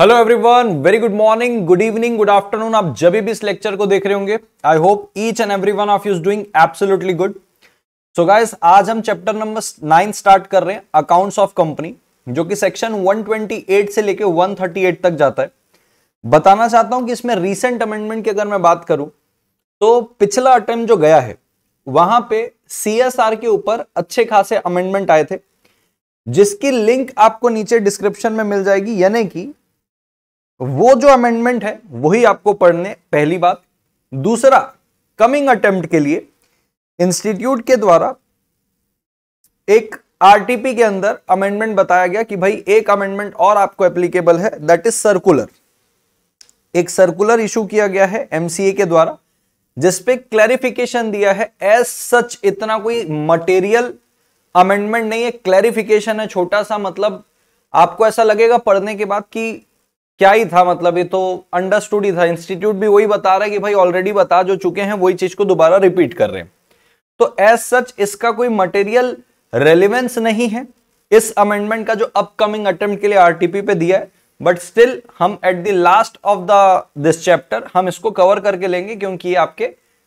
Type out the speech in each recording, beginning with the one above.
Hello everyone very good morning good evening good afternoon आप जब भी इस लेक्चर को देख रहे होंगे I hope each and everyone of you is doing absolutely good so guys आज हम चैप्टर नंबर नाइन स्टार्ट कर रहे हैं अकाउंट्स ऑफ कंपनी जो कि सेक्शन 128 से लेके 138 तक जाता है बताना चाहता हूं कि इसमें रिसेंट अमेंडमेंट की अगर मैं बात करूं तो पिछला अटेम्प्ट जो गया है वहां पे सीएसआर के ऊपर अच्छे खासे अमेंडमेंट आए थे जिसकी लिंक आपको नीचे डिस्क्रिप्शन में मिल जाएगी यानी कि वो जो अमेंडमेंट है वही आपको पढ़ने पहली बात दूसरा कमिंग अटेम्प्ट के लिए इंस्टीट्यूट के द्वारा एक आरटीपी के अंदर अमेंडमेंट बताया गया कि भाई एक अमेंडमेंट और आपको एप्लीकेबल है दैट इज सर्कुलर एक सर्कुलर इशू किया गया है एमसीए के द्वारा जिसपे क्लैरिफिकेशन दिया है एज सच इतना कोई मटेरियल अमेंडमेंट नहीं है क्लैरिफिकेशन है छोटा सा मतलब आपको ऐसा लगेगा पढ़ने के बाद कि क्या ही था मतलब ये तो अंडरस्टूड ही था इंस्टीट्यूट भी वही बता रहा है कि भाई ऑलरेडी बता जो चुके हैं वही चीज को दोबारा रिपीट कर रहे हैं तो एज सच इसका कोई मटेरियल रेलिवेंस नहीं है इस अमेंडमेंट का जो अपकमिंग अटेम्प्ट के लिए आरटीपी पे दिया है बट स्टिल हम at the last of the this chapter हम इसको कवर करके लेंगे क्योंकि ये आपके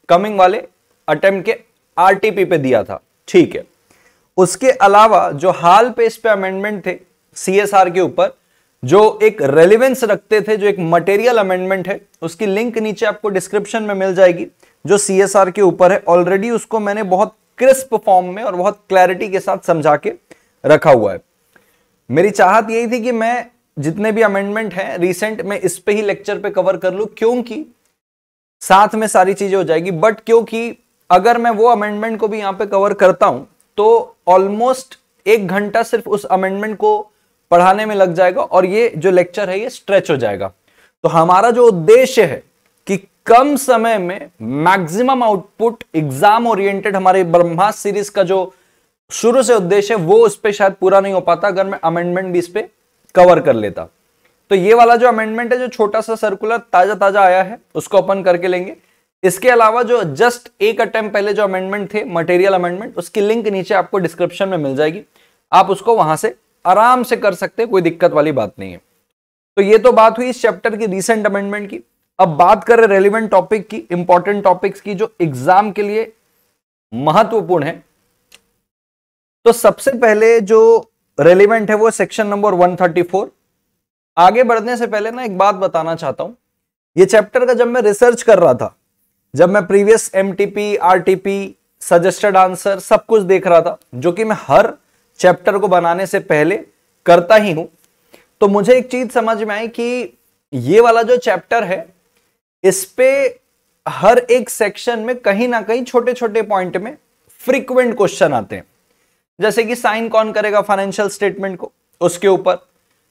कमिंग वाले अटेम्प्ट के आरटीपी पे दिया था ठीक है उसके अलावा जो हाल पे इस पे अमेंडमेंट थे सीएसआर के ऊपर जो एक रेलिवेंस रखते थे जो एक मटेरियल अमेंडमेंट है उसकी लिंक नीचे आपको डिस्क्रिप्शन में मिल जाएगी जो सी के ऊपर है ऑलरेडी उसको मैंने बहुत क्रिस्प फॉर्म में और बहुत क्लैरिटी के साथ समझा के रखा हुआ है मेरी चाहत यही थी कि मैं जितने भी अमेंडमेंट हैं रिसेंट मैं इस पे ही लेक्चर पे कवर कर लू क्योंकि साथ में सारी चीज़ें हो जाएगी बट क्योंकि अगर मैं वो अमेंडमेंट को भी यहां पे कवर करता हूं तो ऑलमोस्ट एक घंटा सिर्फ उस अमेंडमेंट को पढ़ाने में लग जाएगा और ये जो लेक्चर है ये स्ट्रेच हो जाएगा तो हमारा जो उद्देश्य है कि कम समय में मैक्सिमम आउटपुट एग्जाम ओरिएंटेड हमारे ब्रह्मा सीरीज का जो शुरू से उद्देश्य है वो उस पर शायद पूरा नहीं हो पाता अगर मैं अमेंडमेंट भी इस पर कवर कर लेता तो ये वाला जो अमेंडमेंट है जो छोटा सा सर्कुलर ताजा ताजा आया है उसको ओपन करके लेंगे इसके अलावा जो जस्ट एक अटेम्प पहले जो अमेंडमेंट थे मटेरियल अमेंडमेंट उसकी लिंक नीचे आपको डिस्क्रिप्शन में मिल जाएगी आप उसको वहां से आराम से कर सकते हैं कोई दिक्कत वाली बात नहीं है तो ये तो बात हुई इस चैप्टर की रिसेंट अमेंडमेंट की अब बात करें रेलिवेंट टॉपिक की इंपॉर्टेंट टॉपिक्स की जो एग्जाम के लिए महत्वपूर्ण है तो सबसे पहले जो रेलिवेंट है वो सेक्शन नंबर 134 आगे बढ़ने से पहले ना एक बात बताना चाहता हूं ये चैप्टर का जब मैं रिसर्च कर रहा था जब मैं previous MTP RTP suggested answer सब कुछ देख रहा था जो कि मैं हर चैप्टर को बनाने से पहले करता ही हूं तो मुझे एक चीज समझ में आई कि ये वाला जो चैप्टर है इस पे हर एक सेक्शन में कहीं ना कहीं छोटे छोटे पॉइंट में फ्रीक्वेंट क्वेश्चन आते हैं जैसे कि साइन कौन करेगा फाइनेंशियल स्टेटमेंट को उसके ऊपर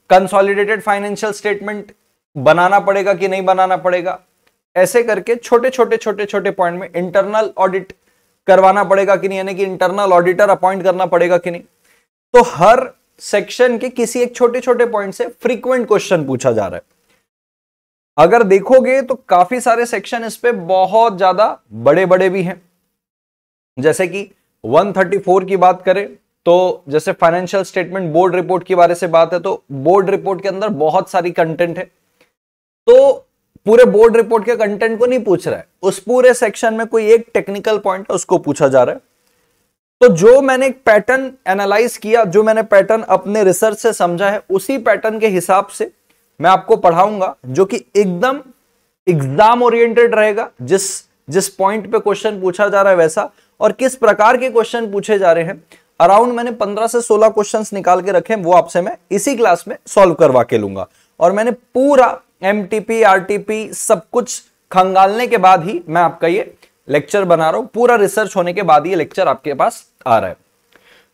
कंसोलिडेटेड फाइनेंशियल स्टेटमेंट बनाना पड़ेगा कि नहीं बनाना पड़ेगा ऐसे करके छोटे छोटे छोटे छोटे पॉइंट में इंटरनल ऑडिट करवाना पड़ेगा कि नहीं यानी कि इंटरनल ऑडिटर अपॉइंट करना पड़ेगा कि नहीं तो हर सेक्शन के किसी एक छोटे छोटे पॉइंट से फ्रीक्वेंट क्वेश्चन पूछा जा रहा है अगर देखोगे तो काफी सारे सेक्शन इस पे बहुत ज्यादा बड़े बड़े भी हैं जैसे कि 134 की बात करें तो जैसे फाइनेंशियल स्टेटमेंट बोर्ड रिपोर्ट के बारे से बात है तो बोर्ड रिपोर्ट के अंदर बहुत सारी कंटेंट है तो पूरे बोर्ड रिपोर्ट के कंटेंट को नहीं पूछ रहा है उस पूरे सेक्शन में कोई एक टेक्निकल पॉइंट उसको पूछा जा रहा है तो जो मैंने एक पैटर्न एनालाइज किया जो मैंने पैटर्न अपने रिसर्च से समझा है उसी पैटर्न के हिसाब से मैं आपको पढ़ाऊंगा जो कि एकदम एग्जाम ओरिएंटेड रहेगा जिस जिस पॉइंट पे क्वेश्चन पूछा जा रहा है वैसा और किस प्रकार के क्वेश्चन पूछे जा रहे हैं अराउंड मैंने 15 से 16 क्वेश्चंस निकाल के रखे हैं वो आपसे मैं इसी क्लास में सॉल्व करवा के लूंगा और मैंने पूरा एम टी सब कुछ खंगालने के बाद ही मैं आपका ये लेक्चर बना रहा हूं पूरा रिसर्च होने के बाद ये लेक्चर आपके पास आ रहा है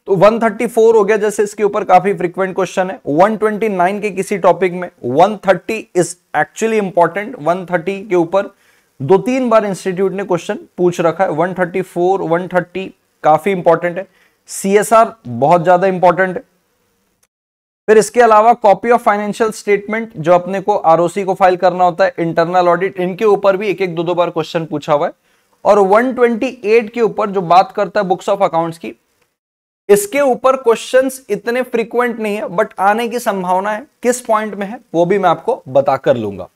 तो 134 हो गया जैसे इसके ऊपर काफी फ्रीक्वेंट क्वेश्चन है 129 के किसी टॉपिक में 130 इज एक्चुअली इंपॉर्टेंट वन के ऊपर दो तीन बार इंस्टीट्यूट ने क्वेश्चन पूछ रखा है वन थर्टी काफी इंपॉर्टेंट है सी बहुत ज्यादा इंपॉर्टेंट है फिर इसके अलावा कॉपी ऑफ फाइनेंशियल स्टेटमेंट जो अपने को आरओसी को फाइल करना होता है इंटरनल ऑडिट इनके ऊपर भी एक एक दो दो बार क्वेश्चन पूछा हुआ है और 128 के ऊपर जो बात करता है बुक्स ऑफ अकाउंट्स की इसके ऊपर क्वेश्चंस इतने फ्रीक्वेंट नहीं है बट आने की संभावना है किस पॉइंट में है वो भी मैं आपको बता कर लूंगा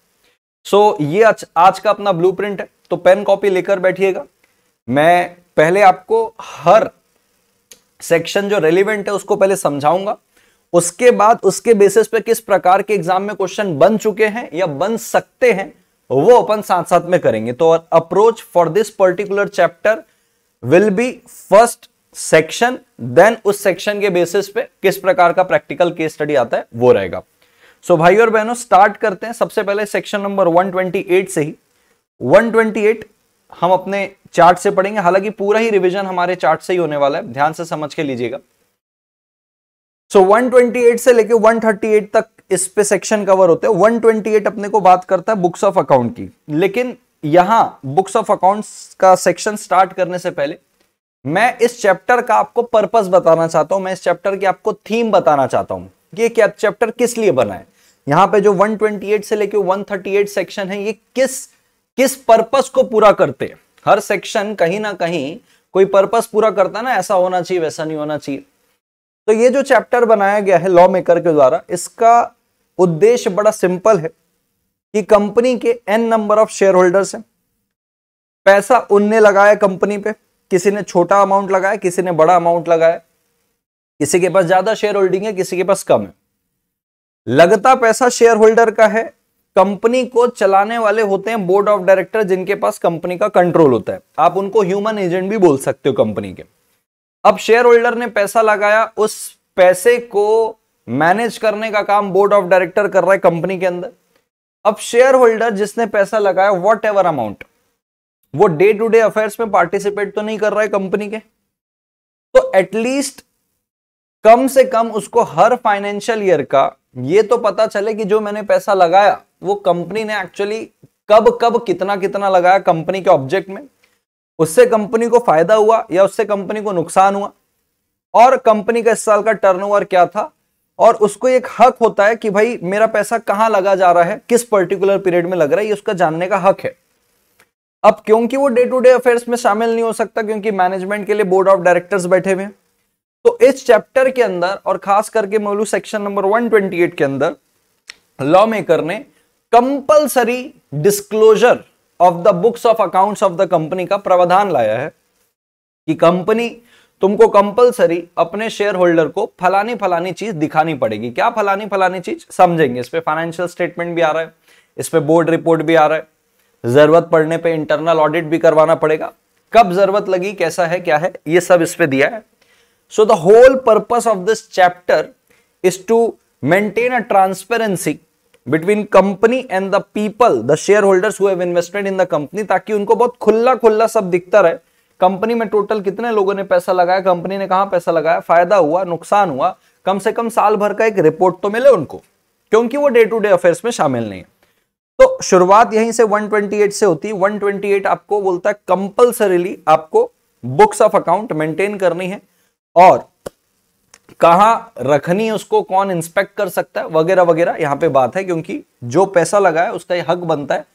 सो so, ये आज, आज का अपना ब्लू है तो पेन कॉपी लेकर बैठिएगा मैं पहले आपको हर सेक्शन जो रेलिवेंट है उसको पहले समझाऊंगा उसके बाद उसके बेसिस पे किस प्रकार के एग्जाम में क्वेश्चन बन चुके हैं या बन सकते हैं वो अपन साथ साथ में करेंगे तो approach for this particular chapter will be first section then उस सेक्शन के बेसिस पे किस प्रकार का प्रैक्टिकल केस स्टडी आता है वो रहेगा सो so, भाई और बहनों स्टार्ट करते हैं सबसे पहले सेक्शन नंबर 128 से ही 128 हम अपने चार्ट से पढ़ेंगे हालांकि पूरा ही रिवीजन हमारे चार्ट से ही होने वाला है ध्यान से समझ के लीजिएगा सो so, 128 से लेके 138 तक इस पे सेक्शन कवर होते हैं 128 अपने को बात करता है बुक्स ऑफ अकाउंट की लेकिन यहां बुक्स ऑफ अकाउंट्स का सेक्शन स्टार्ट करने से पहले मैं इस चैप्टर का आपको पर्पस बताना चाहता हूं मैं इस चैप्टर की आपको थीम बताना चाहता हूं ये क्या चैप्टर किस लिए बना है यहां पे जो 128 से लेके 138 सेक्शन है ये किस किस पर्पस को पूरा करते हैं हर सेक्शन कहीं ना कहीं कोई पर्पस पूरा करता ना ऐसा होना चाहिए वैसा नहीं होना चाहिए तो ये जो चैप्टर बनाया गया है लॉ मेकर के द्वारा इसका उद्देश्य बड़ा सिंपल है कि कंपनी के n number of share holders हैं पैसा उनने लगाया कंपनी पे किसी ने छोटा अमाउंट लगाया किसी ने बड़ा अमाउंट लगाया किसी के पास ज्यादा शेयर होल्डिंग है किसी के पास कम है लगता पैसा शेयर होल्डर का है कंपनी को चलाने वाले होते हैं बोर्ड ऑफ डायरेक्टर जिनके पास कंपनी का कंट्रोल होता है आप उनको ह्यूमन एजेंट भी बोल सकते हो कंपनी के अब शेयर होल्डर ने पैसा लगाया उस पैसे को मैनेज करने का काम बोर्ड ऑफ डायरेक्टर कर रहा है कंपनी के अंदर अब शेयर होल्डर जिसने पैसा लगाया वॉट एवर अमाउंट वो डे टू डे अफेयर्स में पार्टिसिपेट तो नहीं कर रहा है कंपनी के तो एटलीस्ट कम से कम उसको हर फाइनेंशियल ईयर का ये तो पता चले कि जो मैंने पैसा लगाया वो कंपनी ने एक्चुअली कब कब कितना कितना लगाया कंपनी के ऑब्जेक्ट में उससे कंपनी को फायदा हुआ या उससे कंपनी को नुकसान हुआ और कंपनी का इस साल का टर्नओवर क्या था और उसको एक हक होता है कि भाई मेरा पैसा कहां लगा जा रहा है किस पर्टिकुलर पीरियड में लग रहा है ये उसका जानने का हक है अब क्योंकि वो डे टू डे अफेयर्स में शामिल नहीं हो सकता क्योंकि मैनेजमेंट के लिए बोर्ड ऑफ डायरेक्टर्स बैठे हुए हैं तो इस चैप्टर के अंदर और खास करके मोलू सेक्शन नंबर वन के अंदर लॉ मेकर ने compulsory disclosure of the books of accounts of the company का प्रावधान लाया है कि कंपनी तुमको कंपलसरी अपने शेयर होल्डर को फलानी फलानी चीज दिखानी पड़ेगी क्या फलानी फलानी चीज समझेंगे इस पर फाइनेंशियल स्टेटमेंट भी आ रहा है इस पर बोर्ड रिपोर्ट भी आ रहा है जरूरत पड़ने पे इंटरनल ऑडिट भी करवाना पड़ेगा कब जरूरत लगी कैसा है क्या है ये सब इस पे दिया है so the whole purpose of this chapter is to maintain a transparency between company and the people the share holders who in the company ताकि उनको बहुत खुला खुला सब दिखता रहे कंपनी में टोटल कितने लोगों ने पैसा लगाया कंपनी ने कहा पैसा लगाया फायदा हुआ नुकसान हुआ कम से कम साल भर का एक रिपोर्ट तो मिले उनको क्योंकि वो डे टू डे अफेयर्स में शामिल नहीं है तो शुरुआत यहीं से 128 से होती है 128 आपको बोलता है कंपल्सरिली आपको बुक्स ऑफ अकाउंट मेंटेन करनी है और कहा रखनी है उसको कौन इंस्पेक्ट कर सकता है वगैरह वगैरह यहाँ पे बात है क्योंकि जो पैसा लगा है उसका हक बनता है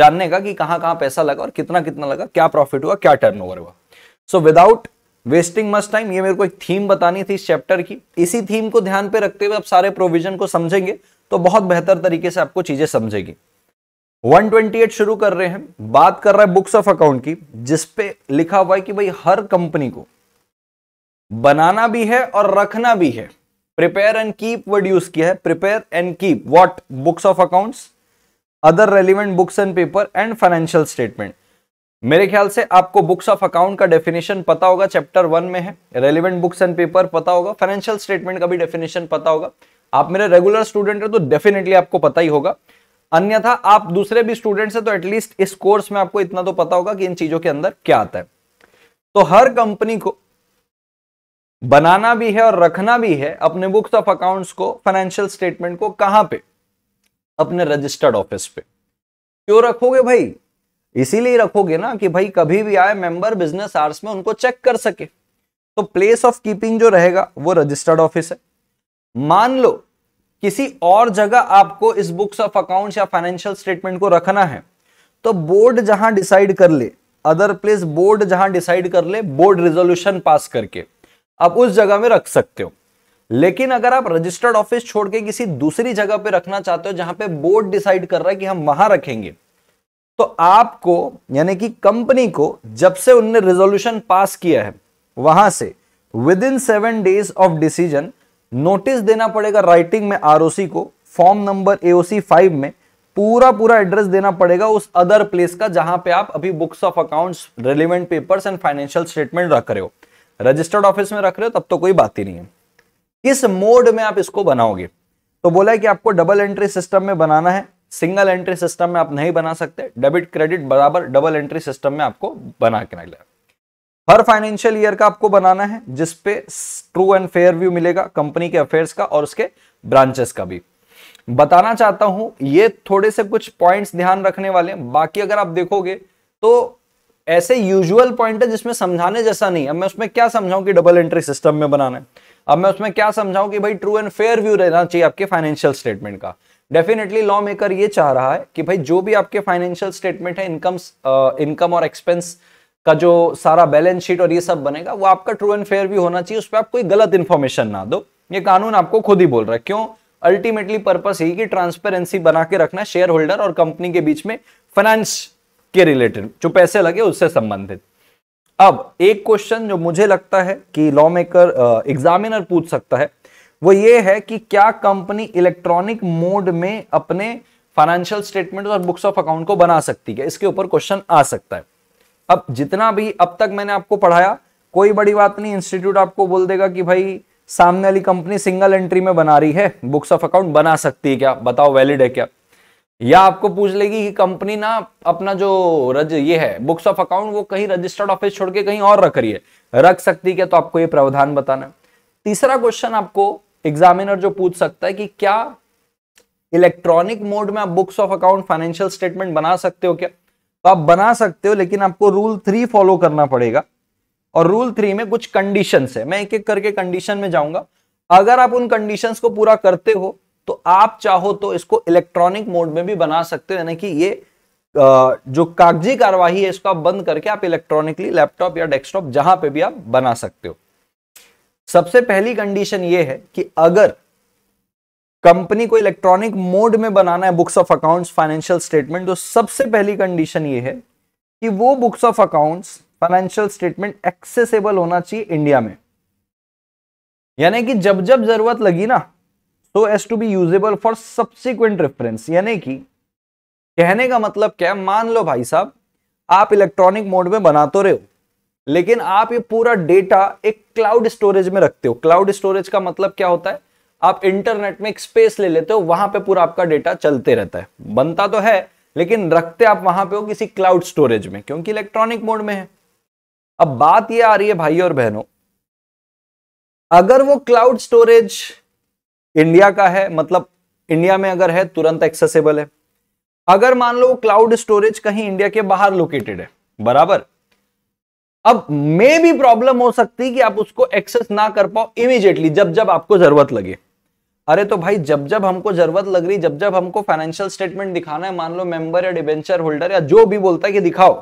जानने का कि कहां कहां पैसा लगा और कितना कितना लगा क्या प्रॉफिट हुआ क्या टर्नओवर हुआ so without wasting must time ये मेरे को एक थीम बतानी थी इस चैप्टर की इसी थीम को ध्यान पे रखते हुए आप सारे प्रोविजन को समझेंगे तो बहुत बेहतर तरीके से आपको चीजें समझेगी 128 शुरू कर रहे हैं बात कर रहा है बुक्स ऑफ अकाउंट की जिसपे लिखा हुआ है कि भाई हर कंपनी को बनाना भी है और रखना भी है prepare and keep word use किया है prepare and keep what books of accounts other relevant books and paper and financial statement मेरे ख्याल से आपको बुक्स ऑफ अकाउंट का डेफिनेशन पता होगा चैप्टर वन में है रेलिवेंट बुक्स एंड पेपर पता होगा फाइनेंशियल स्टेटमेंट का भी डेफिनेशन पता होगा आप मेरे रेगुलर स्टूडेंट है तो डेफिनेटली आपको पता ही होगा अन्यथा आप दूसरे भी स्टूडेंट्स हैं तो एटलीस्ट इस कोर्स में आपको इतना तो पता होगा कि इन चीजों के अंदर क्या आता है तो हर कंपनी को बनाना भी है और रखना भी है अपने बुक्स ऑफ अकाउंट्स को फाइनेंशियल स्टेटमेंट को कहां पे अपने रजिस्टर्ड ऑफिस पे क्यों रखोगे भाई इसीलिए रखोगे ना कि भाई कभी भी आए मेंबर बिजनेस आर्स में उनको चेक कर सके तो प्लेस ऑफ कीपिंग जो रहेगा वो रजिस्टर्ड ऑफिस है मान लो किसी और जगह आपको इस बुक्स ऑफ अकाउंट्स या फाइनेंशियल स्टेटमेंट को रखना है तो बोर्ड जहां डिसाइड कर ले अदर प्लेस बोर्ड जहां डिसाइड कर ले बोर्ड रिजोल्यूशन पास करके आप उस जगह में रख सकते हो लेकिन अगर आप रजिस्टर्ड ऑफिस छोड़ के किसी दूसरी जगह पे रखना चाहते हो जहां पे बोर्ड डिसाइड कर रहा है कि हम वहां रखेंगे तो आपको यानी कि कंपनी को जब से उनने रिजोल्यूशन पास किया है वहां से within seven days of decision notice देना पड़ेगा राइटिंग में आरओसी को फॉर्म नंबर एओसी फाइव में पूरा पूरा एड्रेस देना पड़ेगा उस अदर प्लेस का जहां पे आप अभी books of accounts relevant papers and financial statement रख रहे हो रजिस्टर्ड ऑफिस में रख रहे हो तब तो कोई बात ही नहीं है किस मोड में आप इसको बनाओगे तो बोला है कि आपको डबल एंट्री सिस्टम में बनाना है सिंगल एंट्री सिस्टम में आप नहीं बना सकते डेबिट क्रेडिट बराबर डबल एंट्री सिस्टम में आपको बना के नहीं हर फाइनेंशियल ईयर का आपको बनाना है जिसपे ट्रू एंड फेयर व्यू मिलेगा कंपनी के अफेयर्स का और उसके ब्रांचेस का भी बताना चाहता हूं ये थोड़े से कुछ पॉइंट्स ध्यान रखने वाले हैं बाकी अगर आप देखोगे तो ऐसे यूजुअल पॉइंट है जिसमें समझाने जैसा नहीं अब मैं उसमें क्या समझाऊं कि डबल एंट्री सिस्टम में बनाना अब मैं उसमें क्या समझाऊं कि भाई ट्रू एंड फेयर व्यू रहना चाहिए आपके फाइनेंशियल स्टेटमेंट का डेफिनेटली लॉ मेकर ये चाह रहा है कि भाई जो भी आपके फाइनेंशियल स्टेटमेंट है इनकम इनकम और एक्सपेंस का जो सारा बैलेंस शीट और ये सब बनेगा वो आपका ट्रू एंड फेयर व्यू होना चाहिए उस पर आप कोई गलत इन्फॉर्मेशन ना दो ये कानून आपको खुद ही बोल रहा है क्यों अल्टीमेटली पर्पस यही कि ट्रांसपेरेंसी बना के रखना शेयर होल्डर और कंपनी के बीच में फाइनेंस के रिलेटेड जो पैसे लगे उससे संबंधित अब एक क्वेश्चन जो मुझे लगता है कि लॉ मेकर एग्जामिनर पूछ सकता है वो ये है कि क्या कंपनी इलेक्ट्रॉनिक मोड में अपने फाइनेंशियल स्टेटमेंट और बुक्स ऑफ अकाउंट को बना सकती है इसके ऊपर क्वेश्चन आ सकता है अब जितना भी अब तक मैंने आपको पढ़ाया कोई बड़ी बात नहीं इंस्टीट्यूट आपको बोल देगा कि भाई सामने वाली कंपनी सिंगल एंट्री में बना रही है बुक्स ऑफ अकाउंट बना सकती है क्या बताओ वैलिड है क्या या आपको पूछ लेगी कि कंपनी ना अपना जो रज ये है बुक्स ऑफ अकाउंट वो कहीं रजिस्टर्ड ऑफिस छोड़ के कहीं और रख रही है रख सकती क्या तो आपको ये प्रावधान बताना है तीसरा क्वेश्चन आपको एग्जामिनर जो पूछ सकता है कि क्या इलेक्ट्रॉनिक मोड में आप books of account financial statement बना सकते हो क्या तो आप बना सकते हो लेकिन आपको रूल थ्री फॉलो करना पड़ेगा और रूल थ्री में कुछ कंडीशन है मैं एक एक करके कंडीशन में जाऊंगा अगर आप उन कंडीशन को पूरा करते हो तो आप चाहो तो इसको इलेक्ट्रॉनिक मोड में भी बना सकते हो यानी कि ये जो कागजी कार्यवाही है इसको आप बंद करके आप इलेक्ट्रॉनिकली लैपटॉप या डेस्कटॉप जहां पे भी आप बना सकते हो सबसे पहली कंडीशन ये है कि अगर कंपनी को इलेक्ट्रॉनिक मोड में बनाना है books of accounts financial statement तो सबसे पहली कंडीशन ये है कि वो books of accounts financial statement accessible होना चाहिए इंडिया में यानी कि जब जब जरूरत लगी ना so as to be usable for subsequent reference यानी कि कहने का मतलब क्या मान लो भाई साहब आप इलेक्ट्रॉनिक मोड में बना तो रहे हो लेकिन आप ये पूरा डेटा एक क्लाउड स्टोरेज में रखते हो क्लाउड स्टोरेज का मतलब क्या होता है आप इंटरनेट में एक स्पेस ले लेते हो वहां पे पूरा आपका डेटा चलते रहता है बनता तो है लेकिन रखते आप वहां पे हो किसी क्लाउड स्टोरेज में क्योंकि इलेक्ट्रॉनिक मोड में है अब बात ये आ रही है भाई और बहनों अगर वो क्लाउड स्टोरेज इंडिया का है मतलब इंडिया में अगर है तुरंत एक्सेसिबल है अगर मान लो क्लाउड स्टोरेज कहीं इंडिया के बाहर लोकेटेड है बराबर अब मे भी प्रॉब्लम हो सकती है कि आप उसको एक्सेस ना कर पाओ इमीजिएटली जब जब आपको जरूरत लगे अरे तो भाई जब जब हमको जरूरत लग रही जब जब हमको फाइनेंशियल स्टेटमेंट दिखाना है मान लो मेंबर या डिबेंचर होल्डर या जो भी बोलता है कि दिखाओ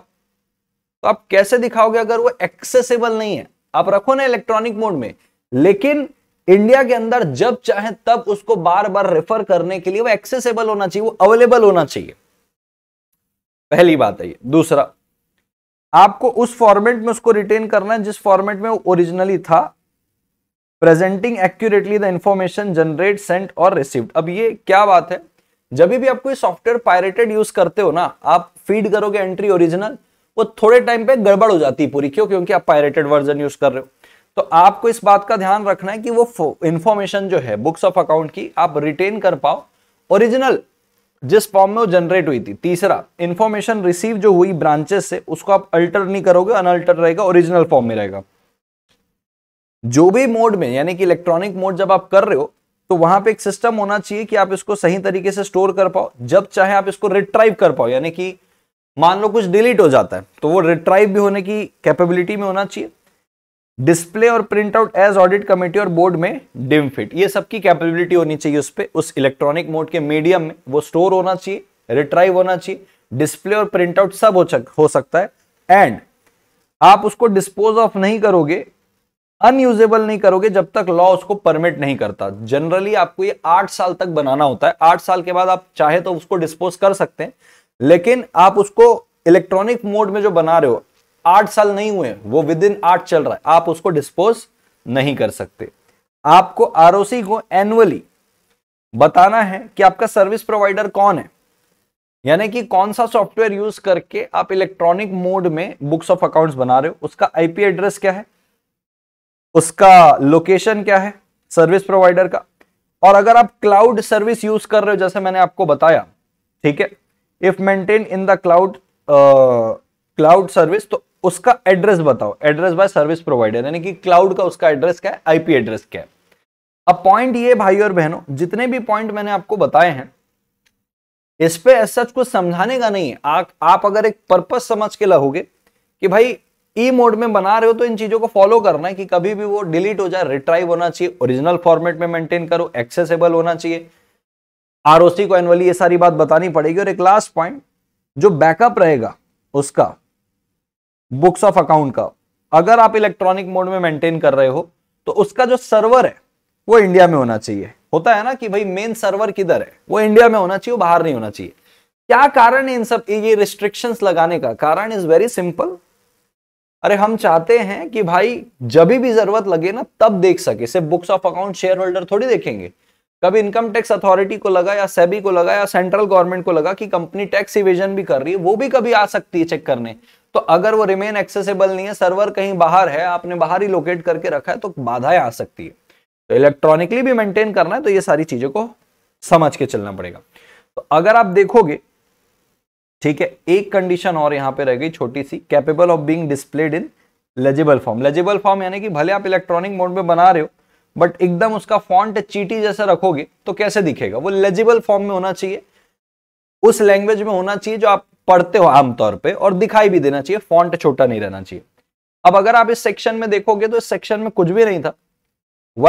तो आप कैसे दिखाओगे अगर वो एक्सेसिबल नहीं है आप रखो ना इलेक्ट्रॉनिक मोड में लेकिन इंडिया के अंदर जब चाहे तब उसको बार बार रेफर करने के लिए वो एक्सेसेबल होना चाहिए वो अवेलेबल होना चाहिए पहली बात है ये दूसरा आपको उस फॉर्मेट में उसको रिटेन करना है जिस फॉर्मेट में वो ओरिजिनली था presenting accurately the information generate sent और रिसीव्ड अब ये क्या बात है जब भी आप कोई सॉफ्टवेयर पायरेटेड यूज करते हो ना आप फीड करोगे एंट्री ओरिजिनल वो थोड़े टाइम पे गड़बड़ हो जाती है पूरी क्यों क्योंकि आप पायरेटेड वर्जन यूज कर रहे हो तो आपको इस बात का ध्यान रखना है कि वो इंफॉर्मेशन जो है बुक्स ऑफ अकाउंट की आप रिटेन कर पाओ ओरिजिनल जिस फॉर्म में वो जनरेट हुई थी तीसरा इंफॉर्मेशन रिसीव जो हुई ब्रांचेस से उसको आप अल्टर नहीं करोगे अनअल्टर रहेगा ओरिजिनल फॉर्म में रहेगा जो भी मोड में यानी कि इलेक्ट्रॉनिक मोड जब आप कर रहे हो तो वहां पे एक सिस्टम होना चाहिए कि आप इसको सही तरीके से स्टोर कर पाओ जब चाहे आप इसको रिट्राइव कर पाओ यानी कि मान लो कुछ डिलीट हो जाता है तो वो रिट्राइव भी होने की कैपेबिलिटी में होना चाहिए डिस्प्ले और print out as audit committee और बोर्ड में डिम फिट ये सबकी कैपेबिलिटी होनी चाहिए उस पर उस इलेक्ट्रॉनिक मोड के मीडियम में वो स्टोर होना चाहिए रिट्राइव होना चाहिए डिस्प्ले और प्रिंट आउट सब हो, हो सकता है एंड आप उसको डिस्पोज ऑफ नहीं करोगे अनयूजेबल नहीं करोगे जब तक लॉ उसको परमिट नहीं करता जनरली आपको ये आठ साल तक बनाना होता है आठ साल के बाद आप चाहे तो उसको डिस्पोज कर सकते हैं लेकिन आप उसको इलेक्ट्रॉनिक मोड में जो बना रहे हो आठ साल नहीं हुए वो विद इन आठ चल रहा है आप उसको डिस्पोज नहीं कर सकते आपको आरओसी को एनुअली बताना है कि आपका सर्विस प्रोवाइडर कौन है यानी कि कौन सा सॉफ्टवेयर यूज करके आप इलेक्ट्रॉनिक मोड में बुक्स ऑफ अकाउंट्स बना रहे हो उसका आईपी एड्रेस क्या है उसका लोकेशन क्या है सर्विस प्रोवाइडर का और अगर आप क्लाउड सर्विस यूज कर रहे हो जैसे मैंने आपको बताया ठीक है if maintain in the cloud cloud service तो उसका एड्रेस बताओ एड्रेस बाय सर्विस प्रोवाइडर यानी कि क्लाउड का उसका एड्रेस क्या है आईपी एड्रेस क्या है अब पॉइंट ये भाई और बहनों जितने भी पॉइंट मैंने आपको बताए हैं इस पे एस सच कुछ समझाने का नहीं है आ, आप अगर एक पर्पस समझ के लहोगे कि भाई ई मोड में बना रहे हो तो इन चीजों को फॉलो करना है कि कभी भी वो डिलीट हो जाए रिट्राइव होना चाहिए ओरिजिनल फॉर्मेट में मेंटेन करो एक्सेसिबल होना चाहिए आरओसी को एनवली ये सारी बात बतानी पड़ेगी और एक लास्ट पॉइंट जो बैकअप रहेगा उसका बुक्स ऑफ अकाउंट का अगर आप इलेक्ट्रॉनिक मोड में मेंटेन कर रहे हो तो उसका जो सर्वर है वो इंडिया में होना चाहिए होता है ना कि भाई मेन सर्वर किधर है वो इंडिया में होना चाहिए बाहर नहीं होना चाहिए क्या कारण है इन सब ये रिस्ट्रिक्शन लगाने का कारण इज वेरी सिंपल अरे हम चाहते हैं कि भाई जब भी जरूरत लगे ना तब देख सके सिर्फ books of account share holder थोड़ी देखेंगे कभी इनकम टैक्स अथॉरिटी को लगा या सेबी को लगा या सेंट्रल गवर्नमेंट को लगा कि कंपनी टैक्स इवेजन भी कर रही है वो भी कभी आ सकती है चेक करने तो अगर वो रिमेन एक्सेसिबल नहीं है सर्वर कहीं बाहर है आपने बाहर ही लोकेट करके रखा है तो बाधाएं आ सकती है तो इलेक्ट्रॉनिकली भी मेंटेन करना है तो ये सारी चीजों को समझ के चलना पड़ेगा तो अगर आप देखोगे ठीक है एक कंडीशन और यहां पे रह गई छोटी सी capable of being displayed in legible form legible form यानी कि भले आप इलेक्ट्रॉनिक मोड में बना रहे हो बट एकदम उसका फॉन्ट चीटी जैसा रखोगे तो कैसे दिखेगा वो लेजिबल फॉर्म में होना चाहिए उस लैंग्वेज में होना चाहिए जो आप पढ़ते हो आमतौर पे और दिखाई भी देना चाहिए फॉन्ट छोटा नहीं रहना चाहिए अब अगर आप इस सेक्शन में देखोगे तो इस सेक्शन में कुछ भी नहीं था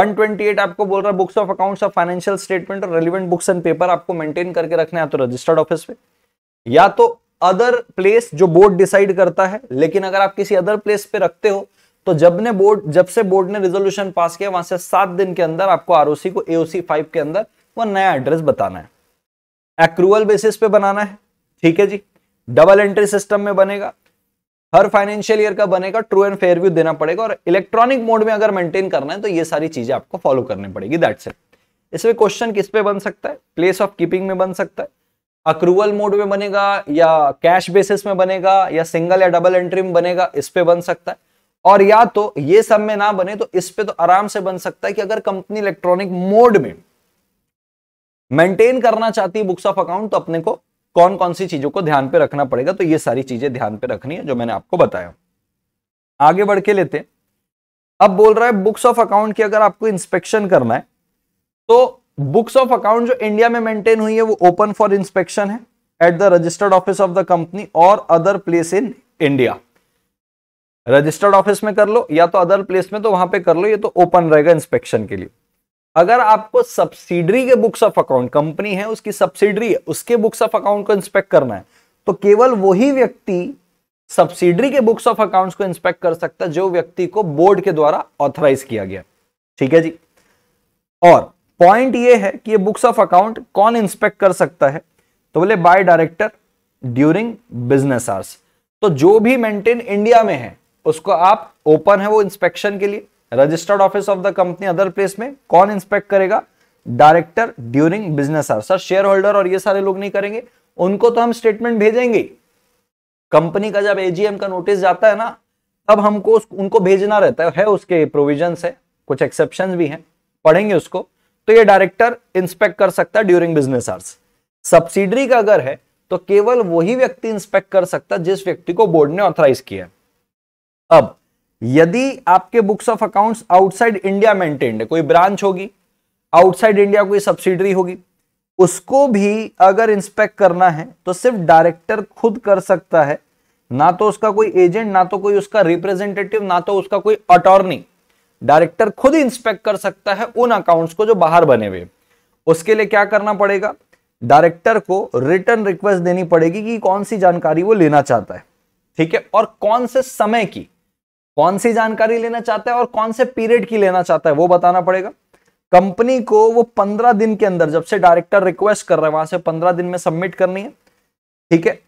128 आपको बोल रहा books of accounts of financial statement और रेलिवेंट बुक्स एंड पेपर आपको मेंटेन करके रखने या तो रजिस्टर्ड ऑफिस पे या तो अदर प्लेस जो बोर्ड डिसाइड करता है लेकिन अगर आप किसी अदर प्लेस पे रखते हो तो जब ने बोर्ड जब से बोर्ड ने रिजोल्यूशन पास किया वहां से सात दिन के अंदर आपको आरओसी को एओसी फाइव के अंदर वो नया एड्रेस बताना है एक्रूवल बेसिस पे बनाना है ठीक है जी डबल एंट्री सिस्टम में बनेगा हर फाइनेंशियल ईयर का बनेगा ट्रू एंड फेयर व्यू देना पड़ेगा और इलेक्ट्रॉनिक मोड में अगर मेंटेन करना है तो ये सारी चीजें आपको फॉलो करनी पड़ेगी दैट से इसमें क्वेश्चन किस पे बन सकता है प्लेस ऑफ कीपिंग में बन सकता है अक्रूवल मोड में बनेगा या कैश बेसिस में बनेगा या सिंगल या डबल एंट्री में बनेगा इस पे बन सकता है और या तो ये सब में ना बने तो इस पे तो आराम से बन सकता है कि अगर कंपनी इलेक्ट्रॉनिक मोड में मेंटेन करना चाहती है बुक्स ऑफ अकाउंट तो अपने को कौन कौन सी चीजों को ध्यान पे रखना पड़ेगा तो ये सारी चीजें ध्यान पे रखनी है जो मैंने आपको बताया आगे बढ़ के लेते अब बोल रहा है बुक्स ऑफ अकाउंट की अगर आपको इंस्पेक्शन करना है तो बुक्स ऑफ अकाउंट जो इंडिया में मेंटेन हुई है वो ओपन फॉर इंस्पेक्शन है at the registered office of the company और other place in India registered office में कर लो या तो अदर प्लेस में तो वहां पे कर लो ये तो ओपन रहेगा इंस्पेक्शन के लिए अगर आपको सब्सिडरी के बुक्स ऑफ अकाउंट कंपनी है उसकी सब्सिडरी है उसके बुक्स ऑफ अकाउंट को इंस्पेक्ट करना है तो केवल वही व्यक्ति सब्सिडरी के बुक्स ऑफ अकाउंट्स को इंस्पेक्ट कर सकता है जो व्यक्ति को बोर्ड के द्वारा ऑथराइज किया गया ठीक है जी और पॉइंट ये है कि ये बुक्स ऑफ अकाउंट कौन इंस्पेक्ट कर सकता है तो बोले by director during business hours तो जो भी मेंटेन इंडिया में है उसको आप ओपन है वो इंस्पेक्शन के लिए registered office of the company other place में कौन इंस्पेक्ट करेगा डायरेक्टर ड्यूरिंग बिजनेस आर सर शेयर होल्डर और ये सारे लोग नहीं करेंगे उनको तो हम स्टेटमेंट भेजेंगे कंपनी का जब एजीएम का नोटिस जाता है ना तब हमको उनको भेजना रहता है, है उसके प्रोविजन है कुछ एक्सेप्शन भी हैं पढ़ेंगे उसको तो ये डायरेक्टर इंस्पेक्ट कर सकता है ड्यूरिंग बिजनेस आवर्स सब्सिडरी का अगर है तो केवल वही व्यक्ति इंस्पेक्ट कर सकता है जिस व्यक्ति को बोर्ड ने ऑथराइज किया है अब यदि आपके books of accounts outside India maintained है कोई ब्रांच होगी आउटसाइड इंडिया कोई सब्सिडरी होगी उसको भी अगर इंस्पेक्ट करना है तो सिर्फ डायरेक्टर खुद कर सकता है ना तो उसका कोई एजेंट ना तो कोई उसका रिप्रेजेंटेटिव ना तो उसका कोई अटॉर्नी डायरेक्टर खुद इंस्पेक्ट कर सकता है उन अकाउंट्स को जो बाहर बने हुए उसके लिए क्या करना पड़ेगा डायरेक्टर को रिटर्न रिक्वेस्ट देनी पड़ेगी कि कौन सी जानकारी वो लेना चाहता है ठीक है और कौन से समय की कौन सी जानकारी लेना चाहता है और कौन से पीरियड की लेना चाहता है वो बताना पड़ेगा कंपनी को वो पंद्रह दिन के अंदर जब से डायरेक्टर रिक्वेस्ट कर रहे हैं वहां से पंद्रह दिन में सबमिट करनी है ठीक है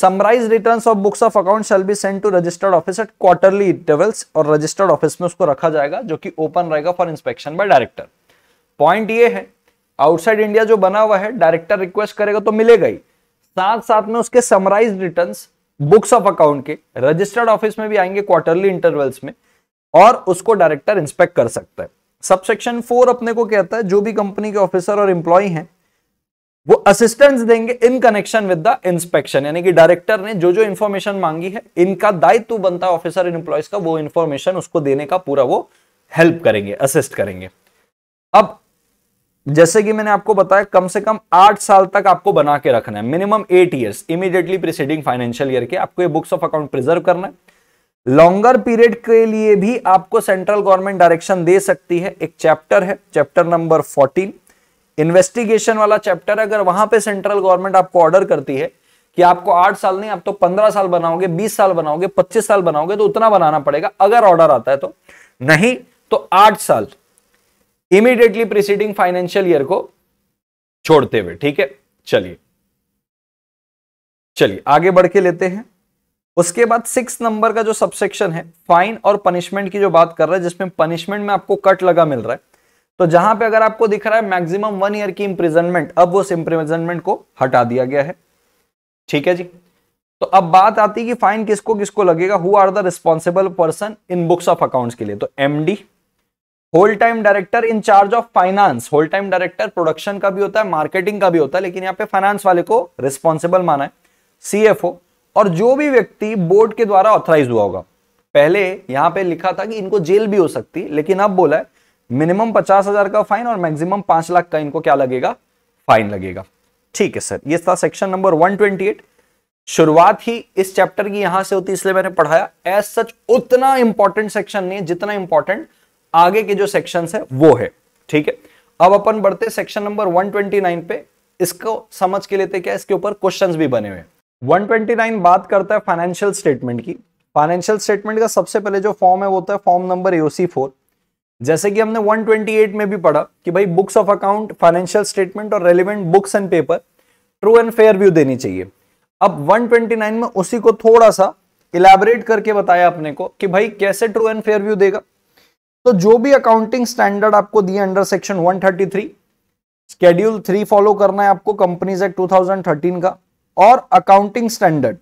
summarise returns of books of account shall be send to registered office at quarterly intervals और रजिस्टर्ड ऑफिस में उसको रखा जाएगा जो कि ओपन रहेगा for inspection by director point ये है आउटसाइड इंडिया जो बना हुआ है डायरेक्टर रिक्वेस्ट करेगा तो मिलेगा ही साथ साथ में उसके summarise return books of account के रजिस्टर्ड ऑफिस में भी आएंगे क्वार्टरली इंटरवल्स में और उसको डायरेक्टर इंस्पेक्ट कर सकता है सबसेक्शन फोर अपने को कहता है जो भी कंपनी के ऑफिसर और इंप्लॉय हैं वो असिस्टेंस देंगे in connection with the inspection यानी कि डायरेक्टर ने जो जो इंफॉर्मेशन मांगी है इनका दायित्व बनता है ऑफिसर इन इंप्लॉयज का वो इंफॉर्मेशन उसको देने का पूरा वो हेल्प करेंगे असिस्ट करेंगे अब जैसे कि मैंने आपको बताया कम से कम आठ साल तक आपको बना के रखना है minimum eight years immediately preceding financial year के आपको ये बुक्स ऑफ अकाउंट प्रिजर्व करना है लॉन्गर पीरियड के लिए भी आपको सेंट्रल गवर्नमेंट डायरेक्शन दे सकती है एक चैप्टर है चैप्टर नंबर फोर्टीन इन्वेस्टिगेशन वाला चैप्टर अगर वहां पे सेंट्रल गवर्नमेंट आपको ऑर्डर करती है कि आपको आठ साल नहीं आप तो पंद्रह साल बनाओगे बीस साल बनाओगे पच्चीस साल बनाओगे तो उतना बनाना पड़ेगा अगर ऑर्डर आता है तो नहीं तो आठ साल इमीडिएटली प्रिसीडिंग फाइनेंशियल ईयर को छोड़ते हुए ठीक है चलिए चलिए आगे बढ़ के लेते हैं उसके बाद सिक्स नंबर का जो सबसेक्शन है फाइन और पनिशमेंट की जो बात कर रहा है जिसमें पनिशमेंट में आपको कट लगा मिल रहा है तो जहां पे अगर आपको दिख रहा है मैक्सिमम वन ईयर की इंप्रिजनमेंट अब उस इंप्रिजनमेंट को हटा दिया गया है ठीक है जी तो अब बात आती है कि फाइन किसको किसको लगेगा who are the responsible person in books of accounts के लिए तो MD whole time director in charge of finance whole time director production का भी होता है मार्केटिंग का भी होता है लेकिन यहाँ पे फाइनेंस वाले को रिस्पॉन्सिबल माना है सीएफओ और जो भी व्यक्ति बोर्ड के द्वारा ऑथराइज हुआ होगा पहले यहाँ पे लिखा था कि इनको जेल भी हो सकती लेकिन अब बोला है मिनिमम पचास हजार का फाइन और मैक्सिमम पांच लाख का इनको क्या लगेगा फाइन लगेगा ठीक है सर ये था सेक्शन नंबर 128 शुरुआत ही इस चैप्टर की यहां से होती इसलिए मैंने पढ़ाया एज सच उतना इंपॉर्टेंट सेक्शन नहीं जितना इंपॉर्टेंट आगे के जो सेक्शन है वो है ठीक है अब अपन बढ़ते सेक्शन नंबर 129 पे इसको समझ के लेते क्या इसके ऊपर क्वेश्चंस भी बने हुए 129 बात करता है फाइनेंशियल स्टेटमेंट की फाइनेंशियल स्टेटमेंट का सबसे पहले जो फॉर्म है वो होता है फॉर्म नंबर एओसी फोर जैसे कि हमने 128 में भी पढ़ा कि भाई books of account financial statement और relevant books and paper true and fair view देनी चाहिए अब 129 में उसी को थोड़ा सा इलेबरेट करके बताया अपने को कि भाई कैसे ट्रू एंड फेयर व्यू देगा तो जो भी अकाउंटिंग स्टैंडर्ड आपको दिए under section 133 thirty three schedule three follow करना है आपको कंपनीज एक्ट 2013 का और अकाउंटिंग स्टैंडर्ड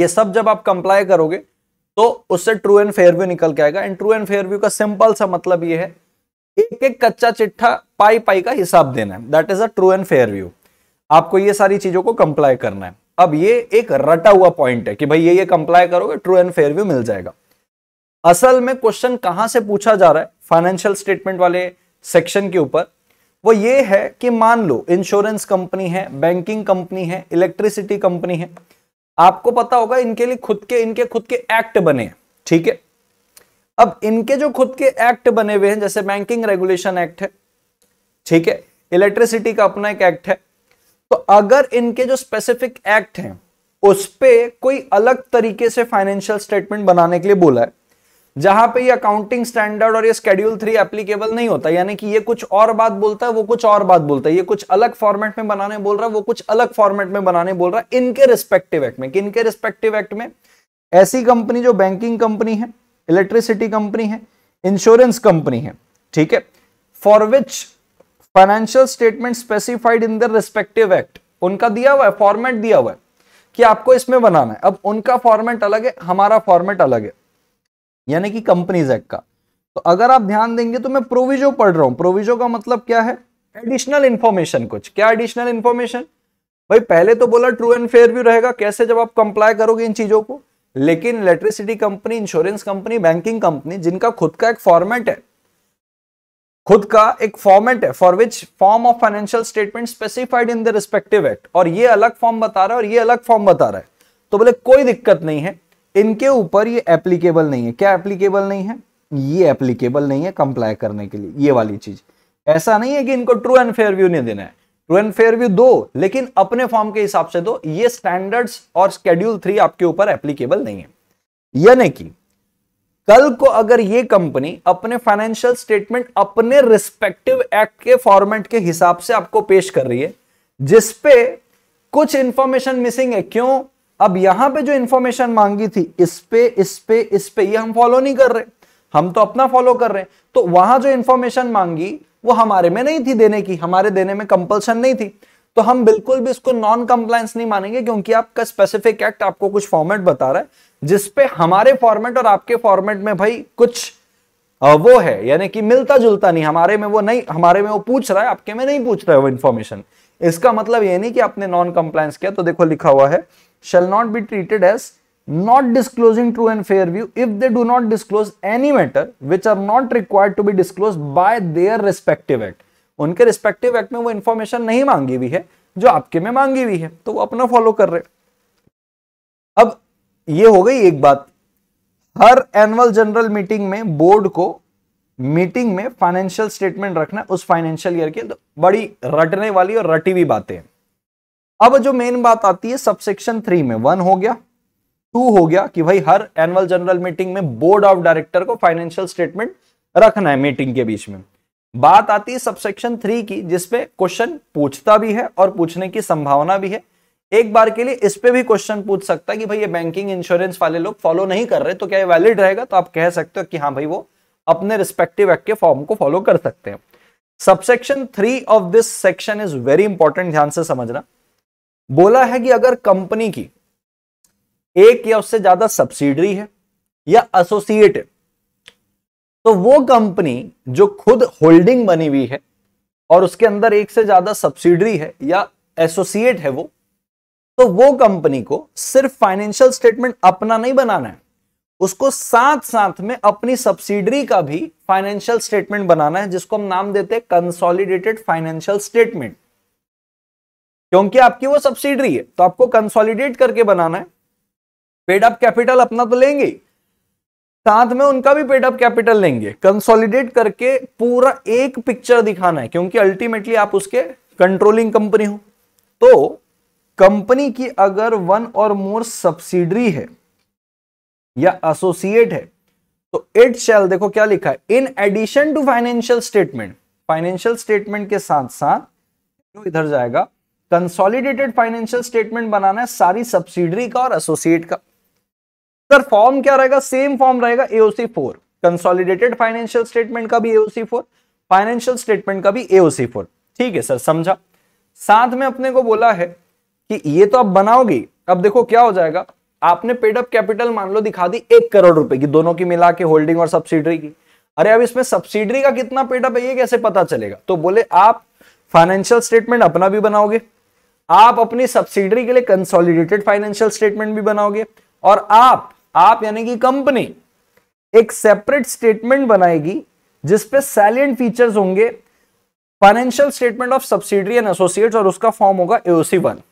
ये सब जब आप कंप्लाई करोगे तो उससे ट्रू एंड फेयर व्यू निकल के आएगा and true and fair view का सिंपल सा मतलब ये है एक एक कच्चा चिट्ठा पाई पाई का हिसाब देना है that is a true and fair view आपको ये सारी चीजों को कंप्लाई करना है अब ये एक रटा हुआ पॉइंट है कि भाई ये ये कंप्लाई करोगे ट्रू एंड फेयर व्यू मिल जाएगा असल में क्वेश्चन कहां से पूछा जा रहा है फाइनेंशियल स्टेटमेंट वाले सेक्शन के ऊपर वो ये है कि मान लो इंश्योरेंस कंपनी है बैंकिंग कंपनी है इलेक्ट्रिसिटी कंपनी है आपको पता होगा इनके लिए खुद के इनके खुद के एक्ट बने हैं ठीक है अब इनके जो खुद के एक्ट बने हुए हैं जैसे बैंकिंग रेगुलेशन एक्ट है ठीक है इलेक्ट्रिसिटी का अपना एक एक्ट है तो अगर इनके जो स्पेसिफिक एक्ट हैं उस पर कोई अलग तरीके से फाइनेंशियल स्टेटमेंट बनाने के लिए बोला है जहां पे ये अकाउंटिंग स्टैंडर्ड और ये स्केड्यूल थ्री एप्लीकेबल नहीं होता यानी कि ये कुछ और बात बोलता है वो कुछ और बात बोलता है ये कुछ अलग फॉर्मेट में बनाने बोल रहा है वो कुछ अलग फॉर्मेट में बनाने बोल रहा है इनके रिस्पेक्टिव एक्ट में इनके रिस्पेक्टिव एक्ट में ऐसी कंपनी जो बैंकिंग कंपनी है इलेक्ट्रिसिटी कंपनी है इंश्योरेंस कंपनी है ठीक है for which financial statement specified in the respective act उनका दिया हुआ है फॉर्मेट दिया हुआ है कि आपको इसमें बनाना है अब उनका फॉर्मेट अलग है हमारा फॉर्मेट अलग है यानी कि कंपनीज एक्ट का तो अगर आप ध्यान देंगे तो मैं प्रोविजो पढ़ रहा हूं प्रोविजो का मतलब क्या है एडिशनल इंफॉर्मेशन कुछ क्या एडिशनल इंफॉर्मेशन भाई पहले तो बोला ट्रू एंड फेयर भी रहेगा कैसे जब आप कंप्लाई करोगे इन चीजों को लेकिन electricity company insurance company banking company जिनका खुद का एक फॉर्मेट है खुद का एक फॉर्मेट है for which form of financial statement specified in the respective act और ये अलग फॉर्म बता रहा है और ये अलग फॉर्म बता रहा है तो बोले कोई दिक्कत नहीं है इनके ऊपर ये एप्लीकेबल नहीं है क्या एप्लीकेबल नहीं है ये एप्लीकेबल नहीं है कंप्लाई करने के लिए ये वाली चीज ऐसा नहीं है कि इनको ट्रू एंड फेयर व्यू नहीं देना है ट्रू एंड फेयर व्यू दो लेकिन अपने फॉर्म के हिसाब से दो ये स्टैंडर्ड्स और स्केड्यूल थ्री आपके ऊपर एप्लीकेबल नहीं है यानी कि कल को अगर ये कंपनी अपने फाइनेंशियल स्टेटमेंट अपने रिस्पेक्टिव एक्ट के फॉर्मेट के हिसाब से आपको पेश कर रही है जिसपे कुछ इंफॉर्मेशन मिसिंग है क्यों अब यहां पे जो इंफॉर्मेशन मांगी थी इस पे इस पे इस पे ये हम फॉलो नहीं कर रहे हम तो अपना फॉलो कर रहे हैं तो वहां जो इंफॉर्मेशन मांगी वो हमारे में नहीं थी देने की हमारे देने में कंपल्सन नहीं थी तो हम बिल्कुल भी इसको नॉन कंप्लायंस नहीं मानेंगे क्योंकि आपका स्पेसिफिक एक्ट आपको कुछ फॉर्मेट बता रहा है जिसपे हमारे फॉर्मेट और आपके फॉर्मेट में भाई कुछ वो है यानी कि मिलता जुलता नहीं हमारे में वो नहीं हमारे में वो पूछ रहा है आपके में नहीं पूछ रहा है वो इन्फॉर्मेशन इसका मतलब ये नहीं कि आपने नॉन कंप्लायंस किया तो देखो लिखा हुआ है shall not be treated as not disclosing true and fair view if they do not disclose any matter which are not required to be disclosed by their respective act उनके respective act में वो information नहीं मांगी हुई है जो आपके में मांगी हुई है तो वो अपना फॉलो कर रहे अब ये हो गई एक बात हर एनुअल जनरल मीटिंग में बोर्ड को मीटिंग में फाइनेंशियल स्टेटमेंट रखना उस फाइनेंशियल ईयर की तो बड़ी रटने वाली और रटी हुई बातें हैं अब जो मेन बात आती है सबसेक्शन थ्री में वन हो गया टू हो गया कि भाई हर एनुअल जनरल मीटिंग में बोर्ड ऑफ डायरेक्टर को फाइनेंशियल स्टेटमेंट रखना है मीटिंग के बीच में बात आती है सबसेक्शन थ्री की जिसपे क्वेश्चन पूछता भी है और पूछने की संभावना भी है एक बार के लिए इस पे भी क्वेश्चन पूछ सकता है कि भाई ये बैंकिंग इंश्योरेंस वाले लोग फॉलो नहीं कर रहे तो क्या ये वैलिड रहेगा तो आप कह सकते हो कि हाँ भाई वो अपने रिस्पेक्टिव एक्ट के फॉर्म को फॉलो कर सकते हैं subsection three of this section is very important ध्यान से समझना बोला है कि अगर कंपनी की एक या उससे ज्यादा सब्सिडरी है या एसोसिएट है तो वो कंपनी जो खुद होल्डिंग बनी हुई है और उसके अंदर एक से ज्यादा सब्सिडरी है या एसोसिएट है वो तो वो कंपनी को सिर्फ फाइनेंशियल स्टेटमेंट अपना नहीं बनाना है उसको साथ साथ में अपनी सब्सिडरी का भी फाइनेंशियल स्टेटमेंट बनाना है जिसको हम नाम देते हैं कंसोलिडेटेड फाइनेंशियल स्टेटमेंट क्योंकि आपकी वो सब्सिडरी है तो आपको कंसोलिडेट करके बनाना है पेड अप कैपिटल अपना तो लेंगे साथ में उनका भी पेड अप कैपिटल लेंगे कंसोलिडेट करके पूरा एक पिक्चर दिखाना है क्योंकि अल्टीमेटली आप उसके कंट्रोलिंग कंपनी हो तो कंपनी की अगर वन और मोर सब्सिडरी है या एसोसिएट है तो इट शेल देखो क्या लिखा है in addition to financial statement financial statement के साथ साथ जो इधर जाएगा कंसोलिडेटेड फाइनेंशियल स्टेटमेंट बनाना है सारी सब्सिडरी का और एसोसिएट का सर फॉर्म क्या रहेगा सेम फॉर्म रहेगा AOC four consolidated financial statement का भी एओसी फोर फाइनेंशियल स्टेटमेंट का भी एओसी फोर ठीक है सर समझा साथ में अपने को बोला है कि ये तो आप बनाओगे अब देखो क्या हो जाएगा आपने पेड अप कैपिटल मान लो दिखा दी एक करोड़ रुपए की दोनों की मिला के होल्डिंग और सब्सिडरी की अरे अब इसमें सब्सिडरी का कितना पेड अप है ये कैसे पता चलेगा तो बोले आप फाइनेंशियल स्टेटमेंट अपना भी बनाओगे आप अपनी सब्सिडरी के लिए कंसोलिडेटेड फाइनेंशियल स्टेटमेंट भी बनाओगे और आप आप यानी कि कंपनी एक सेपरेट स्टेटमेंट बनाएगी जिसपे सैलियंट फीचर्स होंगे financial statement of subsidiary and associates और उसका फॉर्म होगा एओसी वन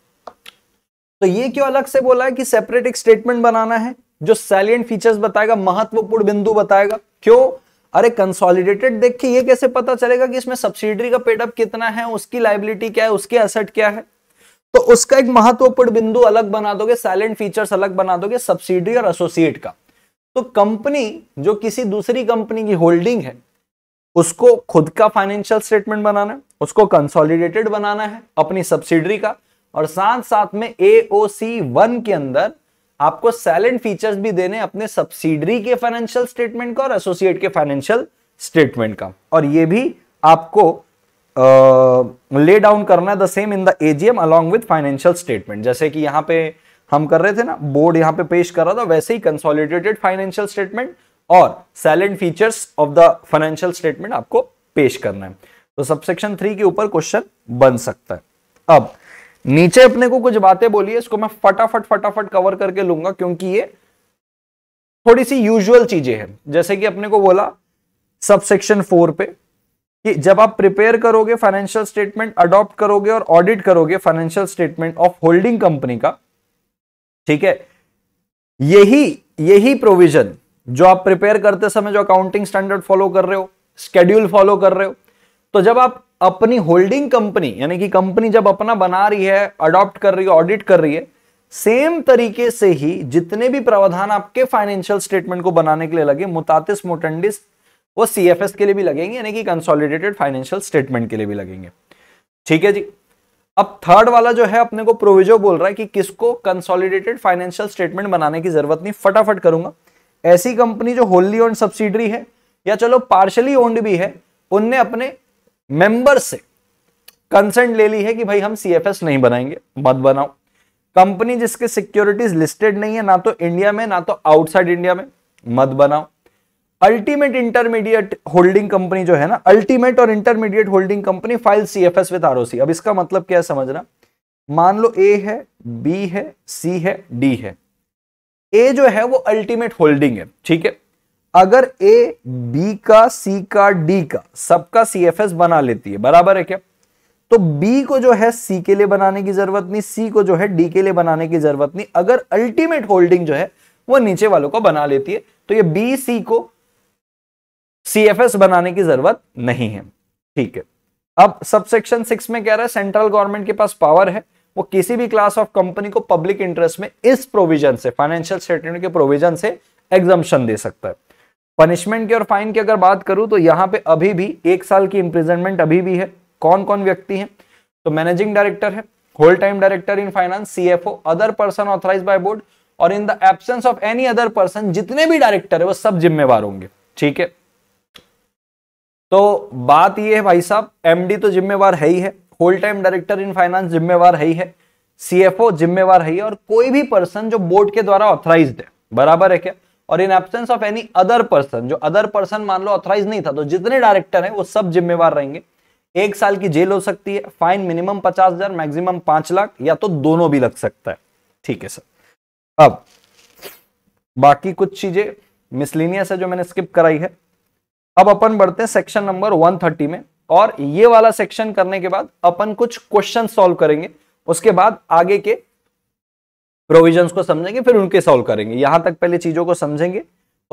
तो ये क्यों अलग से बोला है कि सेपरेट एक स्टेटमेंट बनाना है जो सैलियंट फीचर्स बताएगा महत्वपूर्ण बिंदु बताएगा क्यों अरे कंसोलिडेटेड देख के ये कैसे पता चलेगा कि इसमें सब्सिडरी का पेडअप कितना है उसकी लाइबिलिटी क्या है उसके असट क्या है तो उसका एक महत्वपूर्ण बिंदु अलग बना दोगे साइलेंट फीचर्स अलग बना दोगे सब्सिडी और एसोसिएट का तो कंपनी जो किसी दूसरी कंपनी की होल्डिंग है उसको खुद का फाइनेंशियल स्टेटमेंट बनाना है उसको कंसोलिडेटेड बनाना है अपनी सब्सिडरी का और साथ साथ में एओसी वन के अंदर आपको साइलेंट फीचर्स भी देने अपने सब्सिडरी के फाइनेंशियल स्टेटमेंट का और एसोसिएट के फाइनेंशियल स्टेटमेंट का और ये भी आपको ले डाउन करना है the same in the AGM along with financial statement जैसे कि यहां पे हम कर रहे थे ना बोर्ड यहां पे पेश कर रहा था वैसे ही कंसोलिडेटेड फाइनेंशियल स्टेटमेंट और salient features of the financial statement आपको पेश करना है तो सबसेक्शन थ्री के ऊपर क्वेश्चन बन सकता है अब नीचे अपने को कुछ बातें बोलिए इसको मैं फटाफट फटाफट कवर करके लूंगा क्योंकि ये थोड़ी सी यूजुअल चीजें हैं जैसे कि अपने को बोला सबसेक्शन फोर पे कि जब आप प्रिपेयर करोगे फाइनेंशियल स्टेटमेंट अडॉप्ट करोगे और ऑडिट करोगे financial statement of holding company का ठीक है यही यही प्रोविजन जो आप प्रिपेयर करते समय जो अकाउंटिंग स्टैंडर्ड फॉलो कर रहे हो स्केड्यूल फॉलो कर रहे हो तो जब आप अपनी होल्डिंग कंपनी यानी कि कंपनी जब अपना बना रही है अडॉप्ट कर रही है ऑडिट कर रही है सेम तरीके से ही जितने भी प्रावधान आपके फाइनेंशियल स्टेटमेंट को बनाने के लिए लगे मुतातिस मोटंडिस वो सी के लिए भी लगेंगे यानी कि कंसोलिडेटेड फाइनेंशियल स्टेटमेंट के लिए भी लगेंगे ठीक है जी अब थर्ड वाला जो है अपने को प्रोविजो बोल रहा है कि किसको कंसोलिडेटेड फाइनेंशियल स्टेटमेंट बनाने की जरूरत नहीं फटाफट करूंगा ऐसी कंपनी जो होल्ली ओन सब्सिडरी है या चलो पार्शली ओन्ड भी है उनने अपने मेंबर से कंसेंट ले ली है कि भाई हम एस नहीं बनाएंगे मत बनाओ कंपनी जिसके सिक्योरिटीज लिस्टेड नहीं है ना तो इंडिया में ना तो आउटसाइड इंडिया में मत बनाओ अल्टीमेट इंटरमीडिएट होल्डिंग कंपनी जो है ना अल्टीमेट और intermediate holding company file C F S with ROC अब इसका मतलब क्या है समझना मान लो ए है बी है सी है डी है ए जो है वो अल्टीमेट होल्डिंग है ठीक है अगर ए बी का सी का डी का सबका सी एफ एस बना लेती है बराबर है क्या तो बी को जो है सी के लिए बनाने की जरूरत नहीं सी को जो है डी के लिए बनाने की जरूरत नहीं अगर अल्टीमेट होल्डिंग जो है वो नीचे वालों को बना लेती है तो ये बी सी को सीएफएस बनाने की जरूरत नहीं है ठीक है अब सबसेक्शन सिक्स में कह रहा है सेंट्रल गवर्नमेंट के पास पावर है वो किसी भी क्लास ऑफ कंपनी को पब्लिक इंटरेस्ट में इस प्रोविजन से फाइनेंशियल स्टेटमेंट के प्रोविजन से एग्जामेशन दे सकता है पनिशमेंट की और फाइन की अगर बात करूं तो यहां पे अभी भी एक साल की इंप्रिजनमेंट अभी भी है कौन कौन व्यक्ति तो है तो मैनेजिंग डायरेक्टर है whole time director in finance CFO other person authorise by board और in the absence of any other person जितने भी डायरेक्टर है वो सब जिम्मेवार होंगे ठीक है तो बात यह है भाई साहब एमडी तो जिम्मेवार है ही है whole time director in finance जिम्मेवार है ही है सीएफओ जिम्मेवार है ही और कोई भी पर्सन जो बोर्ड के द्वारा ऑथराइज है बराबर है क्या और in absence of any other person जो अदर पर्सन मान लो ऑथराइज नहीं था तो जितने डायरेक्टर हैं वो सब जिम्मेवार रहेंगे एक साल की जेल हो सकती है फाइन मिनिमम पचास हजार मैक्सिमम पांच लाख या तो दोनों भी लग सकता है ठीक है सर अब बाकी कुछ चीजें मिसलिनियस है जो मैंने स्किप कराई है अब अपन बढ़ते हैं सेक्शन नंबर 130 में और ये वाला सेक्शन करने के बाद अपन कुछ क्वेश्चन सॉल्व करेंगे उसके बाद आगे के प्रोविजंस को समझेंगे फिर उनके सॉल्व करेंगे यहां तक पहले चीजों को समझेंगे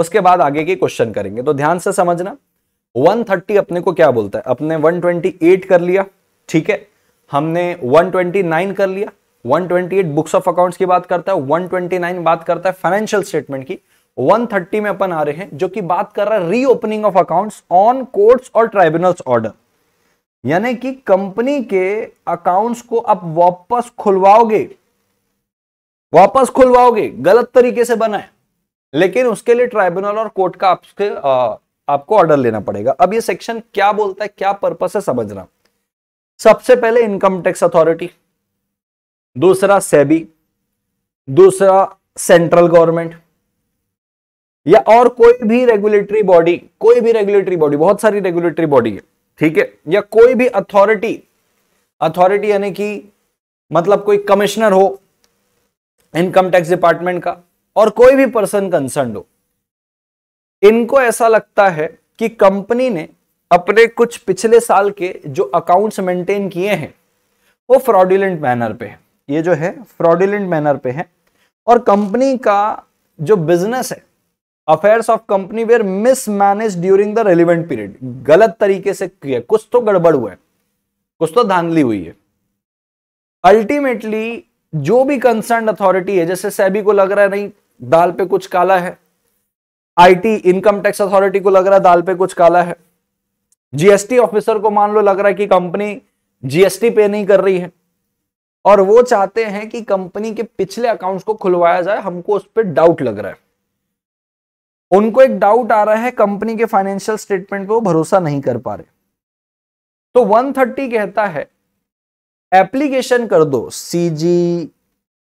उसके बाद आगे के क्वेश्चन करेंगे तो ध्यान से समझना 130 अपने को क्या बोलता है अपने 128 कर लिया ठीक है हमने 129 कर लिया 128 बुक्स ऑफ अकाउंट्स की बात करता है 129 बात करता है फाइनेंशियल स्टेटमेंट की 130 में अपन आ रहे हैं जो कि बात कर रहा है reopening of accounts on courts और ट्राइब्यूनल्स ऑर्डर यानी कि कंपनी के अकाउंट्स को आप वापस खुलवाओगे वापस खुलवाओगे गलत तरीके से बनाए लेकिन उसके लिए ट्राइब्यूनल और कोर्ट का आपके आ, आपको ऑर्डर लेना पड़ेगा अब ये सेक्शन क्या बोलता है क्या पर्पस है समझना सबसे पहले इनकम टैक्स अथॉरिटी दूसरा सेबी दूसरा सेंट्रल गवर्नमेंट या और कोई भी रेगुलेटरी बॉडी कोई भी रेगुलेटरी बॉडी बहुत सारी रेगुलेटरी बॉडी है ठीक है या कोई भी अथॉरिटी अथॉरिटी यानी कि मतलब कोई कमिश्नर हो इनकम टैक्स डिपार्टमेंट का और कोई भी पर्सन कंसर्न हो इनको ऐसा लगता है कि कंपनी ने अपने कुछ पिछले साल के जो अकाउंट्स मेंटेन किए हैं वो फ्रॉडुलेंट मैनर पे है ये जो है फ्रॉडुलेंट मैनर पे है और कंपनी का जो बिजनेस है affairs of company were mismanage during the relevant period गलत तरीके से किया कुछ तो गड़बड़ हुआ है कुछ तो धांधली हुई है अल्टीमेटली जो भी कंसर्न अथॉरिटी है जैसे सेबी को लग रहा है नहीं दाल पे कुछ काला है आईटी इनकम टैक्स अथॉरिटी को लग रहा है दाल पे कुछ काला है जीएसटी ऑफिसर को मान लो लग रहा है कि कंपनी जीएसटी पे नहीं कर रही है और वो चाहते हैं कि कंपनी के पिछले अकाउंट्स को खुलवाया जाए हमको उस पर डाउट लग रहा है उनको एक डाउट आ रहा है कंपनी के फाइनेंशियल स्टेटमेंट पे वो भरोसा नहीं कर पा रहे तो 130 कहता है एप्लीकेशन कर दो CG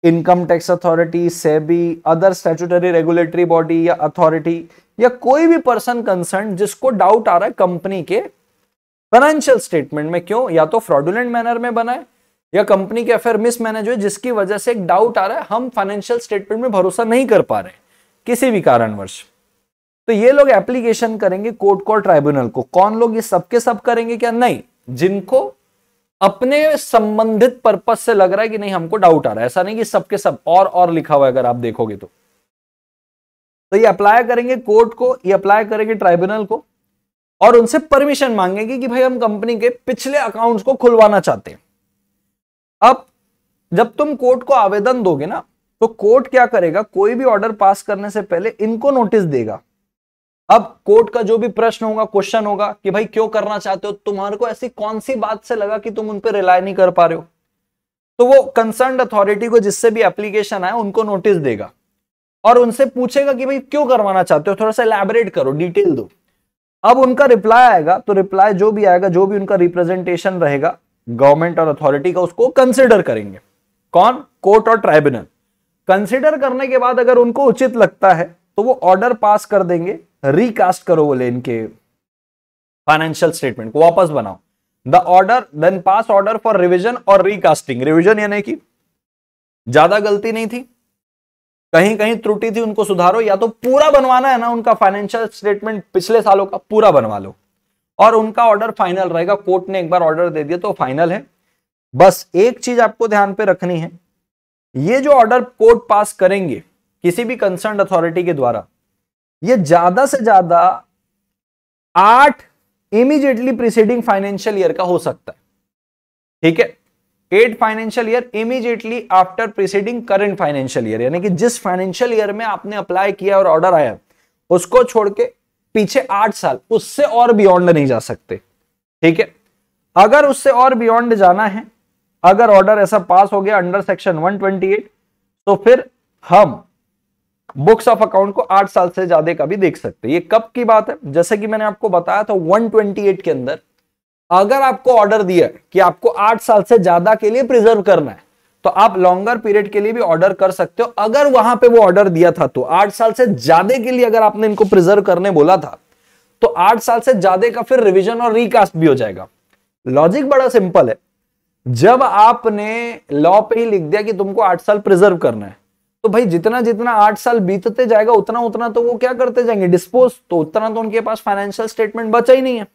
income tax authority SEBI other statutory regulatory body या अथॉरिटी या कोई भी पर्सन कंसर्न जिसको डाउट आ रहा है कंपनी के फाइनेंशियल स्टेटमेंट में क्यों या तो फ्रॉडुलेंट मैनर में बनाए या कंपनी के अफेयर मिसमैनेज हुए जिसकी वजह से एक डाउट आ रहा है हम फाइनेंशियल स्टेटमेंट में भरोसा नहीं कर पा रहे किसी भी कारणवश तो ये लोग एप्लीकेशन करेंगे कोर्ट को ट्राइब्यूनल को कौन लोग ये सबके सब करेंगे क्या नहीं जिनको अपने संबंधित पर्पज से लग रहा है कि नहीं हमको डाउट आ रहा है ऐसा नहीं कि सबके सब और और लिखा हुआ है अगर आप देखोगे तो तो ये अप्लाई करेंगे कोर्ट को ये अप्लाई करेंगे ट्राइब्यूनल को और उनसे परमिशन मांगेंगे कि भाई हम कंपनी के पिछले अकाउंट्स को खुलवाना चाहते हैं अब जब तुम कोर्ट को आवेदन दोगे ना तो कोर्ट क्या करेगा कोई भी ऑर्डर पास करने से पहले इनको नोटिस देगा अब कोर्ट का जो भी प्रश्न होगा क्वेश्चन होगा कि भाई क्यों करना चाहते हो तुम्हारे को ऐसी कौन सी बात से लगा कि तुम उन पर रिलाय नहीं कर पा रहे हो तो वो कंसर्न अथॉरिटी को जिससे भी एप्लीकेशन आए उनको नोटिस देगा और उनसे पूछेगा कि भाई क्यों करवाना चाहते हो थोड़ा सा एलैबोरेट करो डिटेल दो अब उनका रिप्लाई आएगा तो रिप्लाई जो भी आएगा जो भी उनका रिप्रेजेंटेशन रहेगा गवर्नमेंट और अथॉरिटी का उसको कंसिडर करेंगे कौन कोर्ट और ट्राइब्यूनल कंसिडर करने के बाद अगर उनको उचित लगता है तो वो ऑर्डर पास कर देंगे रिकास्ट करो बोले इनके फाइनेंशियल स्टेटमेंट को वापस बनाओ the order then pass order for revision और रिकास्टिंग रिविजन यानी कि ज्यादा गलती नहीं थी कहीं कहीं त्रुटि थी उनको सुधारो या तो पूरा बनवाना है ना उनका फाइनेंशियल स्टेटमेंट पिछले सालों का पूरा बनवा लो और उनका ऑर्डर फाइनल रहेगा कोर्ट ने एक बार ऑर्डर दे दिया तो फाइनल है बस एक चीज आपको ध्यान पे रखनी है ये जो ऑर्डर कोर्ट पास करेंगे किसी भी कंसर्न अथॉरिटी के द्वारा ये ज्यादा से ज्यादा आठ इमीजिएटली प्रीसीडिंग फाइनेंशियल ईयर का हो सकता है ठीक है at financial year immediately after preceding current financial year यानी कि जिस फाइनेंशियल ईयर में आपने अप्लाई किया और ऑर्डर आया उसको छोड़ के पीछे आठ साल उससे और बियॉन्ड नहीं जा सकते ठीक है अगर उससे और बियॉन्ड जाना है अगर ऑर्डर ऐसा पास हो गया अंडर सेक्शन 128 तो फिर हम बुक्स ऑफ अकाउंट को आठ साल से ज्यादा का भी देख सकते हैं ये कब की बात है जैसे कि मैंने आपको बताया था 128 के अंदर अगर आपको ऑर्डर दिया कि आपको आठ साल से ज्यादा के लिए प्रिजर्व करना है तो आप लॉन्गर पीरियड के लिए भी ऑर्डर कर सकते हो अगर वहां पे वो ऑर्डर दिया था तो आठ साल से ज्यादा के लिए अगर आपने इनको प्रिजर्व करने बोला था तो आठ साल से ज्यादा का फिर रिविजन और रिकास्ट भी हो जाएगा लॉजिक बड़ा सिंपल है जब आपने लॉ पे ही लिख दिया कि तुमको आठ साल प्रिजर्व करना है तो भाई जितना जितना आठ साल बीतते जाएगा उतना उतना तो वो क्या करते जाएंगे डिस्पोज तो उतना तो उनके पास फाइनेंशियल स्टेटमेंट बचा ही नहीं है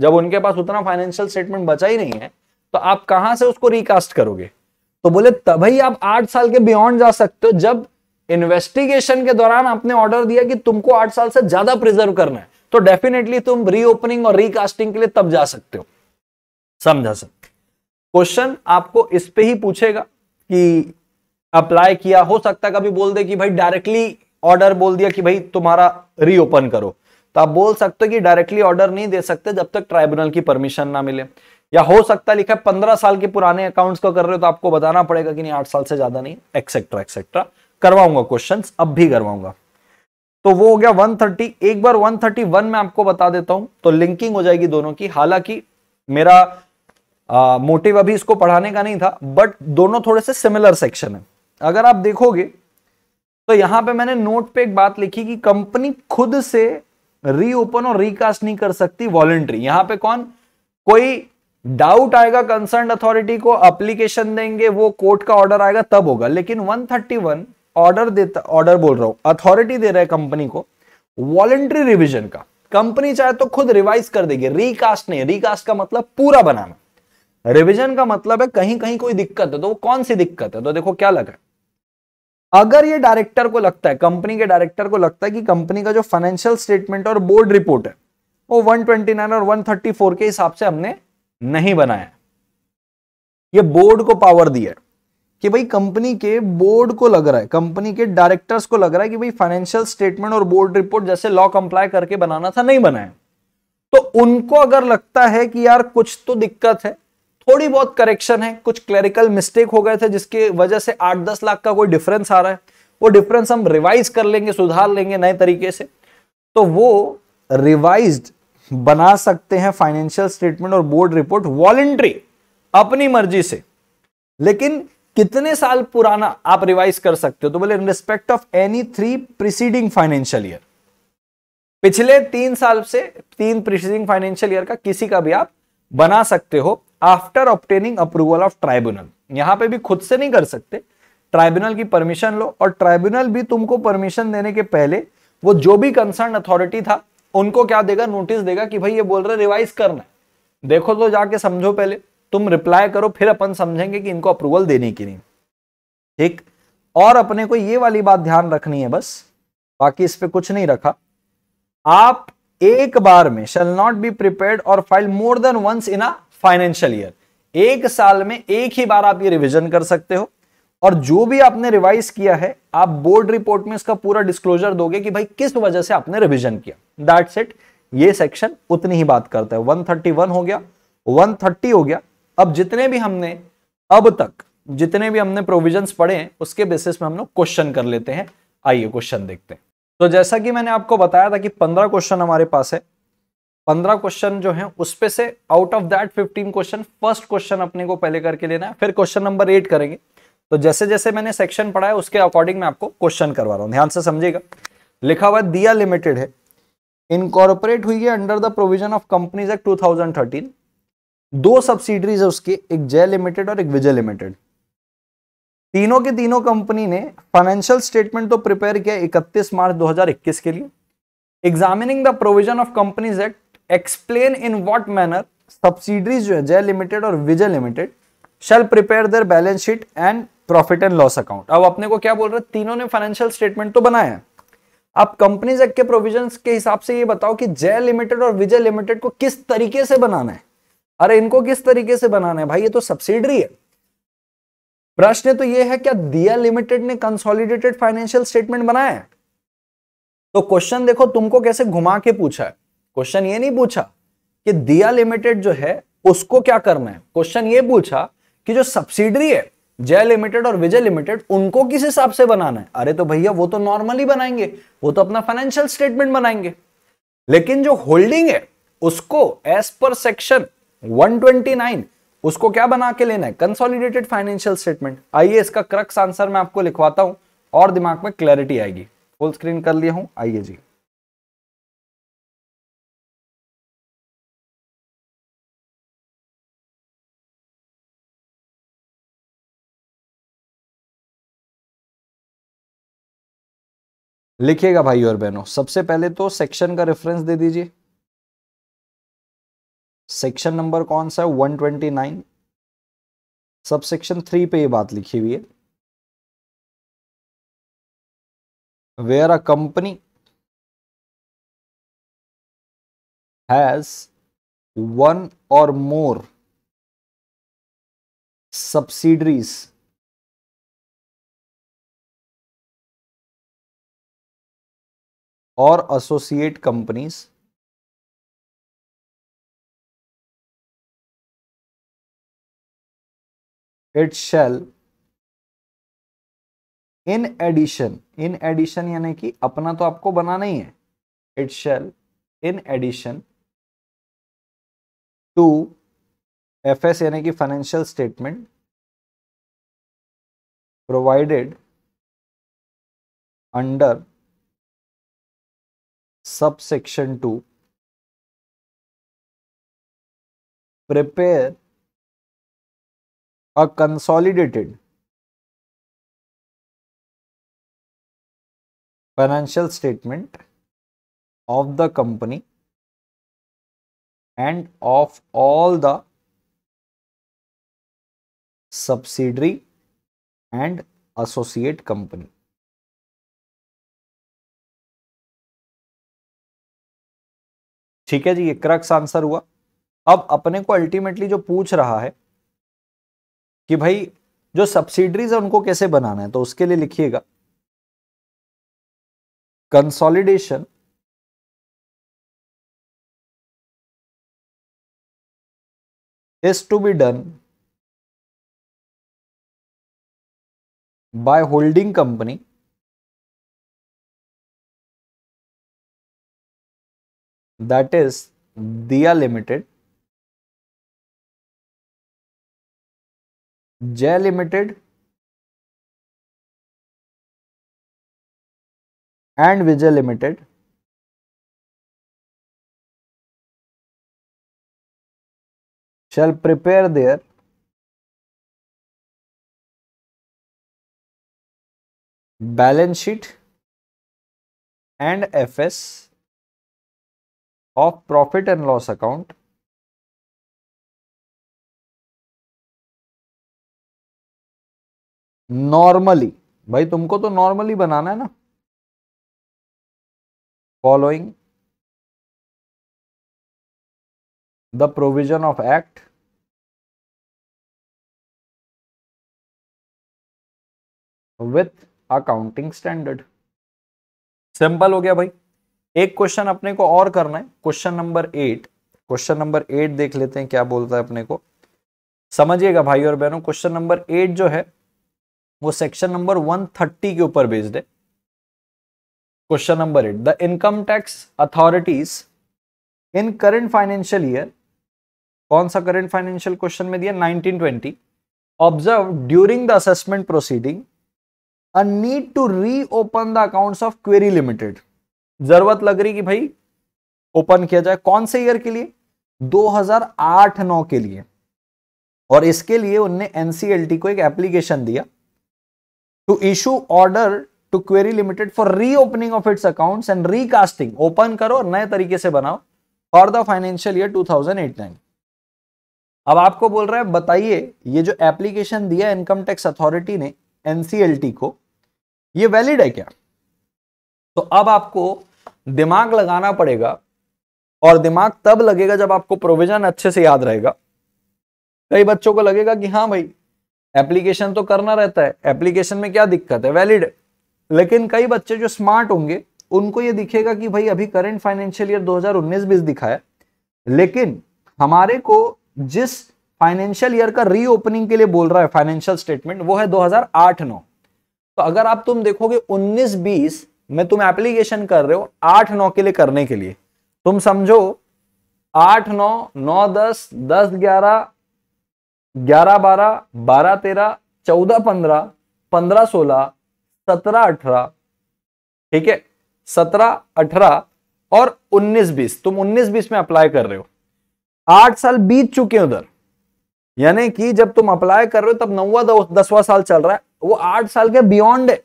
जब उनके पास उतना फाइनेंशियल स्टेटमेंट बचा ही नहीं है तो आप कहां से उसको रिकास्ट करोगे तो बोले तभी आप आठ साल के बियॉन्ड जा सकते हो जब इन्वेस्टिगेशन के दौरान आपने ऑर्डर दिया कि तुमको आठ साल से ज्यादा प्रिजर्व करना है तो डेफिनेटली तुम रीओपनिंग और रिकास्टिंग के लिए तब जा सकते हो समझा सर क्वेश्चन आपको इस पे ही पूछेगा कि अप्लाई किया हो सकता है कभी बोल दे कि भाई डायरेक्टली ऑर्डर बोल दिया कि भाई तुम्हारा रीओपन करो तो आप बोल सकते हो कि डायरेक्टली ऑर्डर नहीं दे सकते जब तक ट्राइब्यूनल की परमिशन ना मिले या हो सकता है लिखा पंद्रह साल के पुराने अकाउंट्स को कर रहे हो तो आपको बताना पड़ेगा कि नहीं आठ साल से ज्यादा नहीं एक्सेट्रा एक्सेट्रा करवाऊंगा क्वेश्चन अब भी करवाऊंगा तो वो हो गया वन एक बार वन में आपको बता देता हूं तो लिंकिंग हो जाएगी दोनों की हालांकि मेरा मोटिव अभी इसको पढ़ाने का नहीं था बट दोनों थोड़े से सिमिलर सेक्शन है अगर आप देखोगे तो यहां पे मैंने नोट पे एक बात लिखी कि कंपनी खुद से रीओपन और रिकास्ट नहीं कर सकती वॉलेंट्री यहां पे कौन कोई डाउट आएगा कंसर्न अथॉरिटी को अप्लीकेशन देंगे वो कोर्ट का ऑर्डर आएगा तब होगा लेकिन 131 ऑर्डर देता ऑर्डर बोल रहा हूं अथॉरिटी दे रहा है कंपनी को वॉलेंट्री रिविजन का कंपनी चाहे तो खुद रिवाइज कर देगी रिकास्ट नहीं रिकास्ट का मतलब पूरा बनाना रिविजन का मतलब है कहीं कहीं कोई दिक्कत है तो वो कौन सी दिक्कत है तो देखो क्या लगा अगर ये डायरेक्टर को लगता है कंपनी के डायरेक्टर को लगता है कि कंपनी का जो फाइनेंशियल स्टेटमेंट और बोर्ड रिपोर्ट है वो 129 और 134 के हिसाब से हमने नहीं बनाया ये बोर्ड को पावर दिया है कि भाई कंपनी के बोर्ड को लग रहा है कंपनी के डायरेक्टर्स को लग रहा है कि भाई फाइनेंशियल स्टेटमेंट और बोर्ड रिपोर्ट जैसे लॉ कंप्लाई करके बनाना था नहीं बनाया तो उनको अगर लगता है कि यार कुछ तो दिक्कत है थोड़ी बहुत करेक्शन है कुछ क्लरिकल मिस्टेक हो गए थे जिसकी वजह से आठ दस लाख का कोई डिफरेंस आ रहा है वो डिफरेंस हम रिवाइज कर लेंगे सुधार लेंगे नए तरीके से तो वो रिवाइज बना सकते हैं फाइनेंशियल स्टेटमेंट और बोर्ड रिपोर्ट वॉलेंट्री अपनी मर्जी से लेकिन कितने साल पुराना आप रिवाइज कर सकते हो तो बोले in respect of any three preceding financial year पिछले तीन साल से तीन प्रिसीडिंग फाइनेंशियल ईयर का किसी का भी आप बना सकते हो after obtaining approval of tribunal यहां पे भी खुद से नहीं कर सकते ट्राइब्यूनल की परमिशन लो और ट्राइब्यूनल भी तुमको परमिशन देने के पहले वो जो भी कंसर्न अथॉरिटी था उनको क्या देगा नोटिस देगा कि भाई ये बोल रहे रिवाइज करना देखो तो जाके समझो पहले तुम रिप्लाई करो फिर अपन समझेंगे कि इनको अप्रूवल देने की नहीं ठीक और अपने को ये वाली बात ध्यान रखनी है बस बाकी इस पर कुछ नहीं रखा आप एक बार में शेल नॉट बी प्रिपेयर और file more than once in a financial year एक साल में एक ही बार आप ये रिविजन कर सकते हो और जो भी आपने रिवाइज किया है आप बोर्ड रिपोर्ट में इसका पूरा डिस्क्लोजर दोगे कि भाई किस वजह से आपने रिविजन किया दैट सेट ये सेक्शन उतनी ही बात करता है वन हो गया वन थर्टी हो गया अब जितने भी हमने अब तक जितने भी हमने प्रोविजन पढ़े हैं उसके बेसिस में हम लोग क्वेश्चन कर लेते हैं आइए क्वेश्चन देखते हैं तो जैसा कि मैंने आपको बताया था कि पंद्रह क्वेश्चन हमारे पास है पंद्रह क्वेश्चन जो है उसपे से out of that fifteen question first question अपने को पहले करके लेना है फिर क्वेश्चन नंबर एट करेंगे तो जैसे जैसे मैंने सेक्शन पढ़ाया उसके अकॉर्डिंग मैं आपको क्वेश्चन करवा रहा हूं ध्यान से समझेगा लिखा हुआ दिया लिमिटेड है इनकॉर्पोरेट हुई है under the provision of companies act two दो सब्सिडरीज है उसकी एक जय लिमिटेड और एक विजय लिमिटेड तीनों के तीनों कंपनी ने फाइनेंशियल स्टेटमेंट तो प्रिपेयर किया 31 मार्च 2021 के लिए examining the provision of companies act explain in what manner subsidiaries जो है जय लिमिटेड और Vijay limited shall prepare their balance sheet and profit and loss account अब अपने को क्या बोल रहे तीनों ने फाइनेंशियल स्टेटमेंट तो बनाया है आप कंपनीज एक्ट के प्रोविजन के हिसाब से ये बताओ कि जय लिमिटेड और विजय लिमिटेड को किस तरीके से बनाना है अरे इनको किस तरीके से बनाना है भाई ये तो सब्सिडरी है प्रश्न तो ये है क्या दिया लिमिटेड ने कंसोलिडेटेड फाइनेंशियल स्टेटमेंट बनाया है तो क्वेश्चन देखो तुमको कैसे घुमा के पूछा है क्वेश्चन ये नहीं पूछा कि दिया लिमिटेड जो है उसको क्या करना है क्वेश्चन ये पूछा कि जो सब्सिडरी है जय लिमिटेड और विजय लिमिटेड उनको किस हिसाब से बनाना है अरे तो भैया वो तो नॉर्मली बनाएंगे वो तो अपना फाइनेंशियल स्टेटमेंट बनाएंगे लेकिन जो होल्डिंग है उसको एज पर सेक्शन 129 उसको क्या बना के लेना है कंसोलिडेटेड फाइनेंशियल स्टेटमेंट आइए इसका क्रक्स आंसर मैं आपको लिखवाता हूं और दिमाग में क्लैरिटी आएगी फुल स्क्रीन कर लिया हूं आइए जी लिखिएगा भाई और बहनों सबसे पहले तो सेक्शन का रेफरेंस दे दीजिए सेक्शन नंबर कौन सा one twenty nine subsection three पे ये बात लिखी हुई है where a company has one or more subsidiaries or associate companies it shall in addition in addition यानी कि अपना तो आपको बनाना ही है it shall in addition to F S यानी कि financial statement provided under subsection 2 prepare a consolidated financial statement of the company and of all the subsidiary and associate company ठीक है जी ये क्रक्स आंसर हुआ अब अपने को अल्टीमेटली जो पूछ रहा है कि भाई जो सब्सिडरीज है उनको कैसे बनाना है तो उसके लिए लिखिएगा consolidation is to be done by holding company that is Dia Limited, J Limited and Vijay Limited. shall prepare their balance sheet and FS of profit and loss account normally भाई तुमको तो नॉर्मली बनाना है ना following the provision of act with accounting standard simple हो गया भाई एक क्वेश्चन अपने को और करना है question number eight question number eight देख लेते हैं क्या बोलता है अपने को समझिएगा भाई और बहनों क्वेश्चन नंबर एट जो है वो सेक्शन नंबर वन थर्टी के ऊपर बेस्ड है question number eight the income tax authorities in current financial year कौन सा करंट फाइनेंशियल क्वेश्चन में दिया 1920 observe during the assessment proceeding a need to reopen the accounts of Query limited जरूरत लग रही कि भाई ओपन किया जाए कौन से ईयर के लिए 2008-9 के लिए और इसके लिए उनने एनसीएलटी को एक एप्लीकेशन दिया to issue order to Query limited for reopening of its accounts and recasting open करो और नए तरीके से बनाओ फॉर द फाइनेंशियल ईयर 2008-9 अब आपको बोल रहा है बताइए ये जो एप्लीकेशन दिया इनकम टैक्स अथॉरिटी ने एनसीएलटी को ये वैलिड है क्या तो अब आपको दिमाग लगाना पड़ेगा और दिमाग तब लगेगा जब आपको प्रोविजन अच्छे से याद रहेगा कई बच्चों को लगेगा कि हाँ भाई एप्लीकेशन तो करना रहता है एप्लीकेशन में क्या दिक्कत है वैलिड लेकिन कई बच्चे जो स्मार्ट होंगे उनको ये दिखेगा कि भाई अभी करंट फाइनेंशियल ईयर 2019 दिखा है लेकिन हमारे को जिस फाइनेंशियल ईयर का रीओपनिंग के लिए बोल रहा है फाइनेंशियल स्टेटमेंट वो है 2008 हजार तो अगर आप तुम देखोगे 19 बीस मैं तुम एप्लीकेशन कर रहे हो आठ नौ के लिए करने के लिए तुम समझो आठ नौ नौ दस दस ग्यारह ग्यारह बारह बारह तेरह चौदह पंद्रह पंद्रह सोलह सत्रह अठारह ठीक है सत्रह अठारह और उन्नीस बीस तुम उन्नीस बीस में अप्लाई कर रहे हो आठ साल बीत चुके उधर यानी कि जब तुम अप्लाई कर रहे हो तब नौवा दसवा साल चल रहा है वो आठ साल के बियॉन्ड है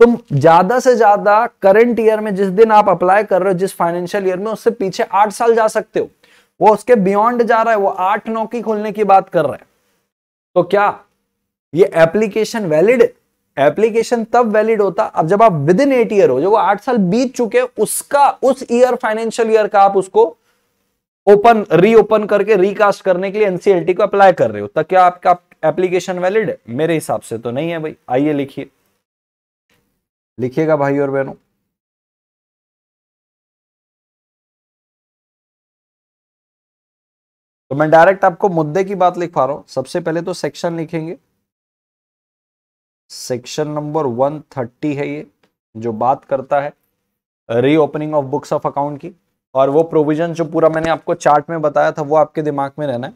तुम ज्यादा से ज्यादा करंट ईयर में जिस दिन आप अप्लाई कर रहे हो जिस फाइनेंशियल ईयर में उससे पीछे आठ साल जा सकते हो वो उसके बियॉन्ड जा रहा है वो आठ नौ की खोलने की बात कर रहा है तो क्या ये एप्लीकेशन वैलिड एप्लीकेशन तब वैलिड होता अब जब आप विद इन एट ईयर हो जब वो आठ साल बीत चुके उसका उस ईयर फाइनेंशियल ईयर का आप उसको ओपन रीओपन करके रीकास्ट करने के लिए एनसीएलटी को अप्लाई कर रहे हो तो क्या आपका एप्लीकेशन वैलिड है मेरे हिसाब से तो नहीं है भाई आइए लिखिए लिखिएगा भाई और बहनों तो मैं डायरेक्ट आपको मुद्दे की बात लिखवा रहा हूं सबसे पहले तो सेक्शन लिखेंगे सेक्शन नंबर 130 है ये जो बात करता है reopening of books of account की और वो प्रोविजन जो पूरा मैंने आपको चार्ट में बताया था वो आपके दिमाग में रहना है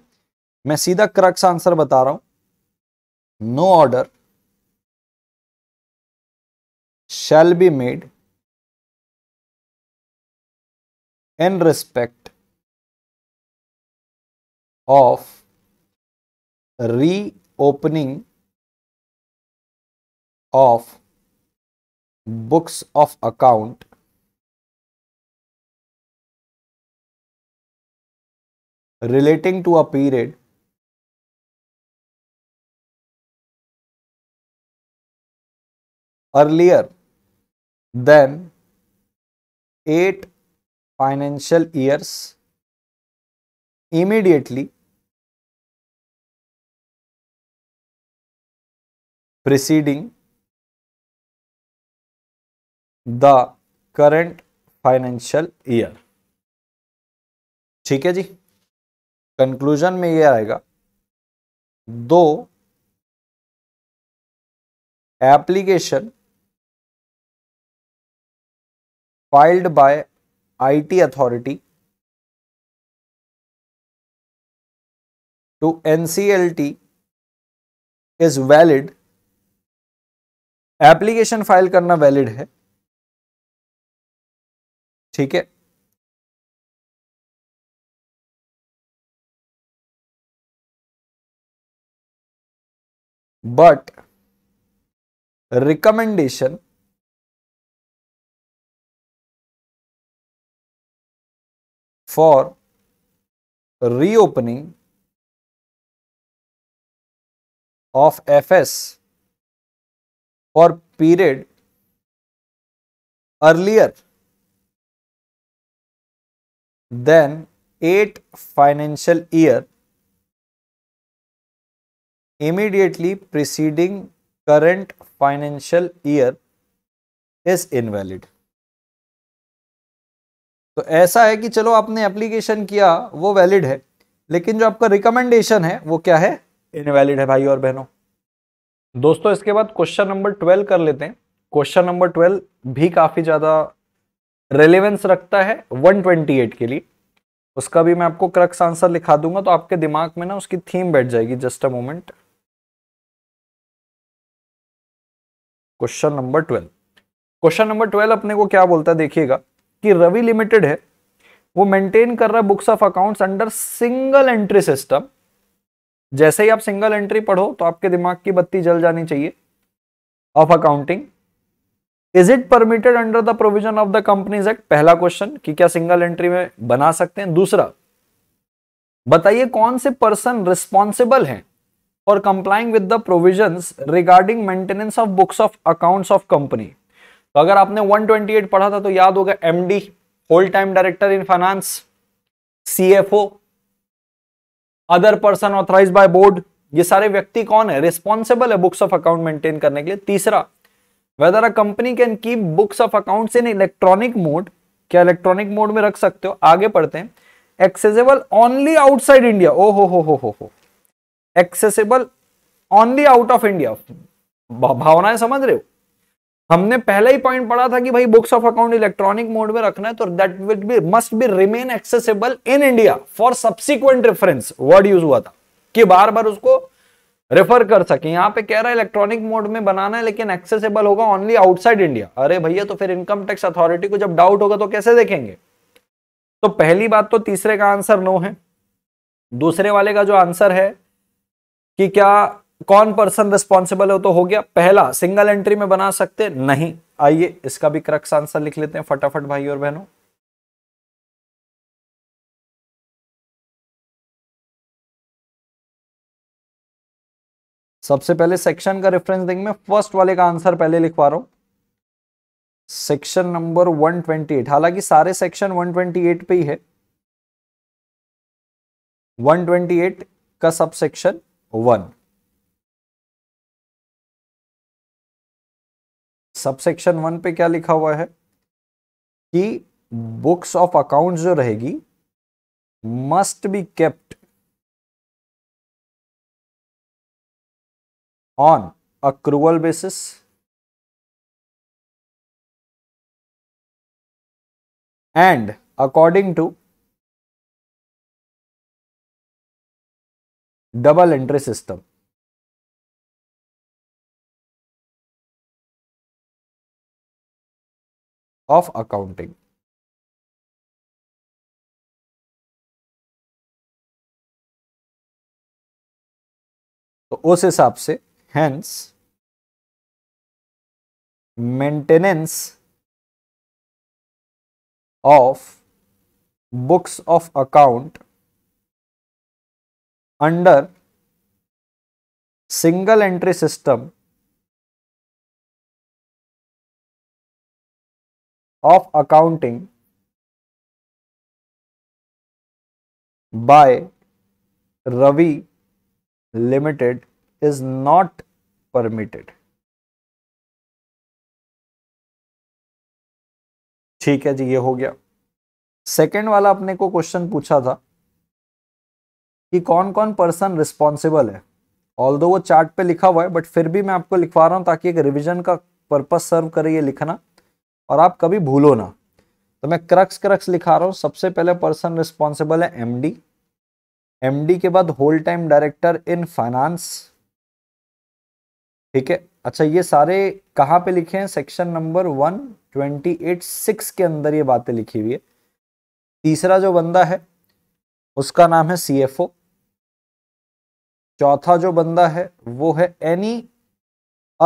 मैं सीधा क्रक्स आंसर बता रहा हूं no order shall be made in respect of reopening of books of account relating to a period earlier then eight financial years immediately preceding the current financial year ठीक है जी कंक्लूजन में ये आएगा दो application filed by IT authority to NCLT is valid application file करना valid है ठीक है but recommendation for reopening of Fs for period earlier than 8 financial year immediately preceding current financial year is invalid. तो ऐसा है कि चलो आपने एप्लीकेशन किया वो वैलिड है लेकिन जो आपका रिकमेंडेशन है वो क्या है इनवैलिड है भाई और बहनों दोस्तों इसके बाद क्वेश्चन नंबर ट्वेल्व कर लेते हैं क्वेश्चन नंबर ट्वेल्व भी काफ़ी ज़्यादा रेलेवेंस रखता है 128 के लिए उसका भी मैं आपको क्रक्स आंसर लिखा दूंगा तो आपके दिमाग में ना उसकी थीम बैठ जाएगी just a moment question number twelve question number twelve अपने को क्या बोलता है देखिएगा कि रवि लिमिटेड है वो मेंटेन कर रहा है books of accounts under single entry system जैसे ही आप सिंगल एंट्री पढ़ो तो आपके दिमाग की बत्ती जल जानी चाहिए of accounting is it permitted under the provision of the companies act पहला क्वेश्चन कि क्या सिंगल एंट्री में बना सकते हैं दूसरा बताइए कौन से पर्सन रिस्पॉन्सिबल हैं for complying with the provision regarding maintenance of books of accounts of company तो अगर आपने 128 पढ़ा था तो याद होगा MD whole time director in finance CFO other person authorise by board ये सारे व्यक्ति कौन है रिस्पॉन्सिबल है बुक्स ऑफ अकाउंट मेंटेन करने के लिए तीसरा whether a company can keep books of accounts in electronic mode क्या इलेक्ट्रॉनिक मोड में रख सकते हो आगे पढ़ते हैं एक्सेसिबल ओनली आउटसाइड इंडिया ओ हो हो हो हो हो accessible only out of India भावनाएं समझ रहे हो हमने पहले ही पॉइंट पढ़ा था कि भाई books of account electronic mode में रखना है तो that will be must be remain accessible in India for subsequent reference word use हुआ था कि बार बार उसको रेफर कर सके यहाँ पे कह रहा है इलेक्ट्रॉनिक मोड में बनाना है लेकिन एक्सेसिबल होगा ओनली आउटसाइड इंडिया अरे भैया तो फिर इनकम टैक्स अथॉरिटी को जब डाउट होगा तो कैसे देखेंगे तो पहली बात तो तीसरे का आंसर नो है दूसरे वाले का जो आंसर है कि क्या कौन पर्सन रिस्पॉन्सिबल हो तो हो गया पहला सिंगल एंट्री में बना सकते नहीं आइए इसका भी क्रक्स आंसर लिख लेते हैं फटाफट भाई और बहनों सबसे पहले सेक्शन का रेफरेंस देंगे मैं फर्स्ट वाले का आंसर पहले लिखवा रहा हूं सेक्शन नंबर 128 हालांकि सारे सेक्शन 128 पे ही है 128 का sub section one subsection one पे क्या लिखा हुआ है कि बुक्स ऑफ अकाउंट जो रहेगी must be kept on accrual basis and according to double entry system of accounting तो उस हिसाब से hence maintenance of books of account under single entry system of accounting by Ravi limited is not permitted ठीक है जी ये हो गया second वाला अपने को क्वेश्चन पूछा था कि कौन कौन पर्सन रिस्पॉन्सिबल है ऑल वो चार्ट पे लिखा हुआ है बट फिर भी मैं आपको लिखवा रहा हूं ताकि एक रिविजन का पर्पस सर्व करे ये लिखना और आप कभी भूलो ना तो मैं क्रक्स क्रक्स लिखा रहा हूँ सबसे पहले पर्सन रिस्पॉन्सिबल है एमडी एमडी के बाद whole time director in finance ठीक है अच्छा ये सारे कहाँ पे लिखे हैं section number one twenty eight six के अंदर ये बातें लिखी हुई है तीसरा जो बंदा है उसका नाम है सीएफओ चौथा जो बंदा है वो है एनी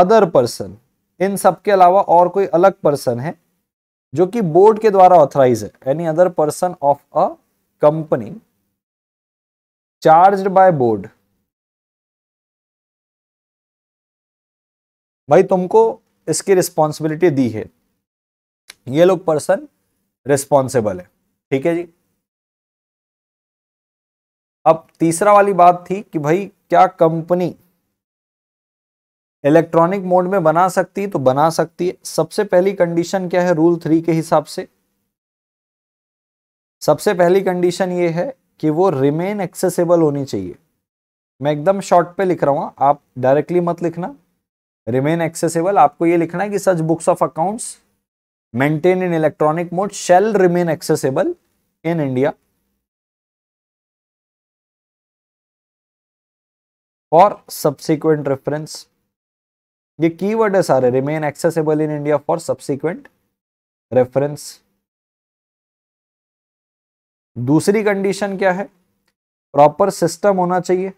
अदर पर्सन इन सब के अलावा और कोई अलग पर्सन है जो कि बोर्ड के द्वारा ऑथराइज है any other person of a company charge by board भाई तुमको इसकी रिस्पॉन्सिबिलिटी दी है ये लोग पर्सन रिस्पॉन्सिबल है ठीक है जी अब तीसरा वाली बात थी कि भाई क्या कंपनी इलेक्ट्रॉनिक मोड में बना सकती है तो बना सकती है सबसे पहली कंडीशन क्या है रूल थ्री के हिसाब से सबसे पहली कंडीशन ये है कि वो रिमेन एक्सेसिबल होनी चाहिए मैं एकदम शॉर्ट पे लिख रहा हूँ आप डायरेक्टली मत लिखना रिमेन एक्सेसिबल आपको ये लिखना है कि such books of accounts maintain in electronic mode shall remain accessible in India for subsequent reference ये कीवर्ड है सारे remain accessible in India for subsequent reference दूसरी कंडीशन क्या है प्रॉपर सिस्टम होना चाहिए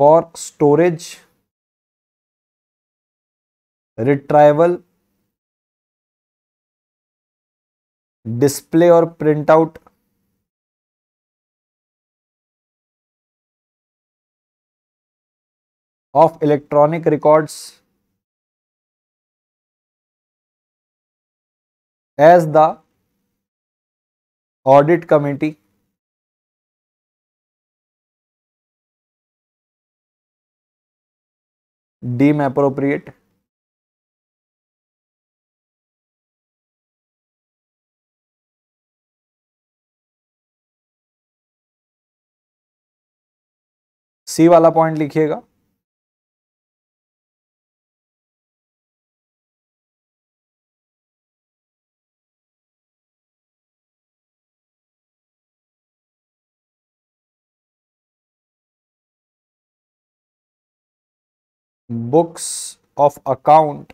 फॉर स्टोरेज रिट्राइवल डिस्प्ले और print out of electronic records as the audit committee deem appropriate C वाला पॉइंट लिखिएगा books of account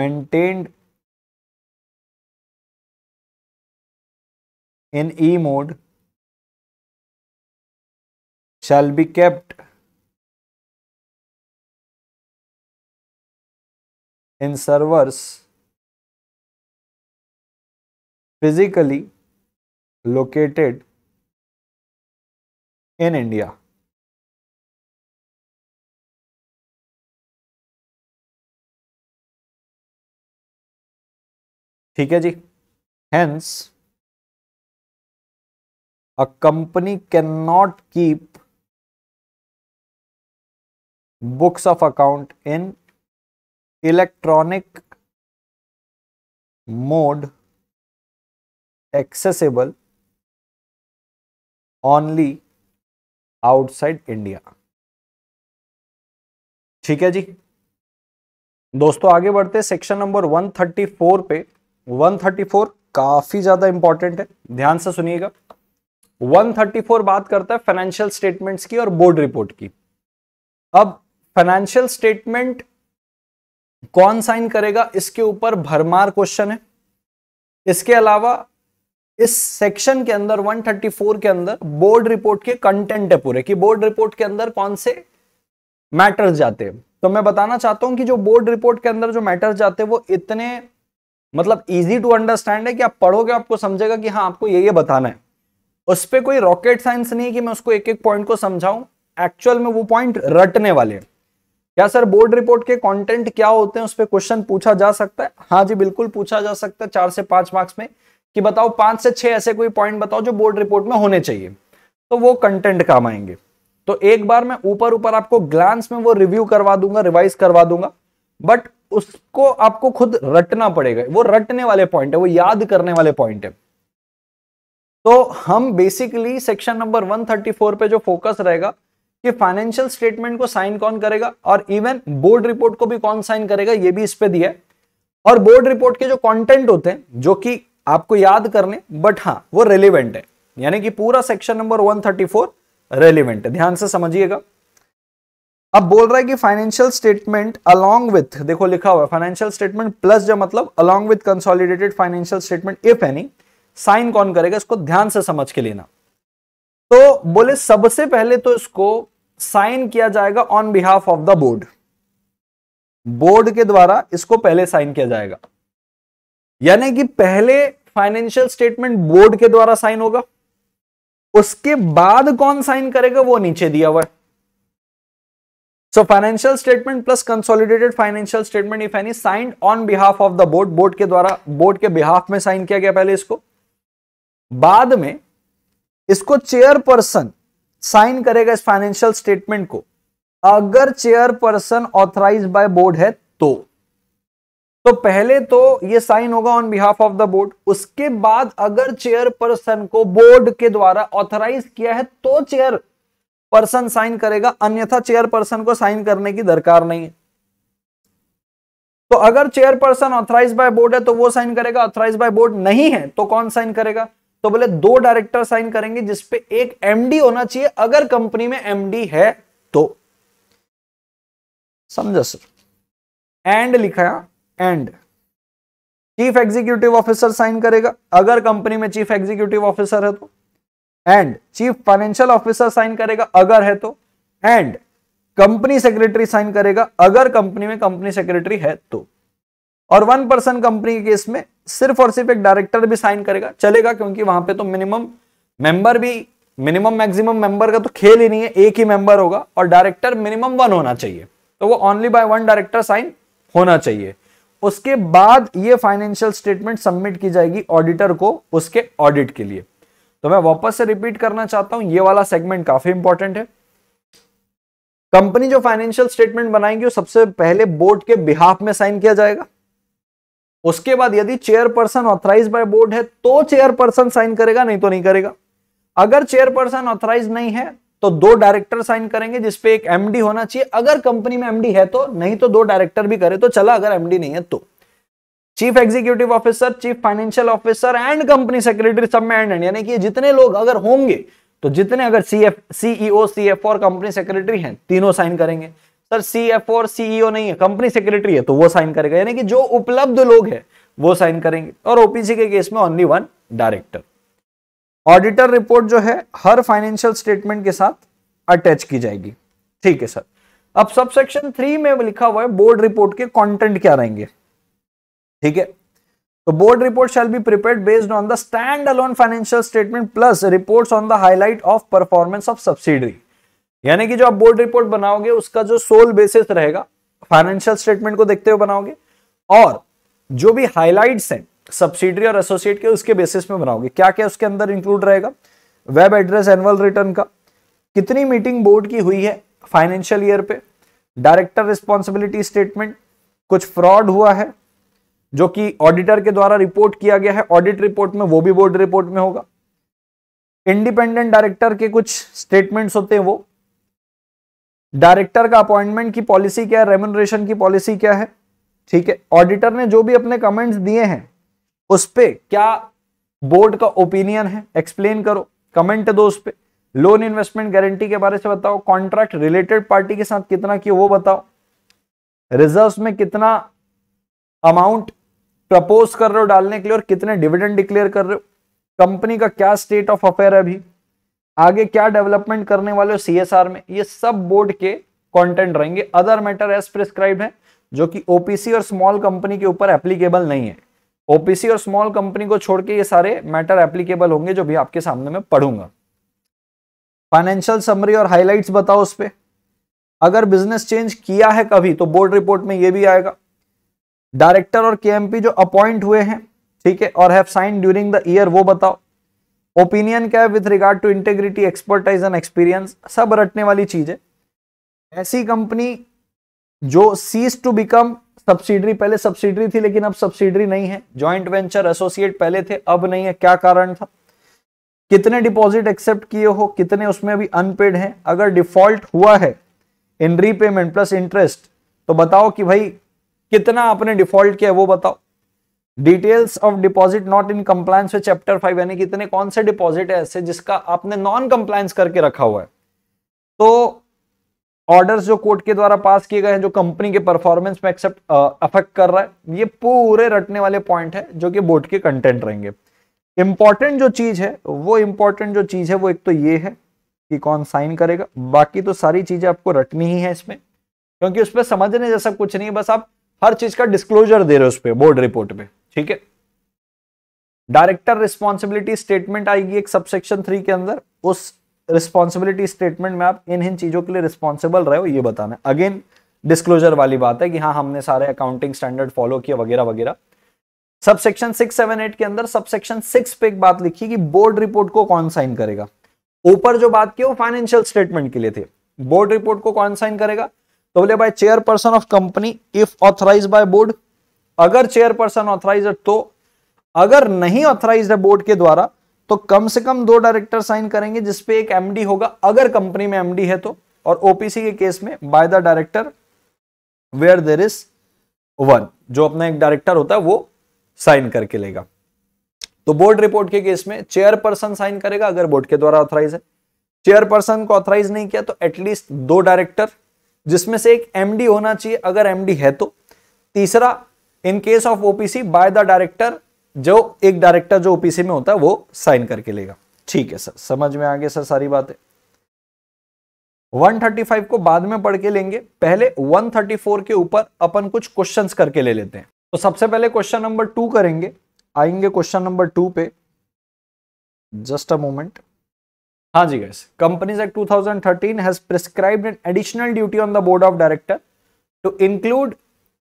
maintained in E mode shall be kept in servers physically located in India. ठीक है जी hence a company can not keep books of account in electronic mode accessible only outside India ठीक है जी दोस्तों आगे बढ़ते section number 134 पे 134 काफी ज्यादा इंपॉर्टेंट है ध्यान से सुनिएगा 134 बात करता है फाइनेंशियल स्टेटमेंट्स की और बोर्ड रिपोर्ट की अब फाइनेंशियल स्टेटमेंट कौन साइन करेगा इसके ऊपर भरमार क्वेश्चन है इसके अलावा इस सेक्शन के अंदर 134 के अंदर बोर्ड रिपोर्ट के कंटेंट है पूरे कि बोर्ड रिपोर्ट के अंदर कौन से मैटर्स जाते हैं तो मैं बताना चाहता हूं कि जो बोर्ड रिपोर्ट के अंदर जो मैटर्स जाते हैं वो इतने मतलब इजी टू अंडरस्टैंड है कि आप पढ़ोगे आपको समझेगा कि हाँ आपको ये ये बताना है उस पर कोई रॉकेट साइंस नहीं है कि मैं उसको एक एक पॉइंट को समझाऊं एक्चुअल में वो पॉइंट रटने वाले हैं क्या सर बोर्ड रिपोर्ट के कंटेंट क्या होते हैं उस पर क्वेश्चन पूछा जा सकता है हाँ जी बिल्कुल पूछा जा सकता है चार से पांच मार्क्स में कि बताओ पांच से छह ऐसे कोई पॉइंट बताओ जो बोर्ड रिपोर्ट में होने चाहिए तो वो कंटेंट काम आएंगे तो एक बार मैं ऊपर ऊपर आपको ग्लांस में वो रिव्यू करवा दूंगा रिवाइज करवा दूंगा बट उसको आपको खुद रटना पड़ेगा वो रटने वाले पॉइंट है वो याद करने वाले पॉइंट है तो हम बेसिकली सेक्शन नंबर 134 पे जो फोकस रहेगा कि फाइनेंशियल स्टेटमेंट को साइन कौन करेगा और इवन बोर्ड रिपोर्ट को भी कौन साइन करेगा ये भी इस पे दिया है और बोर्ड रिपोर्ट के जो कंटेंट होते हैं जो कि आपको याद करने बट हाँ वो रेलिवेंट है यानी कि पूरा सेक्शन नंबर 134 रेलिवेंट है ध्यान से समझिएगा अब बोल रहा है कि फाइनेंशियल स्टेटमेंट अलोंग विथ देखो लिखा हुआ है फाइनेंशियल स्टेटमेंट प्लस जो मतलब along with consolidated financial statement if any sign कौन करेगा इसको ध्यान से समझ के लेना तो बोले सबसे पहले तो इसको साइन किया जाएगा on behalf of the board board के द्वारा इसको पहले साइन किया जाएगा यानी कि पहले फाइनेंशियल स्टेटमेंट बोर्ड के द्वारा साइन होगा उसके बाद कौन साइन करेगा वो नीचे दिया हुआ है so financial statement plus consolidated financial statement if any signed on behalf of the board board के द्वारा बोर्ड के बिहाफ में साइन किया गया पहले इसको बाद में इसको चेयरपर्सन साइन करेगा इस फाइनेंशियल स्टेटमेंट को अगर चेयरपर्सन ऑथराइज बाय बोर्ड है तो तो पहले तो ये साइन होगा on behalf of the board उसके बाद अगर चेयरपर्सन को बोर्ड के द्वारा ऑथराइज किया है तो चेयर पर्सन साइन करेगा अन्यथा चेयर पर्सन को साइन करने की दरकार नहीं है तो अगर chairperson authorise by board है तो वो साइन करेगा ऑथराइज बाय बोर्ड नहीं है तो कौन साइन करेगा तो बोले दो डायरेक्टर साइन करेंगे जिसपे एक एमडी होना चाहिए अगर कंपनी में एमडी है तो समझा सर एंड लिखा and chief executive officer sign करेगा अगर कंपनी में चीफ एग्जीक्यूटिव ऑफिसर है तो and chief financial officer sign करेगा अगर है तो एंड कंपनी सेक्रेटरी साइन करेगा अगर कंपनी में कंपनी सेक्रेटरी है तो और वन पर्सन कंपनी के केस में सिर्फ और सिर्फ एक डायरेक्टर भी साइन करेगा चलेगा क्योंकि वहां पे तो मिनिमम मेंबर भी मिनिमम मैक्सिमम मेंबर का तो खेल ही नहीं है एक ही मेंबर होगा और डायरेक्टर मिनिमम वन होना चाहिए तो वो only by one director sign होना चाहिए उसके बाद ये फाइनेंशियल स्टेटमेंट सबमिट की जाएगी ऑडिटर को उसके ऑडिट के लिए तो मैं वापस से रिपीट करना चाहता हूं ये वाला सेगमेंट काफी इंपॉर्टेंट है कंपनी जो फाइनेंशियल स्टेटमेंट बनाएगी वो सबसे पहले बोर्ड के बिहाफ में साइन किया जाएगा उसके बाद यदि चेयरपर्सन ऑथराइज बाय बोर्ड है तो चेयरपर्सन साइन करेगा नहीं तो नहीं करेगा अगर चेयरपर्सन ऑथराइज नहीं है तो दो डायरेक्टर साइन करेंगे जिसपे एक एमडी होना चाहिए अगर कंपनी में एमडी है तो नहीं तो दो डायरेक्टर भी करे तो चला अगर एमडी नहीं है तो chief executive officer chief financial officer and company secretary सब में एंड एंड यानी कि जितने लोग अगर होंगे तो जितने अगर C F CEO C F और कंपनी सेक्रेटरी हैं तीनों साइन करेंगे सर सी एफ और सीईओ e नहीं है कंपनी सेक्रेटरी है तो वो साइन करेगा यानी कि जो उपलब्ध लोग हैं वो साइन करेंगे और ओपीसी के केस में only one director auditor report जो है हर फाइनेंशियल स्टेटमेंट के साथ अटैच की जाएगी ठीक है सर अब सबसेक्शन थ्री में लिखा हुआ है बोर्ड रिपोर्ट के कॉन्टेंट क्या रहेंगे ठीक है तो board report shall be prepared based on the stand alone financial statement plus reports on the highlight of performance of subsidiary यानी कि जो आप बोर्ड रिपोर्ट बनाओगे उसका जो सोल बेसिस रहेगा फाइनेंशियल स्टेटमेंट को देखते हुए बनाओगे और जो भी हाईलाइट्स हैं सब्सिडरी और एसोसिएट के उसके बेसिस में बनाओगे क्या क्या उसके अंदर इंक्लूड रहेगा वेब एड्रेस एनुअल रिटर्न का कितनी मीटिंग बोर्ड की हुई है फाइनेंशियल ईयर पे डायरेक्टर रिस्पॉन्सिबिलिटी स्टेटमेंट कुछ फ्रॉड हुआ है जो कि ऑडिटर के द्वारा रिपोर्ट किया गया है ऑडिट रिपोर्ट में वो भी बोर्ड रिपोर्ट में होगा इंडिपेंडेंट डायरेक्टर के कुछ स्टेटमेंट्स होते हैं वो डायरेक्टर का अपॉइंटमेंट की पॉलिसी क्या है रेमुनरेशन की पॉलिसी क्या है ठीक है ऑडिटर ने जो भी अपने कमेंट्स दिए हैं उस पर क्या बोर्ड का ओपिनियन है एक्सप्लेन करो कमेंट दो उस पर लोन इन्वेस्टमेंट गारंटी के बारे से बताओ कॉन्ट्रैक्ट रिलेटेड पार्टी के साथ कितना किया वो बताओ रिजर्व में कितना अमाउंट प्रपोज कर रहे हो डालने के लिए और कितने डिविडेंड डिक्लेयर कर रहे हो कंपनी का क्या स्टेट ऑफ अफेयर है अभी आगे क्या डेवलपमेंट करने वाले हो सीएसआर में ये सब बोर्ड के कंटेंट रहेंगे अदर मैटर एस प्रिस्क्राइब है जो कि ओपीसी और स्मॉल कंपनी के ऊपर एप्लीकेबल नहीं है ओपीसी और स्मॉल कंपनी को छोड़ के ये सारे मैटर एप्लीकेबल होंगे जो भी आपके सामने में पढ़ूंगा फाइनेंशियल समरी और हाईलाइट बताओ उस पर अगर बिजनेस चेंज किया है कभी तो बोर्ड रिपोर्ट में ये भी आएगा डायरेक्टर और केएमपी जो अपॉइंट हुए हैं ठीक है और have sign during the year वो बताओ ओपिनियन क्या है with regard to integrity expertise and experience सब रटने वाली चीज है ऐसी कंपनी जो सीज टू बिकम सब्सिडरी पहले सब्सिडरी थी लेकिन अब सब्सिडरी नहीं है ज्वाइंट वेंचर एसोसिएट पहले थे अब नहीं है क्या कारण था कितने डिपॉजिट एक्सेप्ट किए हो कितने उसमें अभी अनपेड हैं अगर डिफॉल्ट हुआ है इन रीपेमेंट प्लस इंटरेस्ट तो बताओ कि भाई कितना आपने डिफॉल्ट किया वो बताओ details of deposit not in compliance with chapter five यानी कितने कौन से डिपॉजिट है ऐसे जिसका आपने नॉन कंप्लायंस करके रखा हुआ है तो ऑर्डर्स जो कोर्ट के द्वारा पास किए गए हैं जो कंपनी के परफॉर्मेंस में एक्सेप्ट अफेक्ट कर रहा है ये पूरे रटने वाले पॉइंट है जो कि बोर्ड के कंटेंट रहेंगे इंपॉर्टेंट जो चीज है वो इंपॉर्टेंट जो चीज है वो एक तो ये है कि कौन साइन करेगा बाकी तो सारी चीजें आपको रटनी ही है इसमें क्योंकि उसमें समझने जैसा कुछ नहीं है बस आप हर चीज का डिस्क्लोजर दे रहे हो उस पर बोर्ड रिपोर्ट में ठीक है डायरेक्टर रिस्पॉन्सिबिलिटी स्टेटमेंट आएगी एक सबसेक्शन थ्री के अंदर उस रिस्पॉन्सिबिलिटी स्टेटमेंट में आप इन इन चीजों के लिए रिस्पॉन्सिबल रहे हो ये बताना अगेन डिस्क्लोजर वाली बात है कि हाँ हमने सारे अकाउंटिंग स्टैंडर्ड फॉलो किया वगैरह वगैरह सबसेक्शन सिक्स सेवन एट के अंदर सबसेक्शन सिक्स पे एक बात लिखी कि बोर्ड रिपोर्ट को कौन साइन करेगा ऊपर जो बात की वो फाइनेंशियल स्टेटमेंट के लिए थे बोर्ड रिपोर्ट को कौन साइन करेगा तो बोले भाई chairperson of company if authorize by board अगर चेयरपर्सन ऑथराइज तो अगर नहीं ऑथराइज है बोर्ड के द्वारा तो कम से कम दो डायरेक्टर साइन करेंगे जिसपे एक एमडी होगा अगर कंपनी में एमडी है तो और ओपीसी के केस में by the director where there is one जो अपना एक डायरेक्टर होता है वो साइन करके लेगा तो बोर्ड रिपोर्ट के केस में चेयरपर्सन साइन करेगा अगर बोर्ड के द्वारा ऑथराइज है चेयरपर्सन को ऑथराइज नहीं किया तो एटलीस्ट दो डायरेक्टर जिसमें से एक एमडी होना चाहिए अगर एमडी है तो तीसरा in case of OPC by the director जो एक डायरेक्टर जो ओपीसी में होता है वो साइन करके लेगा ठीक है सर समझ में आ गया सर सारी बातें 135 को बाद में पढ़ के लेंगे पहले 134 के ऊपर अपन कुछ क्वेश्चंस करके ले लेते हैं तो सबसे पहले क्वेश्चन नंबर टू करेंगे आएंगे क्वेश्चन नंबर टू पे जस्ट अ मोमेंट हाँ जी गैस companies act 2013 has prescribed an additional duty on the board of director to include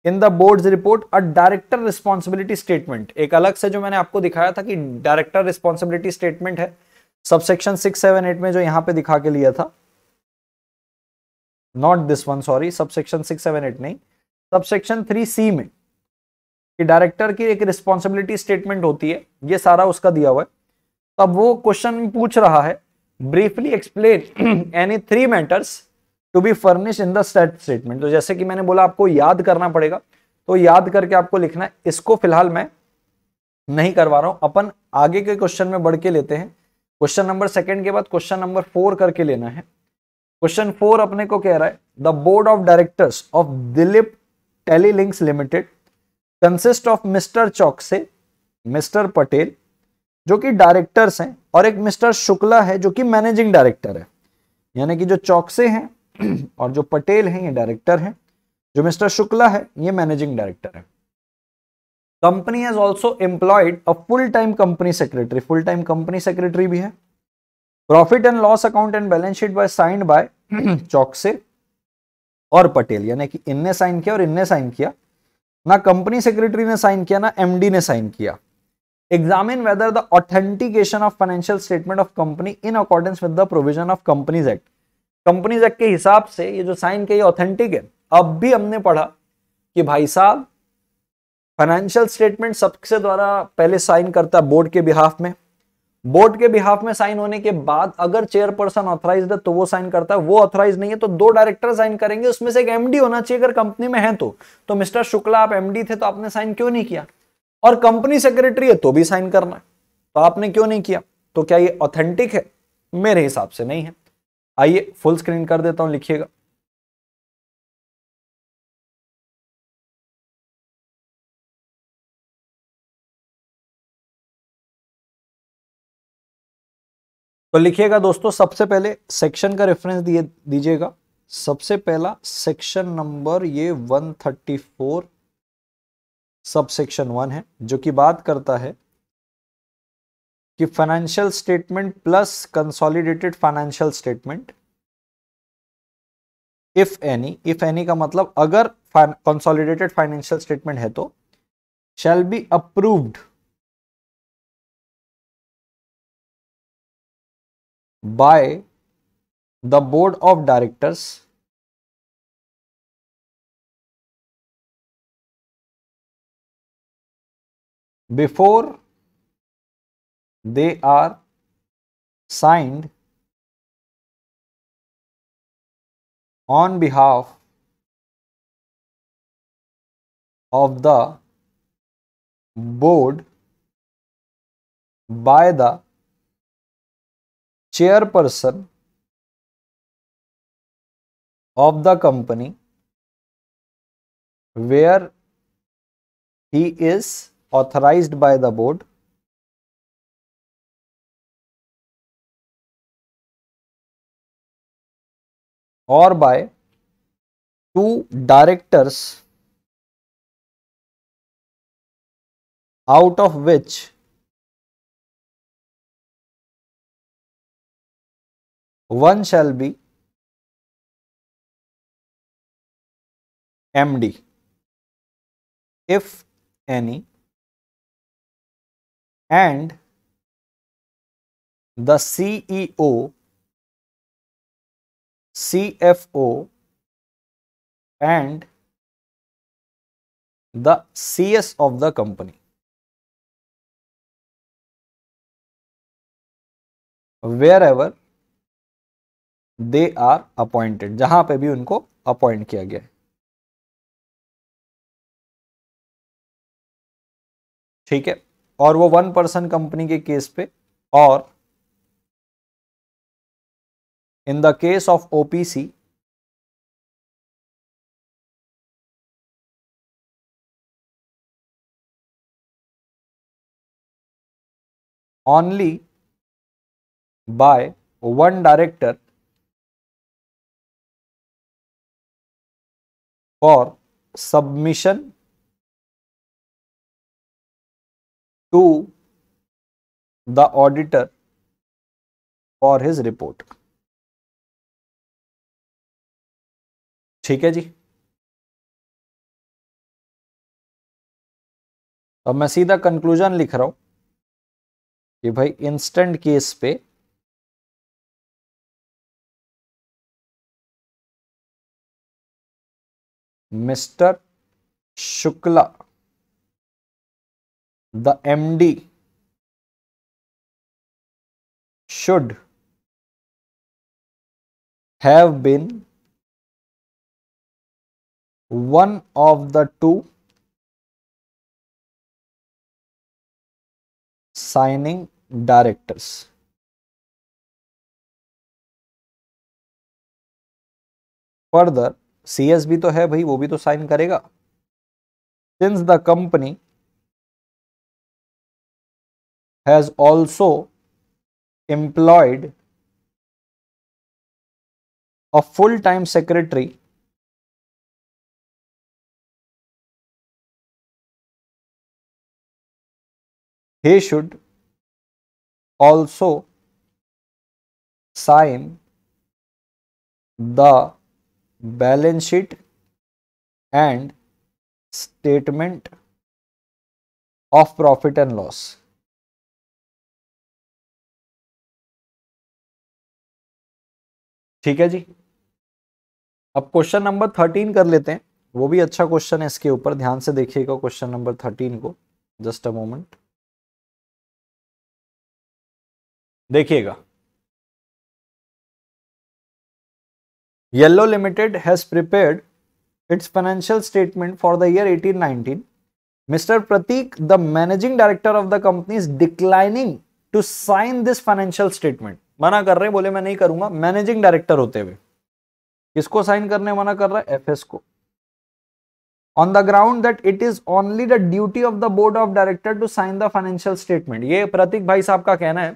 in the board report a director responsibility statement एक अलग से जो मैंने आपको दिखाया था कि डायरेक्टर रिस्पॉन्सिबिलिटी स्टेटमेंट है सबसेक्शन सिक्स सेवन एट में जो यहां पे दिखा के लिया था not this one sorry subsection six seven eight नहीं सबसेक्शन थ्री सी में कि डायरेक्टर की एक रिस्पॉन्सिबिलिटी स्टेटमेंट होती है ये सारा उसका दिया हुआ है तब वो क्वेश्चन पूछ रहा है briefly explain any three matters to be furnish in the statement तो जैसे कि मैंने बोला आपको याद करना पड़ेगा तो याद करके आपको लिखना है इसको फिलहाल मैं नहीं करवा रहा हूं अपन आगे के क्वेश्चन में बढ़ के लेते हैं क्वेश्चन नंबर सेकंड के बाद क्वेश्चन नंबर फोर करके लेना है क्वेश्चन फोर अपने को कह रहा है the board of directors of Dilip Telelinks limited consist of mister Chaukse mister Patel जो कि डायरेक्टर्स हैं और एक मिस्टर शुक्ला है जो कि मैनेजिंग डायरेक्टर है यानी कि जो चौकसे हैं और जो पटेल हैं ये डायरेक्टर हैं जो मिस्टर शुक्ला है ये मैनेजिंग डायरेक्टर है company has also employed a full time company secretary full time company secretary भी है profit and loss account and balance sheet by signed by Chaukse और पटेल यानी कि इनने साइन किया और इनने साइन किया ना कंपनी सेक्रेटरी ने साइन किया ना एमडी ने साइन किया examine whether the authentication of financial statement of company in accordance with the provision of companies act companies act के हिसाब से ये जो साइन के ये ऑथेंटिक है अब भी हमने पढ़ा कि भाई साहब फाइनेंशियल स्टेटमेंट सबसे द्वारा पहले साइन करता है बोर्ड के बिहाफ में बोर्ड के बिहाफ में साइन होने के बाद अगर चेयरपर्सन ऑथराइज है तो वो साइन करता है वो ऑथराइज नहीं है तो दो डायरेक्टर साइन करेंगे उसमें से एक एमडी होना चाहिए अगर कंपनी में है तो तो मिस्टर शुक्ला आप एमडी थे तो आपने साइन क्यों नहीं किया और कंपनी सेक्रेटरी है तो भी साइन करना है तो आपने क्यों नहीं किया तो क्या ये ऑथेंटिक है मेरे हिसाब से नहीं है आइए फुल स्क्रीन कर देता हूं लिखिएगा तो लिखिएगा दोस्तों सबसे पहले सेक्शन का रेफरेंस दिए दीजिएगा सबसे पहला सेक्शन नंबर ये 134 सब सेक्शन वन है जो कि बात करता है कि financial statement plus consolidated financial statement if any if any का मतलब अगर कंसोलिडेटेड फाइनेंशियल स्टेटमेंट है तो shall be approved by the board of directors before they are signed on behalf of the board by the chairperson of the company where he is authorized by the board or by two directors out of which one shall be MD if any and the CEO, CFO and the CS of the company. Wherever they are appointed जहां पे भी उनको appoint किया गया है ठीक है और वो वन पर्सन कंपनी के केस पे और in the case of OPC only by one director for submission to the auditor for his report. ठीक है जी अब मैं सीधा कंक्लूजन लिख रहा हूं कि भाई इंस्टेंट केस पे mister Shukla the MD should have been one of the two signing directors. Further CSB तो है भाई वो भी तो साइन करेगा since the company has also employed a full-time secretary he should also sign the balance sheet and statement of profit and loss. ठीक है जी अब क्वेश्चन नंबर थर्टीन कर लेते हैं वो भी अच्छा क्वेश्चन है इसके ऊपर ध्यान से देखिएगा क्वेश्चन नंबर थर्टीन को जस्ट अ मोमेंट देखिएगा yellow limited has prepared its financial statement for the year 1819 mister Prateek the managing director of the company is declining to sign this financial statement मना कर रहे बोले मैं नहीं करूंगा मैनेजिंग डायरेक्टर होते हुए किसको साइन करने मना कर रहा है एफएस को on the ground that it is only the duty of the board of director to sign the financial statement ये प्रतीक भाई साहब का कहना है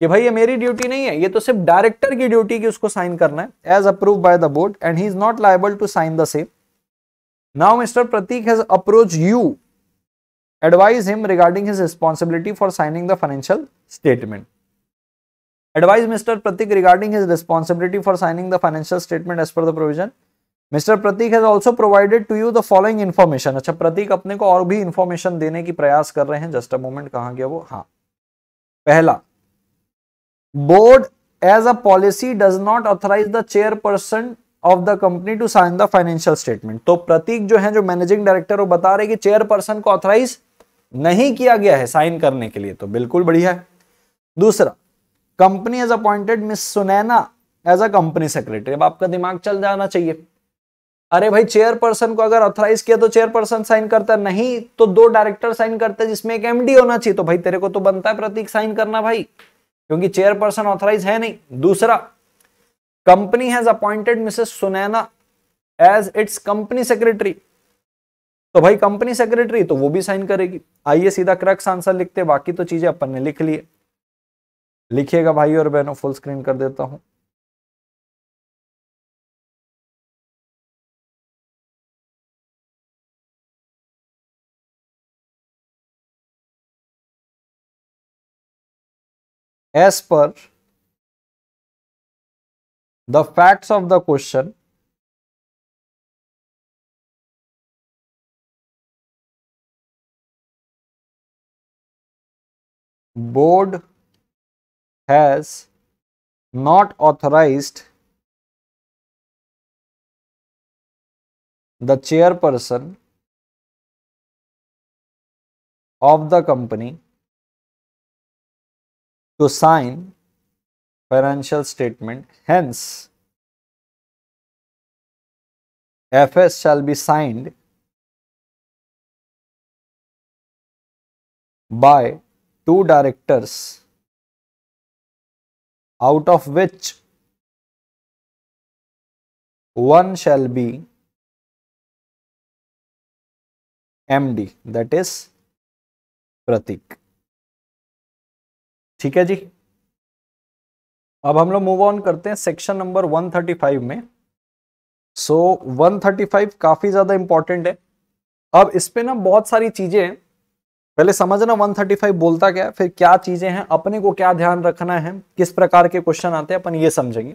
कि भाई ये मेरी ड्यूटी नहीं है ये तो सिर्फ डायरेक्टर की ड्यूटी की उसको साइन करना है as approve by the board and he is not liable to sign the same now mister Prateek has approach you advise him regarding his responsibility for signing the financial statement advise mister Prateek regarding his responsibility for signing the financial statement as per the provision mister Prateek has also provided to you the following information अच्छा प्रतीक अपने को और भी information देने की प्रयास कर रहे हैं जस्ट अ मोमेंट कहा गया वो हाँ पहला board as a policy does not authorize the chairperson of the company to sign the financial statement तो प्रतीक जो है जो मैनेजिंग डायरेक्टर वो बता रहे कि चेयरपर्सन को ऑथराइज नहीं किया गया है साइन करने के लिए तो बिल्कुल बढ़िया है दूसरा company as appointed miss Sunaina as a company secretary अब आपका दिमाग चल जाना चाहिए अरे भाई चेयरपर्सन को अगर ऑथराइज किया तो चेयरपर्सन साइन करता है नहीं तो दो डायरेक्टर साइन करते हैं जिसमें एक एमडी होना चाहिए तो भाई तेरे को तो बनता है प्रतीक साइन करना भाई क्योंकि चेयरपर्सन ऑथराइज है नहीं दूसरा company has appointed Mrs Sunaina as its company secretary तो भाई कंपनी सेक्रेटरी तो वो भी साइन करेगी आइए सीधा क्रक्स आंसर लिखते बाकी तो चीजें अपन ने लिख लिए लिखिएगा भाई और बहनों फुल स्क्रीन कर देता हूं as per the facts of the question board has not authorized the chairperson of the company to sign financial statement. Hence, FS shall be signed by two directors out of which one shall be MD that is Prateek ठीक है जी अब हम लोग move on करते हैं section number 135 में सो so, 135 काफी ज्यादा इंपॉर्टेंट है अब इस पे ना बहुत सारी चीजें पहले समझना 135 बोलता क्या फिर क्या चीजें हैं अपने को क्या ध्यान रखना है किस प्रकार के क्वेश्चन आते हैं अपन ये समझेंगे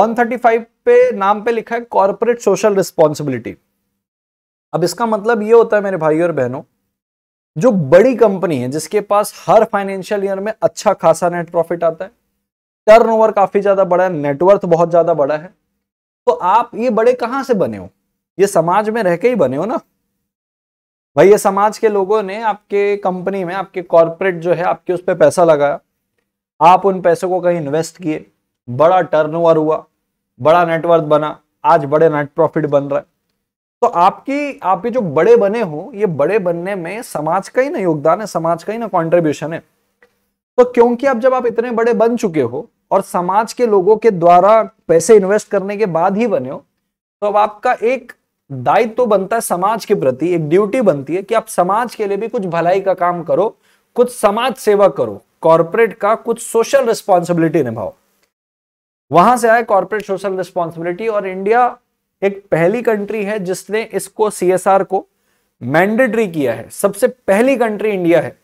135 पे नाम पे लिखा है कॉर्पोरेट सोशल रिस्पॉन्सिबिलिटी अब इसका मतलब ये होता है मेरे भाई और बहनों जो बड़ी कंपनी है जिसके पास हर फाइनेंशियल ईयर में अच्छा खासा नेट प्रॉफिट आता है टर्नओवर काफी ज्यादा बड़ा है नेटवर्थ बहुत ज्यादा बड़ा है तो आप ये बड़े कहाँ से बने हो ये समाज में रह के ही बने हो ना भाई ये समाज के लोगों ने आपके कंपनी में आपके कॉरपोरेट जो है आपके उस पर पैसा लगाया आप उन पैसों को कहीं इन्वेस्ट किए बड़ा टर्नओवर हुआ बड़ा नेटवर्क बना आज बड़े नेट प्रॉफिट बन रहा है तो आपकी आपके जो बड़े बने हो ये बड़े बनने में समाज का ही ना योगदान है समाज का ही ना कॉन्ट्रीब्यूशन है तो क्योंकि अब जब आप इतने बड़े बन चुके हो और समाज के लोगों के द्वारा पैसे इन्वेस्ट करने के बाद ही बने हो तो अब आपका एक दायित्व तो बनता है समाज के प्रति एक ड्यूटी बनती है कि आप समाज के लिए भी कुछ भलाई का काम करो कुछ समाज सेवा करो कॉरपोरेट का कुछ सोशल रिस्पॉन्सिबिलिटी निभाओ वहां से आए कॉरपोरेट सोशल रिस्पॉन्सिबिलिटी और इंडिया एक पहली कंट्री है जिसने इसको सीएसआर को मैंडेटरी किया है सबसे पहली कंट्री इंडिया है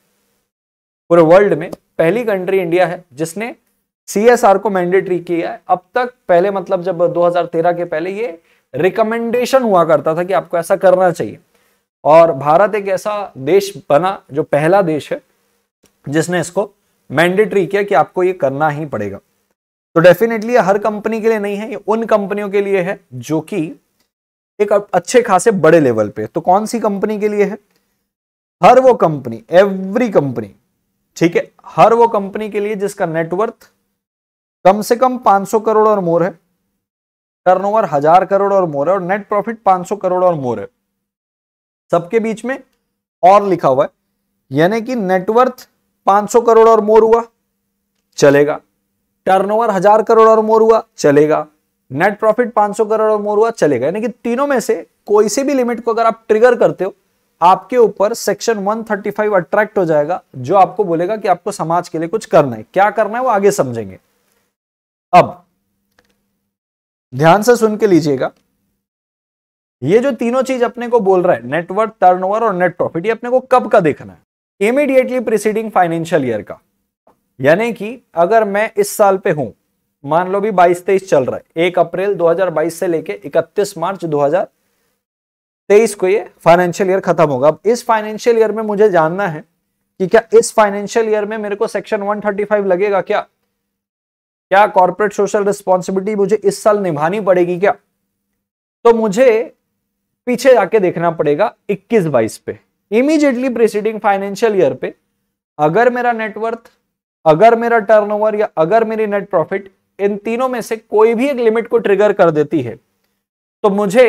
पूरे वर्ल्ड में पहली कंट्री इंडिया है जिसने सीएसआर को मैंडेटरी किया है अब तक पहले मतलब जब 2013 के पहले ये रिकमेंडेशन हुआ करता था कि आपको ऐसा करना चाहिए और भारत एक ऐसा देश बना जो पहला देश है जिसने इसको मैंडेटरी किया कि आपको ये करना ही पड़ेगा तो डेफिनेटली हर कंपनी के लिए नहीं है ये उन कंपनियों के लिए है जो कि एक अच्छे खासे बड़े लेवल पे तो कौन सी कंपनी के लिए है हर वो कंपनी एवरी कंपनी ठीक है हर वो कंपनी के लिए जिसका नेटवर्थ कम से कम 500 करोड़ और मोर है टर्नओवर हजार करोड़ और मोर है और नेट प्रॉफिट 500 करोड़ और मोर है सबके बीच में और लिखा हुआ है यानी कि नेटवर्थ 500 करोड़ और मोर हुआ चलेगा टर्नओवर हजार करोड़ और मोर हुआ चलेगा नेट प्रॉफिट 500 करोड़ और मोर हुआ चलेगा यानी कि तीनों में से कोई से भी लिमिट को अगर आप ट्रिगर करते हो आपके ऊपर सेक्शन 135 अट्रैक्ट हो जाएगा जो आपको बोलेगा कि आपको समाज के लिए कुछ करना है क्या करना है वो आगे समझेंगे अब ध्यान से सुन के लीजिएगा ये जो तीनों चीज अपने को बोल रहा है नेटवर्क टर्नओवर और नेट प्रॉफिट ये अपने को कब का देखना है इमीडिएटली प्रिसीडिंग फाइनेंशियल ईयर का यानी कि अगर मैं इस साल पे हूं मान लो भी 22 तेईस चल रहा है एक अप्रैल 2022 से लेके 31 मार्च 2023 को ये फाइनेंशियल ईयर खत्म होगा अब इस फाइनेंशियल ईयर में मुझे जानना है कि क्या इस फाइनेंशियल ईयर में मेरे को सेक्शन 135 लगेगा क्या क्या कॉर्पोरेट सोशल रिस्पॉन्सिबिलिटी मुझे इस साल निभानी पड़ेगी क्या तो मुझे पीछे जाके देखना पड़ेगा इक्कीस बाईस पे इमीजिएटली प्रीसीडिंग फाइनेंशियल ईयर पे अगर मेरा नेटवर्थ अगर मेरा टर्नओवर या अगर मेरी नेट प्रॉफिट इन तीनों में से कोई भी एक लिमिट को ट्रिगर कर देती है तो मुझे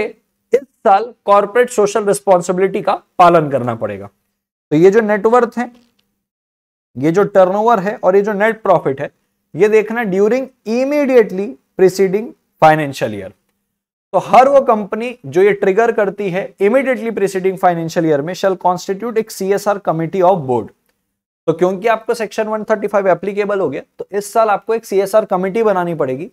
इस साल कॉर्पोरेट सोशल रिस्पॉन्सिबिलिटी का पालन करना पड़ेगा तो ये जो नेटवर्थ है ये जो टर्नओवर है और ये जो नेट प्रॉफिट है ये देखना during immediately preceding financial year तो हर वो कंपनी जो ये ट्रिगर करती है इमीडिएटली प्रिसीडिंग फाइनेंशियल ईयर में शेल कॉन्स्टिट्यूट एक सीएसआर कमिटी ऑफ बोर्ड तो क्योंकि आपको सेक्शन 135 थर्टी एप्लीकेबल हो गया तो इस साल आपको एक सीएसआर कमेटी बनानी पड़ेगी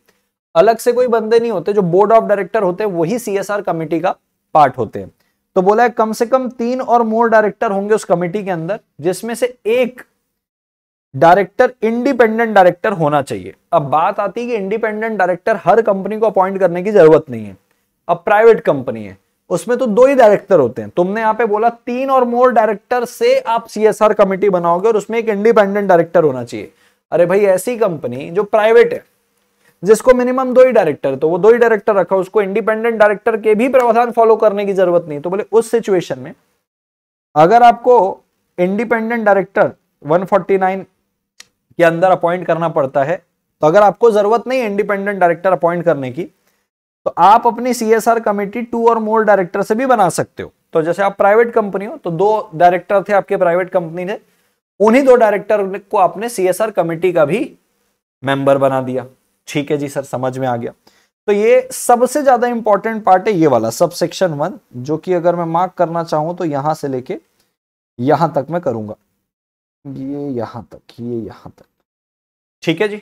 अलग से कोई बंदे नहीं होते जो बोर्ड ऑफ डायरेक्टर होते हैं वही सीएसआर कमेटी का पार्ट होते हैं तो बोला है कम से कम तीन और मोर डायरेक्टर होंगे उस कमेटी के अंदर जिसमें से एक डायरेक्टर इंडिपेंडेंट डायरेक्टर होना चाहिए अब बात आती है कि इंडिपेंडेंट डायरेक्टर हर कंपनी को अपॉइंट करने की जरूरत नहीं है अब प्राइवेट कंपनी है उसमें तो दो ही डायरेक्टर होते हैं तुमने यहां पे बोला तीन और मोर डायरेक्टर से आप सीएसआर कमेटी बनाओगे और उसमें एक इंडिपेंडेंट डायरेक्टर होना चाहिए अरे भाई ऐसी कंपनी जो प्राइवेट है जिसको मिनिमम दो ही डायरेक्टर तो वो दो ही डायरेक्टर रखा उसको इंडिपेंडेंट डायरेक्टर के भी प्रावधान फॉलो करने की जरूरत नहीं तो बोले उस सिचुएशन में अगर आपको इंडिपेंडेंट डायरेक्टर 149 के अंदर अपॉइंट करना पड़ता है तो अगर आपको जरूरत नहीं इंडिपेंडेंट डायरेक्टर अपॉइंट करने की तो आप अपनी सीएसआर कमेटी टू और मोर डायरेक्टर से भी बना सकते हो तो जैसे आप प्राइवेट कंपनी हो तो दो डायरेक्टर थे आपके प्राइवेट कंपनी थे उन्हीं दो डायरेक्टर को आपने सीएसआर कमेटी का भी मेंबर बना दिया ठीक है जी सर समझ में आ गया तो ये सबसे ज्यादा इंपॉर्टेंट पार्ट है ये वाला सब सेक्शन वन जो कि अगर मैं मार्क करना चाहूं तो यहां से लेके यहां तक मैं करूंगा ये यहां तक ये यहां तक ठीक है जी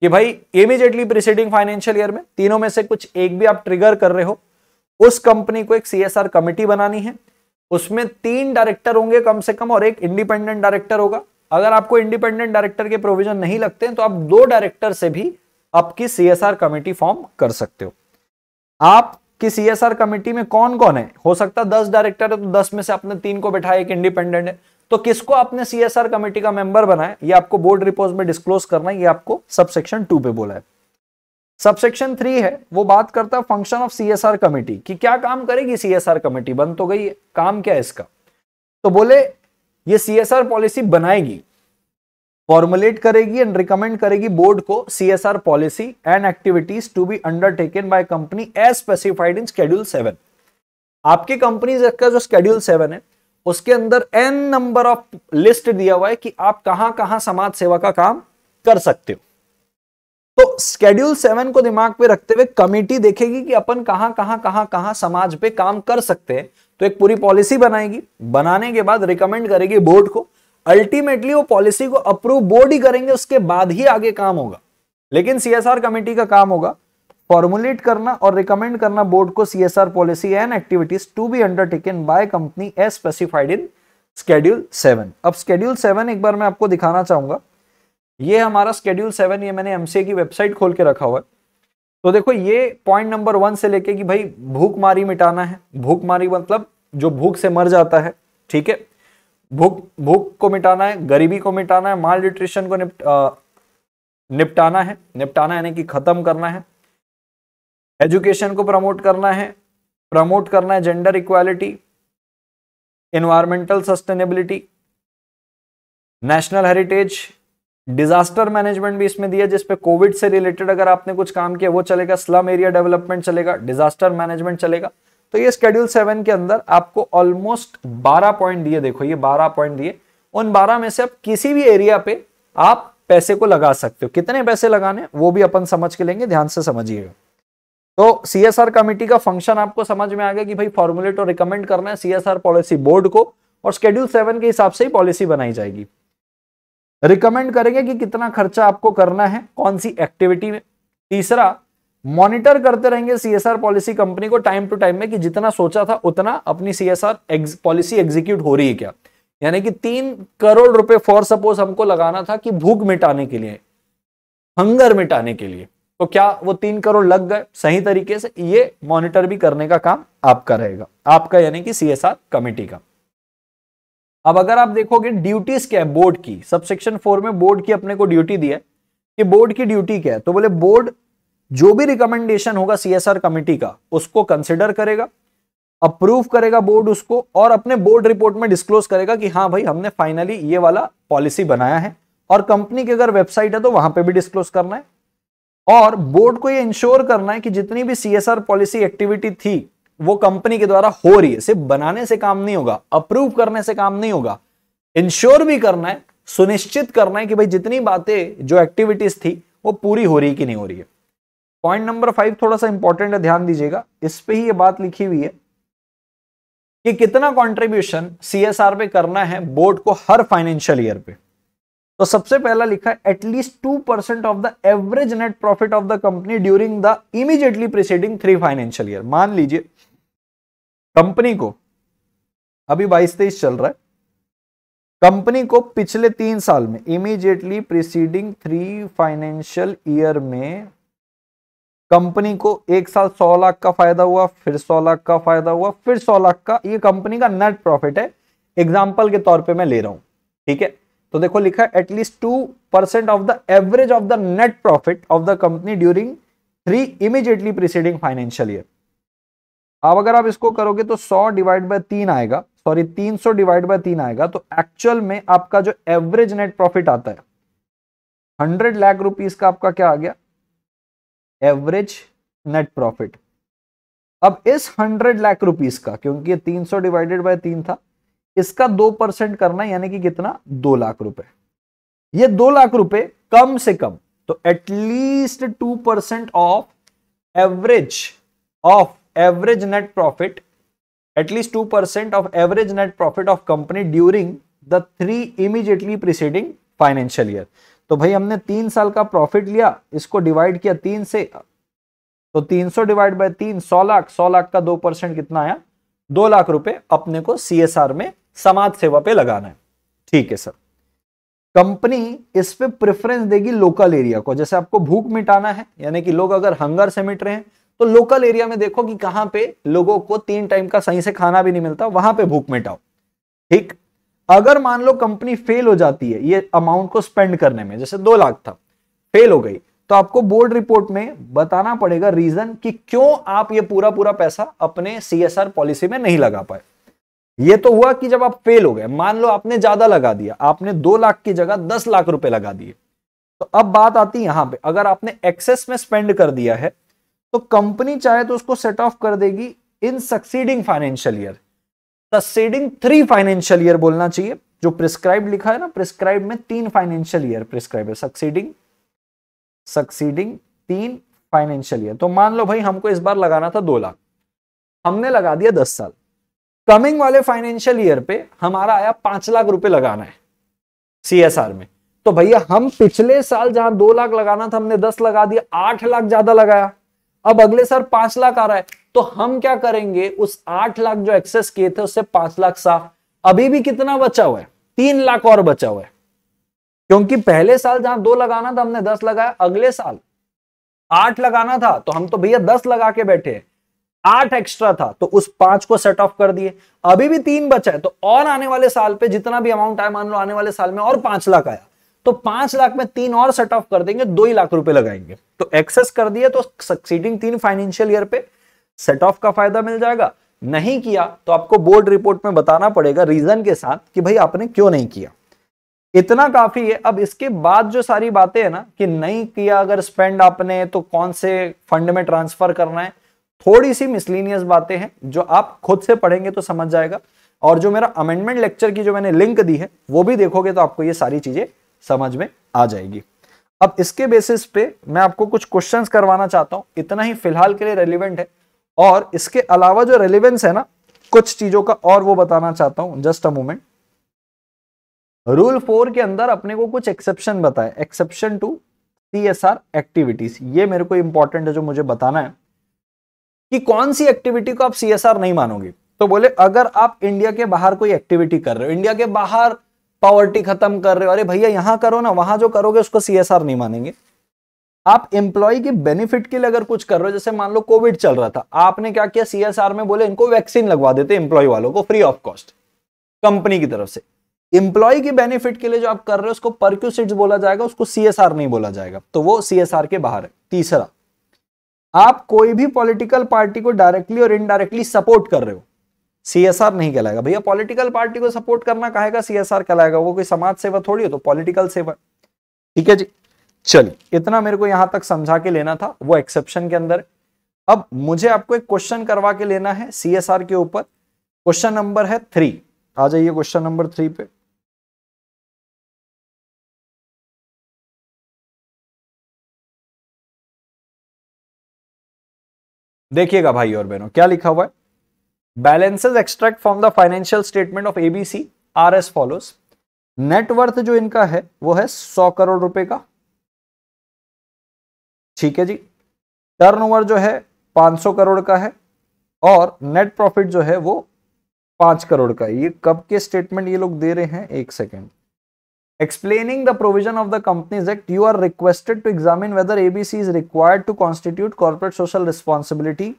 कि भाई इमीजिएटली प्रिसीडिंग फाइनेंशियल ईयर में तीनों में से कुछ एक भी आप ट्रिगर कर रहे हो उस कंपनी को एक सीएसआर कमेटी बनानी है उसमें तीन डायरेक्टर होंगे कम से कम और एक इंडिपेंडेंट डायरेक्टर होगा अगर आपको इंडिपेंडेंट डायरेक्टर के प्रोविजन नहीं लगते हैं तो आप दो डायरेक्टर से भी आपकी सीएसआर कमेटी फॉर्म कर सकते हो आपकी सीएसआर कमेटी में कौन कौन है हो सकता है दस डायरेक्टर है तो दस में से आपने तीन को बैठा एक इंडिपेंडेंट है तो किसको आपने सीएसआर कमेटी का मेंबर बनाया ये आपको बोर्ड रिपोर्ट में डिस्क्लोज करना है ये आपको सबसेक्शन टू पे बोला है सबसेक्शन थ्री है वो बात करता है फंक्शन ऑफ सीएसआर कमेटी कि क्या काम करेगी सीएसआर कमेटी बन तो गई है काम क्या है इसका तो बोले ये सीएसआर पॉलिसी बनाएगी फॉर्मुलेट करेगी एंड रिकमेंड करेगी बोर्ड को CSR policy and activities to be undertaken by company as specified in schedule seven आपकी कंपनी का जो स्केड्यूल सेवन है उसके अंदर एन नंबर ऑफ लिस्ट दिया हुआ है कि आप कहां कहां समाज सेवा का काम कर सकते हो तो स्केड्यूल सेवन को दिमाग पे रखते हुए कमेटी देखेगी कि अपन कहां कहां कहां कहां समाज पे काम कर सकते हैं तो एक पूरी पॉलिसी बनाएगी बनाने के बाद रिकमेंड करेगी बोर्ड को अल्टीमेटली वो पॉलिसी को अप्रूव बोर्ड ही करेंगे उसके बाद ही आगे काम होगा लेकिन सीएसआर कमेटी का काम होगा फॉर्मुलेट करना और रिकमेंड करना बोर्ड को C S R policy and activities to be undertaken by company as specified in schedule seven अब स्केड्यूल सेवन एक बार मैं आपको दिखाना चाहूंगा ये हमारा स्केड्यूल सेवन ये मैंने एमसीए की वेबसाइट खोल के रखा हुआ है तो देखो ये पॉइंट नंबर वन से लेके कि भाई भूखमारी मिटाना है भूखमारी मतलब जो भूख से मर जाता है ठीक है भूख भूख को मिटाना है गरीबी को मिटाना है माल न्यूट्रिशन को निपट, आ, निपटाना है निपटाना यानी कि खत्म करना है एजुकेशन को प्रमोट करना है प्रमोट करना है gender equality environmental sustainability national heritage disaster management भी इसमें दिया जिसपे कोविड से रिलेटेड अगर आपने कुछ काम किया वो चलेगा स्लम एरिया डेवलपमेंट चलेगा डिजास्टर मैनेजमेंट चलेगा तो ये स्केड्यूल सेवन के अंदर आपको ऑलमोस्ट बारह पॉइंट दिए देखो ये बारह पॉइंट दिए उन बारह में से आप किसी भी एरिया पे आप पैसे को लगा सकते हो कितने पैसे लगाने वो भी अपन समझ के लेंगे ध्यान से समझिएगा तो सीएसआर कमेटी का फंक्शन आपको समझ में आ गया कि भाई फॉर्मुलेट और रिकमेंड करना है सीएसआर पॉलिसी बोर्ड को और स्केड्यूल सेवन के हिसाब से ही पॉलिसी बनाई जाएगी रिकमेंड करेंगे कि कितना खर्चा आपको करना है कौन सी एक्टिविटी में तीसरा मॉनिटर करते रहेंगे सीएसआर पॉलिसी कंपनी को टाइम टू टाइम में कि जितना सोचा था उतना अपनी सीएसआर पॉलिसी एग्जीक्यूट हो रही है क्या यानी कि तीन करोड़ रुपए फॉर सपोज हमको लगाना था कि भूख मिटाने के लिए हंगर मिटाने के लिए तो क्या वो तीन करोड़ लग गए सही तरीके से ये मॉनिटर भी करने का काम आपका रहेगा आपका यानी कि सीएसआर कमेटी का अब अगर आप देखोगे ड्यूटीज क्या है बोर्ड की सब सेक्शन फोर में बोर्ड की अपने को ड्यूटी दी है कि बोर्ड की ड्यूटी क्या है तो बोले बोर्ड जो भी रिकमेंडेशन होगा सीएसआर कमेटी का उसको कंसिडर करेगा अप्रूव करेगा बोर्ड उसको और अपने बोर्ड रिपोर्ट में डिस्क्लोज करेगा कि हाँ भाई हमने फाइनली ये वाला पॉलिसी बनाया है और कंपनी की अगर वेबसाइट है तो वहां पे भी डिस्क्लोज करना है और बोर्ड को ये इंश्योर करना है कि जितनी भी सीएसआर पॉलिसी एक्टिविटी थी वो कंपनी के द्वारा हो रही है सिर्फ बनाने से काम नहीं होगा अप्रूव करने से काम नहीं होगा इंश्योर भी करना है सुनिश्चित करना है कि भाई जितनी बातें जो एक्टिविटीज थी वो पूरी हो रही कि नहीं हो रही है पॉइंट नंबर फाइव थोड़ा सा इंपॉर्टेंट है ध्यान दीजिएगा इस पर ही ये बात लिखी हुई है कि कितना कॉन्ट्रीब्यूशन सीएसआर पे करना है बोर्ड को हर फाइनेंशियल ईयर पे तो सबसे पहला लिखा है at least two percent of the average net profit of the company during the immediately preceding three financial year मान लीजिए कंपनी को अभी बाईस तेईस चल रहा है कंपनी को पिछले तीन साल में immediately preceding three financial year में कंपनी को एक साल सौ लाख का फायदा हुआ फिर सौ लाख का फायदा हुआ फिर सौ लाख का ये कंपनी का नेट प्रॉफिट है एग्जाम्पल के तौर पे मैं ले रहा हूं ठीक है तो देखो लिखा है at least two percent of the average of the net profit of the company during three immediately preceding financial year अब अगर आप इसको करोगे तो 100 डिवाइड बाय तीन आएगा सॉरी 300 डिवाइड बाय तीन आएगा तो एक्चुअल में आपका जो एवरेज नेट प्रॉफिट आता है 100 लाख रुपीस का आपका क्या आ गया एवरेज नेट प्रॉफिट अब इस 100 लाख रुपीस का क्योंकि ये 300 डिवाइडेड बाय तीन था इसका दो परसेंट करना यानी कि कितना दो लाख रुपए ये दो लाख रुपए कम से कम तो at least two percent of average of average net profit at least two percent of average net profit of company during the three immediately preceding financial year तो भाई हमने तीन साल का प्रॉफिट लिया इसको डिवाइड किया तीन से तो 300 डिवाइड बाई तीन सौ लाख सौ लाख का दो परसेंट कितना आया दो लाख रुपए अपने को सीएसआर में समाज सेवा पे लगाना है ठीक है सर कंपनी इस पे प्रेफरेंस देगी लोकल एरिया को जैसे आपको भूख मिटाना है यानी कि लोग अगर हंगर से मिट रहे हैं तो लोकल एरिया में देखो कि कहां पे लोगों को तीन टाइम का सही से खाना भी नहीं मिलता वहां पे भूख मिटाओ ठीक अगर मान लो कंपनी फेल हो जाती है ये अमाउंट को स्पेंड करने में जैसे दो लाख था फेल हो गई तो आपको बोर्ड रिपोर्ट में बताना पड़ेगा रीजन कि क्यों आप ये पूरा पूरा पैसा अपने सीएसआर पॉलिसी में नहीं लगा पाए ये तो हुआ कि जब आप फेल हो गए मान लो आपने ज्यादा लगा दिया आपने दो लाख की जगह दस लाख रुपए लगा दिए तो अब बात आती है यहां पे अगर आपने एक्सेस में स्पेंड कर दिया है तो कंपनी चाहे तो उसको सेट ऑफ कर देगी in succeeding financial year succeeding three financial year बोलना चाहिए जो प्रिस्क्राइब लिखा है ना प्रिस्क्राइब में तीन फाइनेंशियल ईयर प्रिस्क्राइब है सक्सीडिंग सक्सीडिंग तीन फाइनेंशियल ईयर तो मान लो भाई हमको इस बार लगाना था दो लाख हमने लगा दिया दस साल कमिंग वाले फाइनेंशियल ईयर पे हमारा आया पांच लाख रुपए लगाना है सीएसआर में तो भैया हम पिछले साल जहां दो लाख लगाना था हमने दस लगा दिया आठ लाख ज्यादा लगाया अब अगले साल पांच लाख आ रहा है तो हम क्या करेंगे उस आठ लाख जो एक्सेस किए थे उससे पांच लाख साफ अभी भी कितना बचा हुआ है तीन लाख और बचा हुआ है क्योंकि पहले साल जहां दो लगाना था हमने दस लगाया अगले साल आठ लगाना था तो हम तो भैया दस लगा के बैठे हैं आठ एक्स्ट्रा था तो उस पांच को सेट ऑफ कर दिए अभी भी तीन बचा है तो और आने वाले साल पे जितना भी अमाउंट आया मान लो आने वाले साल में और पांच लाख आया तो पांच लाख में तीन और सेट ऑफ कर देंगे दो ही लाख रुपए लगाएंगे तो एक्सेस कर दिया तो सक्सीडिंग तीन फाइनेंशियल ईयर पे सेट ऑफ का फायदा मिल जाएगा नहीं किया तो आपको बोर्ड रिपोर्ट में बताना पड़ेगा रीजन के साथ कि भाई आपने क्यों नहीं किया इतना काफी है अब इसके बाद जो सारी बातें है ना कि नहीं किया अगर स्पेंड आपने तो कौन से फंड में ट्रांसफर करना है थोड़ी सी मिसलिनियस बातें हैं जो आप खुद से पढ़ेंगे तो समझ जाएगा और जो मेरा अमेंडमेंट लेक्चर की जो मैंने लिंक दी है वो भी देखोगे तो आपको ये सारी चीजें समझ में आ जाएगी अब इसके बेसिस पे मैं आपको कुछ क्वेश्चंस करवाना चाहता हूं इतना ही फिलहाल के लिए रेलिवेंट है और इसके अलावा जो रेलिवेंस है ना कुछ चीजों का और वो बताना चाहता हूं just a moment rule four के अंदर अपने को कुछ एक्सेप्शन बताए exception to C S R activities ये मेरे को इंपॉर्टेंट है जो मुझे बताना है कि कौन सी एक्टिविटी को आप सीएसआर नहीं मानोगे तो बोले अगर आप इंडिया के बाहर कोई एक्टिविटी कर रहे हो इंडिया के बाहर पॉवर्टी खत्म कर रहे हो अरे भैया यहां करो ना वहां जो करोगे उसको सीएसआर नहीं मानेंगे आप एम्प्लॉय के बेनिफिट के लिए अगर कुछ कर रहे हो जैसे मान लो कोविड चल रहा था आपने क्या किया सीएसआर में बोले इनको वैक्सीन लगवा देते एम्प्लॉय वालों को फ्री ऑफ कॉस्ट कंपनी की तरफ से एम्प्लॉय के बेनिफिट के लिए जो आप कर रहे हो उसको परक्यूसिट बोला जाएगा उसको सीएसआर नहीं बोला जाएगा तो वो सीएसआर के बाहर है तीसरा आप कोई भी पॉलिटिकल पार्टी को डायरेक्टली और इनडायरेक्टली सपोर्ट कर रहे हो सीएसआर नहीं कहलाएगा भैया पॉलिटिकल पार्टी को सपोर्ट करना कहेगा सीएसआर कहलाएगा वो कोई समाज सेवा थोड़ी हो तो पॉलिटिकल सेवा ठीक है जी चलिए इतना मेरे को यहां तक समझा के लेना था वो एक्सेप्शन के अंदर अब मुझे आपको एक क्वेश्चन करवा के लेना है सीएसआर के ऊपर क्वेश्चन नंबर है थ्री आ जाइए क्वेश्चन नंबर थ्री पे देखिएगा भाई और बहनों क्या लिखा हुआ है balances extract from the financial statement of ABC are as follows net जो इनका है वो है सौ करोड़ रुपए का ठीक है जी टर्नओवर जो है सौ करोड़ का है और नेट प्रॉफिट जो है वो पांच करोड़ का है ये कब के स्टेटमेंट ये लोग दे रहे हैं एक second Explaining the provision of the Companies Act, you are requested to examine whether ABC is required to constitute corporate social responsibility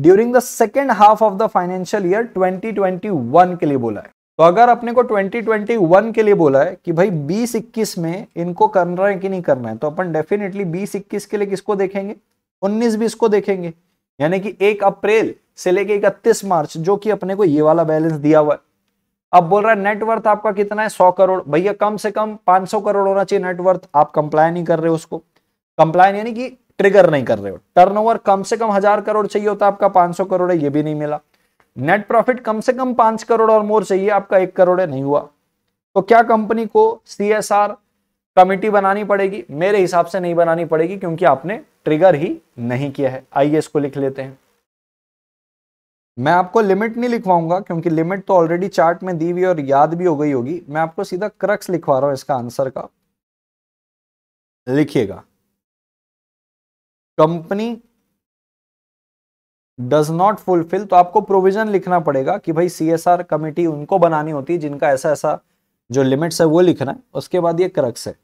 during the second half of the financial year 2021 के लिए बोला है तो अगर अपने को 2021 के लिए बोला है कि भाई 2021 में इनको करना है कि नहीं करना है तो अपन डेफिनेटली 2021 के लिए किसको देखेंगे 19 भी इसको देखेंगे यानी कि 1 अप्रैल से लेके इकतीस मार्च जो कि अपने को ये वाला बैलेंस दिया हुआ है अब बोल रहा है नेटवर्थ आपका कितना है सौ करोड़ भैया कम से कम पांच सौ करोड़ होना चाहिए नेटवर्थ आप कंप्लाई नहीं कर रहे हो उसको कंप्लाइन यानी कि ट्रिगर नहीं कर रहे हो टर्नओवर कम से कम हजार करोड़ चाहिए होता आपका पांच सौ करोड़ है ये भी नहीं मिला नेट प्रॉफिट कम से कम पांच करोड़ और मोर चाहिए आपका एक करोड़ है नहीं हुआ तो क्या कंपनी को सी एस आर बनानी पड़ेगी मेरे हिसाब से नहीं बनानी पड़ेगी क्योंकि आपने ट्रिगर ही नहीं किया है आइए इसको लिख लेते हैं मैं आपको लिमिट नहीं लिखवाऊंगा क्योंकि लिमिट तो ऑलरेडी चार्ट में दी हुई और याद भी हो गई होगी मैं आपको सीधा क्रक्स लिखवा रहा हूं इसका आंसर का लिखिएगा कंपनी डज नॉट फुलफिल तो आपको प्रोविजन लिखना पड़ेगा कि भाई सी एस आर कमेटी उनको बनानी होती है जिनका ऐसा ऐसा जो लिमिट्स है वो लिखना है उसके बाद ये क्रक्स है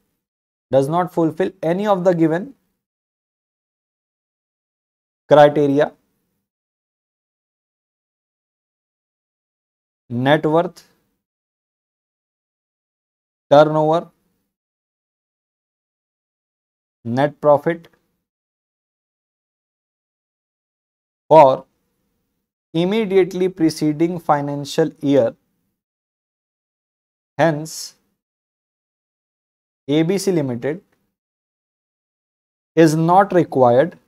does not fulfil any of the given criteria net worth turnover net profit for immediately preceding financial year. Hence, ABC Limited is not required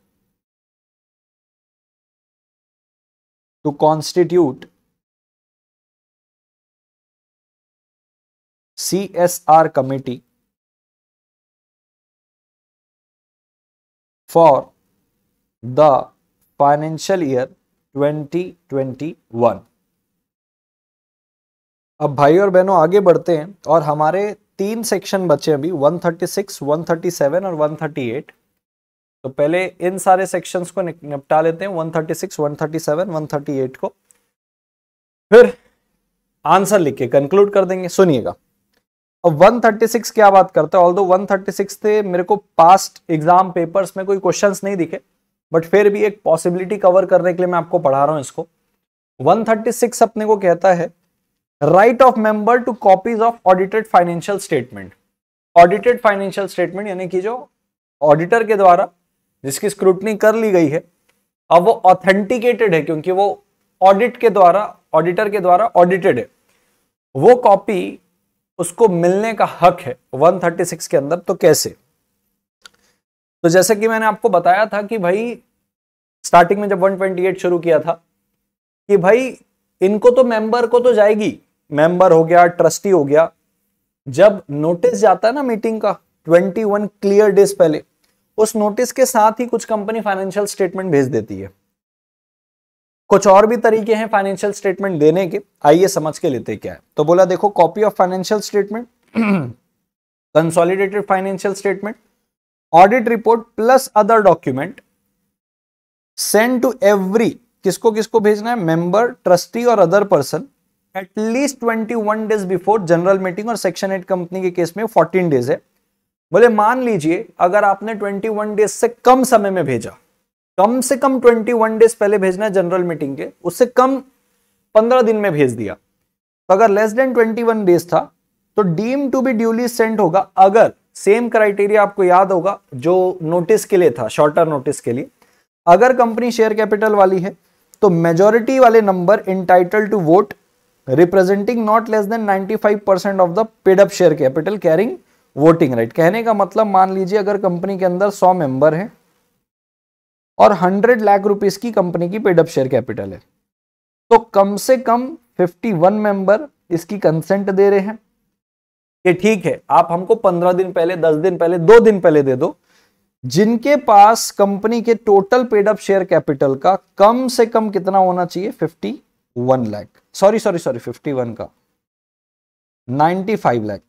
to constitute C S for the financial year twenty twenty 2021 अब भाई और बहनों आगे बढ़ते हैं और हमारे तीन सेक्शन बचे अभी 136, 137 और 138 तो पहले इन सारे सेक्शंस को निपटा लेते हैं 136, 137, 138 को फिर आंसर लिख के कंक्लूड कर देंगे सुनिएगा अब 136 क्या बात करता है ऑल दो वन थे मेरे को पास्ट एग्जाम पेपर्स में कोई क्वेश्चंस नहीं दिखे बट फिर भी एक पॉसिबिलिटी कवर करने के लिए मैं आपको पढ़ा रहा हूं इसको 136 अपने को कहता है right of member to copies of audited financial statement audited financial statement यानी कि जो ऑडिटर के द्वारा जिसकी स्क्रूटनी कर ली गई है अब वो ऑथेंटिकेटेड है क्योंकि वो ऑडिट के द्वारा ऑडिटर के द्वारा ऑडिटेड है वो कॉपी उसको मिलने का हक है 136 के अंदर तो कैसे तो जैसे कि मैंने आपको बताया था कि भाई स्टार्टिंग में जब 128 शुरू किया था कि भाई इनको तो मेंबर को तो जाएगी मेंबर हो गया ट्रस्टी हो गया जब नोटिस जाता है ना मीटिंग का 21 क्लियर डेज पहले उस नोटिस के साथ ही कुछ कंपनी फाइनेंशियल स्टेटमेंट भेज देती है कुछ और भी तरीके हैं फाइनेंशियल स्टेटमेंट देने के आइए समझ के लेते क्या है तो बोला देखो copy of financial statement consolidated financial statement audit report plus other document send to every किसको किसको भेजना है मेंबर ट्रस्टी और other person at least twenty one days before general meeting और सेक्शन एट कंपनी के केस में फोर्टीन डेज है बोले मान लीजिए अगर आपने ट्वेंटी वन डेज से कम समय में भेजा कम से कम 21 डेज पहले भेजना है जनरल मीटिंग के उससे कम 15 दिन में भेज दिया तो अगर लेस देन 21 डेज था तो deem to be duly sent होगा अगर सेम क्राइटेरिया आपको याद होगा जो नोटिस के लिए था शॉर्टर नोटिस के लिए अगर कंपनी शेयर कैपिटल वाली है तो मेजोरिटी वाले number entitle to vote representing not less than 95 percent of the paid up share capital carrying voting right कहने का मतलब मान लीजिए अगर कंपनी के अंदर 100 मेंबर हैं और हंड्रेड लाख रुपीज की कंपनी की पेडअप शेयर कैपिटल है तो कम से कम 51 मेंबर इसकी कंसेंट दे रहे हैं कि ठीक है आप हमको 15 दिन पहले 10 दिन पहले दो दिन पहले दे दो जिनके पास कंपनी के टोटल पेडअप शेयर कैपिटल का कम से कम कितना होना चाहिए 51 lakh sorry sorry sorry one का 95 लाख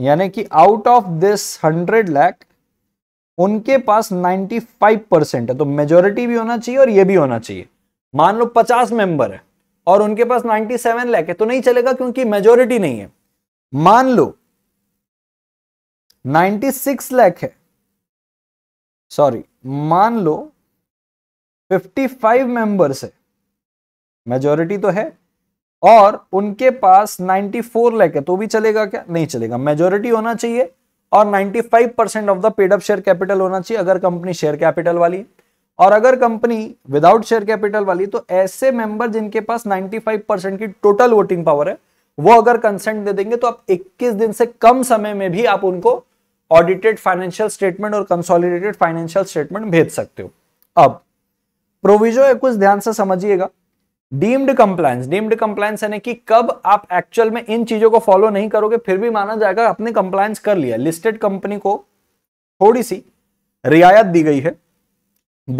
यानी कि आउट ऑफ दिस 100 लाख उनके पास 95 परसेंट है तो मेजोरिटी भी होना चाहिए और ये भी होना चाहिए मान लो 50 मेंबर है और उनके पास 97 लैक है तो नहीं चलेगा क्योंकि मेजोरिटी नहीं है मान लो 96 लैक है सॉरी मान लो 55 मेंबर्स है मेजोरिटी तो है और उनके पास 94 लैक है तो भी चलेगा क्या नहीं चलेगा मेजोरिटी होना चाहिए और 95 percent of the paid up share capital होना चाहिए अगर कंपनी शेयर कैपिटल वाली और अगर कंपनी विदाउट शेयर कैपिटल वाली तो ऐसे मेंबर जिनके पास 95 परसेंट की टोटल वोटिंग पावर है वो अगर कंसेंट दे देंगे तो आप 21 दिन से कम समय में भी आप उनको ऑडिटेड फाइनेंशियल स्टेटमेंट और कंसोलिडेटेड फाइनेंशियल स्टेटमेंट भेज सकते हो अब प्रोविजो है कुछ ध्यान से समझिएगा डीम्ड कंप्लायंस डीम्ड कंप्लायंस यानी कि कब आप एक्चुअल में इन चीजों को फॉलो नहीं करोगे फिर भी माना जाएगा आपने कंप्लायंस कर लिया लिस्टेड कंपनी को थोड़ी सी रियायत दी गई है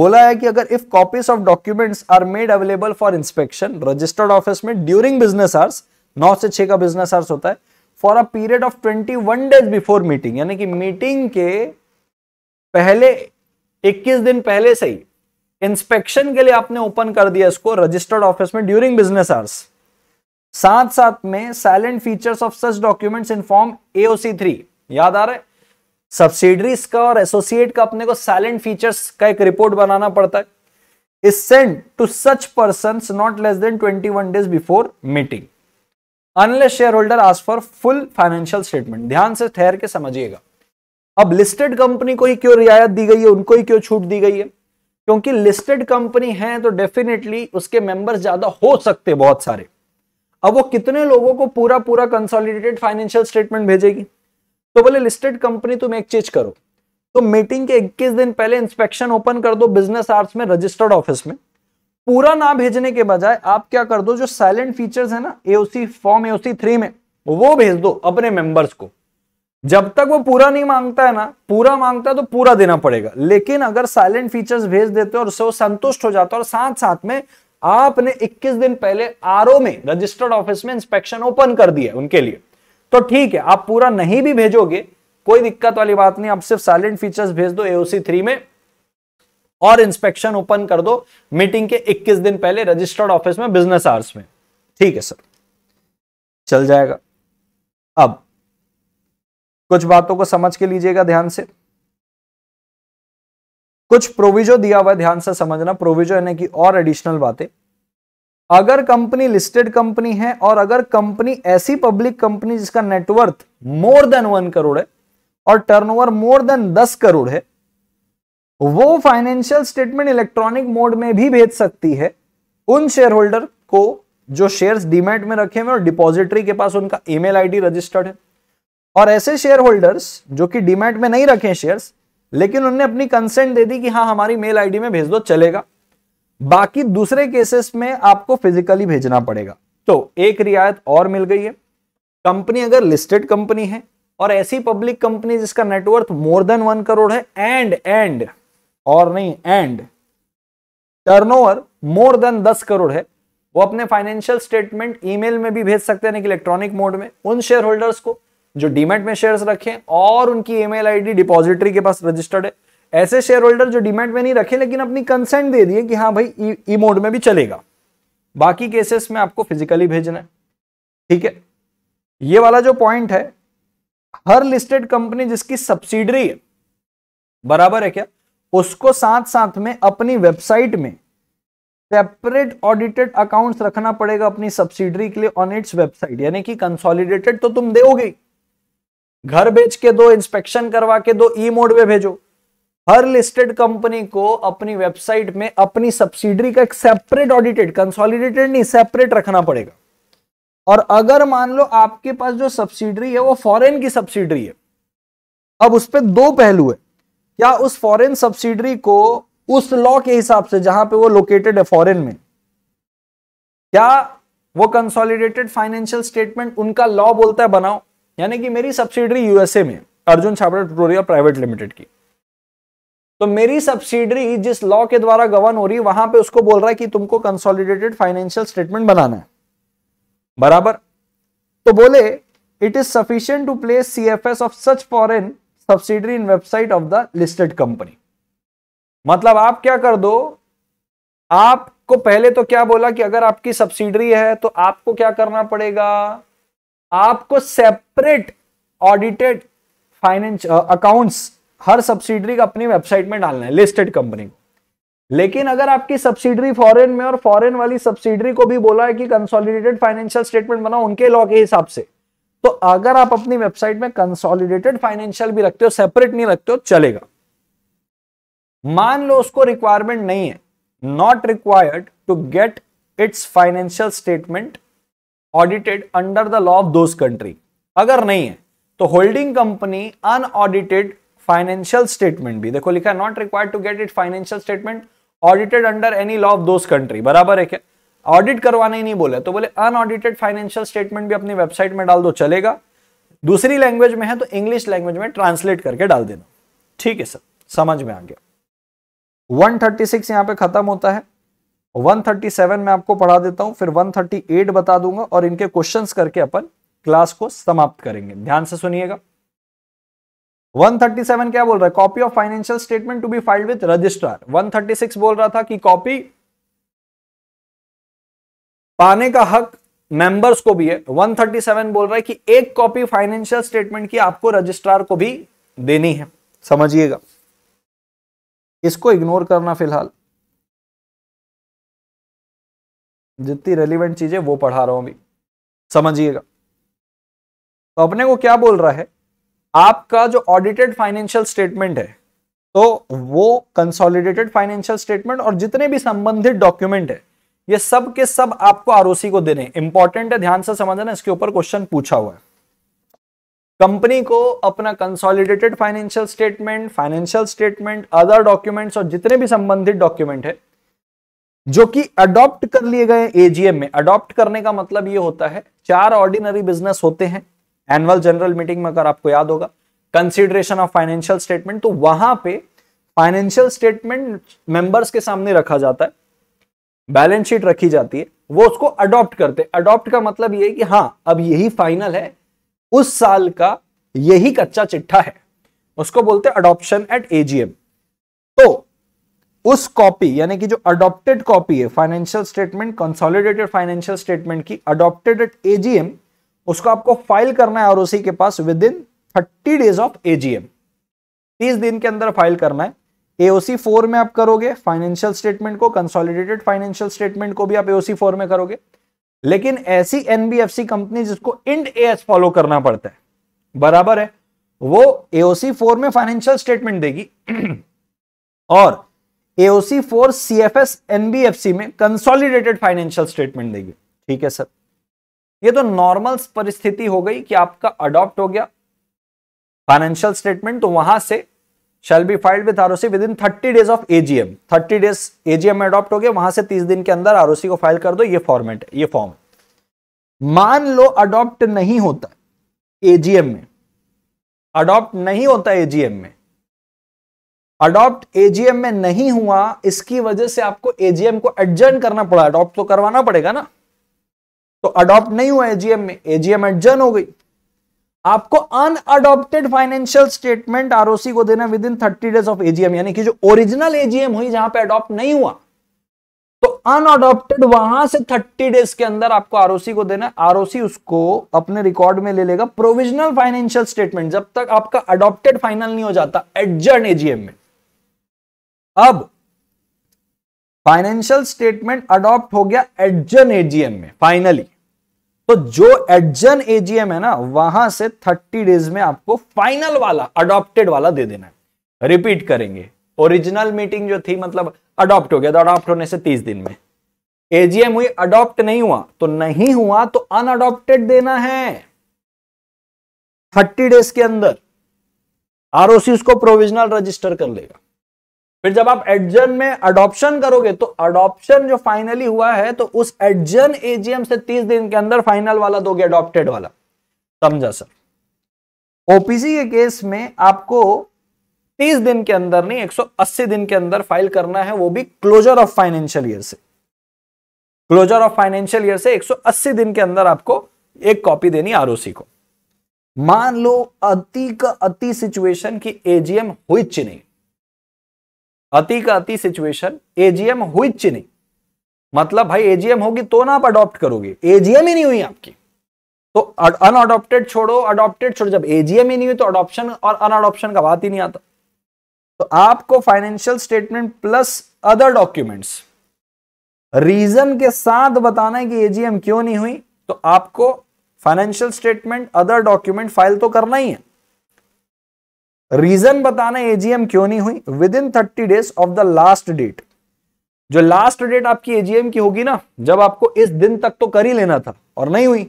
बोला है कि अगर if copies of documents are made available for inspection registered office में ड्यूरिंग बिजनेस आवर्स नौ से छह का बिजनेस आवर्स होता है for a period of twenty one days before meeting यानी कि मीटिंग के पहले 21 दिन पहले से ही इंस्पेक्शन के लिए आपने ओपन कर दिया इसको रजिस्टर्ड ऑफिस में ड्यूरिंग बिजनेस आवर्स साथ साथ में silent features of such documents in form AOC three याद आ रहा है सब्सिडरीज का और एसोसिएट का अपने को साइलेंट फीचर्स का एक रिपोर्ट बनाना पड़ता है is send to such person not less than one days before meeting unless share holder आज फॉर फुल फाइनेंशियल स्टेटमेंट ध्यान से ठहर के समझिएगा अब लिस्टेड कंपनी को ही क्यों रियायत दी गई है उनको ही क्यों छूट दी गई है क्योंकि लिस्टेड कंपनी है तो डेफिनेटली उसके मेंबर्स ज्यादा हो सकते बहुत सारे अब वो कितने लोगों को पूरा पूरा कंसोलिडेटेड फाइनेंशियल स्टेटमेंट भेजेगी तो बोले लिस्टेड कंपनी तुम एक चीज करो तो मीटिंग के 21 दिन पहले इंस्पेक्शन ओपन कर दो बिजनेस आर्ट्स में रजिस्टर्ड ऑफिस में पूरा ना भेजने के बजाय आप क्या कर दो जो साइलेंट फीचर्स है ना एओसी फॉर्म एओसी थ्री में वो भेज दो अपने मेंबर्स को जब तक वो पूरा नहीं मांगता है ना पूरा मांगता है तो पूरा देना पड़ेगा लेकिन अगर साइलेंट फीचर्स भेज देते हो और उससे वो संतुष्ट हो जाता है और साथ साथ में आपने 21 दिन पहले आरओ में रजिस्टर्ड ऑफिस में इंस्पेक्शन ओपन कर दिया उनके लिए तो ठीक है आप पूरा नहीं भी भेजोगे कोई दिक्कत वाली बात नहीं आप सिर्फ साइलेंट फीचर्स भेज दो एओसी थ्री में और इंस्पेक्शन ओपन कर दो मीटिंग के 21 दिन पहले रजिस्टर्ड ऑफिस में बिजनेस आवर्स में ठीक है सर चल जाएगा अब कुछ बातों को समझ के लीजिएगा ध्यान से कुछ प्रोविजो दिया हुआ है ध्यान से समझना प्रोविजो यानी कि और एडिशनल बातें अगर कंपनी लिस्टेड कंपनी है और अगर कंपनी ऐसी पब्लिक कंपनी जिसका net worth more than one crore है और टर्नओवर मोर देन दस करोड़ है वो फाइनेंशियल स्टेटमेंट इलेक्ट्रॉनिक मोड में भी भेज सकती है उन शेयर होल्डर को जो शेयर्स डीमेट में रखे हुए और डिपॉजिटरी के पास उनका ईमेल आईडी रजिस्टर्ड है और ऐसे शेयर होल्डर्स जो कि डीमैट में नहीं रखे शेयर्स लेकिन उन्होंने अपनी कंसेंट दे दी कि हाँ हमारी मेल आईडी में भेज दो चलेगा बाकी दूसरे केसेस में आपको फिजिकली भेजना पड़ेगा तो एक रियायत और मिल गई है कंपनी अगर लिस्टेड कंपनी है और ऐसी पब्लिक कंपनी जिसका net worth more than one crore है एंड एंड और नहीं एंड टर्नओवर मोर देन दस करोड़ है वो अपने फाइनेंशियल स्टेटमेंट ईमेल में भी भेज सकते हैं इलेक्ट्रॉनिक मोड में उन शेयर होल्डर्स को जो डीमेट में शेयर्स रखें और उनकी ईमेल आईडी डिपॉजिटरी के पास रजिस्टर्ड है ऐसे शेयर होल्डर जो डीमेट में नहीं रखे लेकिन अपनी कंसेंट दे दिए कि हाँ भाई ई मोड में भी चलेगा बाकी केसेस में आपको फिजिकली भेजना है ठीक है ये वाला जो पॉइंट है हर लिस्टेड कंपनी जिसकी सब्सिडरी है बराबर है क्या उसको साथ साथ में अपनी वेबसाइट में सेपरेट ऑडिटेड अकाउंट्स रखना पड़ेगा अपनी सब्सिडरी के लिए ऑन इट्स वेबसाइट यानी कि कंसोलिडेटेड तो तुम दोगे घर बेच के दो इंस्पेक्शन करवा के दो ई मोड में भेजो हर लिस्टेड कंपनी को अपनी वेबसाइट में अपनी सब्सिडरी का एक सेपरेट ऑडिटेड कंसोलिडेटेड नहीं सेपरेट रखना पड़ेगा और अगर मान लो आपके पास जो सब्सिडरी है वो फॉरेन की सब्सिडरी है अब उस पर दो पहलू है क्या उस फॉरेन सब्सिडरी को उस लॉ के हिसाब से जहां पे वो लोकेटेड है फॉरेन में क्या वो कंसोलिडेटेड फाइनेंशियल स्टेटमेंट उनका लॉ बोलता है बनाओ यानी कि मेरी सब्सिडरी यूएसए में Arjun Chhabra Tutoria private limited की तो मेरी सब्सिडरी जिस लॉ के द्वारा गवर्न हो रही है वहां पे उसको बोल रहा है कि तुमको कंसोलिडेटेड फाइनेंशियल स्टेटमेंट बनाना है बराबर तो बोले it is sufficient to place C F S of such foreign subsidiary in website of the listed company मतलब आप क्या कर दो आपको पहले तो क्या बोला कि अगर आपकी सब्सिडरी है तो आपको क्या करना पड़ेगा आपको सेपरेट ऑडिटेड फाइनेंस अकाउंट्स हर सब्सिडरी का अपनी वेबसाइट में डालना है लिस्टेड कंपनी लेकिन अगर आपकी सब्सिडरी फॉरेन में और फॉरेन वाली सब्सिडरी को भी बोला है कि कंसोलिडेटेड फाइनेंशियल स्टेटमेंट बनाओ उनके लॉ के हिसाब से तो अगर आप अपनी वेबसाइट में कंसोलिडेटेड फाइनेंशियल भी रखते हो सेपरेट नहीं रखते हो चलेगा मान लो उसको रिक्वायरमेंट नहीं है not required to get its financial statement audited under the law of those country अगर नहीं है तो holding company unaudited financial statement भी देखो लिखा not require to get it financial statement audited under any law of those country बराबर है क्या ऑडिट करवाने ही नहीं बोले तो बोले अनऑडिटेड फाइनेंशियल स्टेटमेंट भी अपनी वेबसाइट में डाल दो चलेगा दूसरी लैंग्वेज में है तो इंग्लिश लैंग्वेज में ट्रांसलेट करके डाल देना ठीक है सर समझ में आ गया 136 यहां पे खत्म होता है 137 में आपको पढ़ा देता हूं फिर 138 बता दूंगा और इनके क्वेश्चंस करके अपन क्लास को समाप्त करेंगे ध्यान से सुनिएगा 137 क्या बोल रहा है copy of financial statement to be filed with registrar 136 बोल रहा था कि कॉपी पाने का हक मेंबर्स को भी है 137 बोल रहा है कि एक कॉपी फाइनेंशियल स्टेटमेंट की आपको रजिस्ट्रार को भी देनी है समझिएगा इसको इग्नोर करना फिलहाल जितनी रेलिवेंट चीज़ें वो पढ़ा रहा हूं अभी समझिएगा तो अपने को क्या बोल रहा है आपका जो ऑडिटेड फाइनेंशियल स्टेटमेंट है तो वो कंसोलिडेटेड फाइनेंशियल स्टेटमेंट और जितने भी संबंधित डॉक्यूमेंट है ये सब के सब आपको आरओसी को देने इंपॉर्टेंट है ध्यान से समझना इसके ऊपर क्वेश्चन पूछा हुआ है कंपनी को अपना consolidated financial statement financial statement other documents और जितने भी संबंधित डॉक्यूमेंट है जो कि अडॉप्ट कर लिए गए एजीएम में अडॉप्ट करने का मतलब ये होता है चार ऑर्डिनरी बिजनेस होते हैं एनुअल जनरल मीटिंग में अगर आपको याद होगा कंसिडरेशन ऑफ फाइनेंशियल स्टेटमेंट तो वहां पे फाइनेंशियल स्टेटमेंट मेंबर्स के सामने रखा जाता है बैलेंस शीट रखी जाती है वो उसको अडॉप्ट करते अडॉप्ट का मतलब ये है कि हाँ अब यही फाइनल है उस साल का यही कच्चा चिट्ठा है उसको बोलते हैं अडॉप्शन एट एजीएम तो उस कॉपी यानी कि जो अडॉप्टेड कॉपी है financial statement consolidated financial statement की अडॉप्टेड एट एजीएम उसको आपको फाइल करना है और उसी के पास within thirty days of AGM तीस दिन के अंदर फाइल करना है एओसी फोर में आप करोगे फाइनेंशियल स्टेटमेंट को कंसोलिडेटेड फाइनेंशियल स्टेटमेंट को भी आप एओसी फोर में करोगे लेकिन ऐसी एनबीएफसी कंपनी जिसको इंड एएस फॉलो करना पड़ता है बराबर है वो एओसी फोर में फाइनेंशियल स्टेटमेंट देगी और AOC four C F S NBFC में कंसोलिडेटेड फाइनेंशियल स्टेटमेंट देगी ठीक है सर ये तो नॉर्मल परिस्थिति हो गई कि आपका अडॉप्ट हो गया फाइनेंशियल स्टेटमेंट तो वहां से shall be filed with ROC within thirty days of AGM thirty days AGM में अडॉप्ट हो गया वहां से तीस दिन के अंदर आरओसी को फाइल कर दो ये फॉर्मेट ये फॉर्म मान लो अडॉप्ट नहीं होता एजीएम में अडॉप्ट नहीं होता एजीएम में अडॉप्ट एजीएम में नहीं हुआ इसकी वजह से आपको एजीएम को एडजर्न करना पड़ा अडॉप्ट तो करवाना पड़ेगा ना तो अडॉप्ट नहीं हुआ एजीएम में एजीएम एडजर्न हो गई आपको अनअडॉप्टेड फाइनेंशियल स्टेटमेंट आरओसी को देना within thirty days of AGM यानी कि जो ओरिजिनल एजीएम हुई जहां पे अडॉप्ट नहीं हुआ तो अनअडॉप्टेड वहां से थर्टी डेज के अंदर आपको आरओसी को देना आरओसी उसको अपने रिकॉर्ड में ले लेगा प्रोविजनल फाइनेंशियल स्टेटमेंट जब तक आपका अडॉप्टेड फाइनल नहीं हो जाता एडजर्न एजीएम में अब फाइनेंशियल स्टेटमेंट अडॉप्ट हो गया एडजन एजीएम में फाइनली तो जो एडजन एजीएम है ना वहां से 30 डेज में आपको फाइनल वाला अडॉप्टेड वाला दे देना है रिपीट करेंगे ओरिजिनल मीटिंग जो थी मतलब अडॉप्ट हो गया तो अडॉप्ट होने से 30 दिन में एजीएम हुई अडॉप्ट नहीं हुआ तो नहीं हुआ तो अनअडॉप्टेड देना है थर्टी डेज के अंदर आरओसी उसको प्रोविजनल रजिस्टर कर लेगा फिर जब आप एडजन में अडॉप्शन करोगे तो अडॉप्शन जो फाइनली हुआ है तो उस एडजन एजीएम से तीस दिन के अंदर फाइनल वाला दोगे अडॉप्टेड वाला समझा सर ओपीसी के केस में आपको 30 दिन के अंदर नहीं 180 दिन के अंदर फाइल करना है वो भी क्लोजर ऑफ फाइनेंशियल ईयर से क्लोजर ऑफ फाइनेंशियल ईयर से 180 दिन के अंदर आपको एक कॉपी देनी आरओसी को मान लो अति का अति सिचुएशन की एजीएम हुई नहीं अति का अति सिचुएशन एजीएम हुई नहीं मतलब भाई एजीएम होगी तो ना आप अडॉप्ट करोगे एजीएम ही नहीं हुई आपकी तो अनअडॉप्टेड छोड़ो अडॉप्टेड छोड़ो जब एजीएम ही नहीं हुई तो अडॉप्शन और अनअडॉप्शन का बात ही नहीं आता तो आपको financial statement plus other documents reason के साथ बताना है कि एजीएम क्यों नहीं हुई तो आपको financial statement other document file तो करना ही है रीजन बताना एजीएम क्यों नहीं हुई within thirty days of the last date जो लास्ट डेट आपकी एजीएम की होगी ना जब आपको इस दिन तक तो कर ही लेना था और नहीं हुई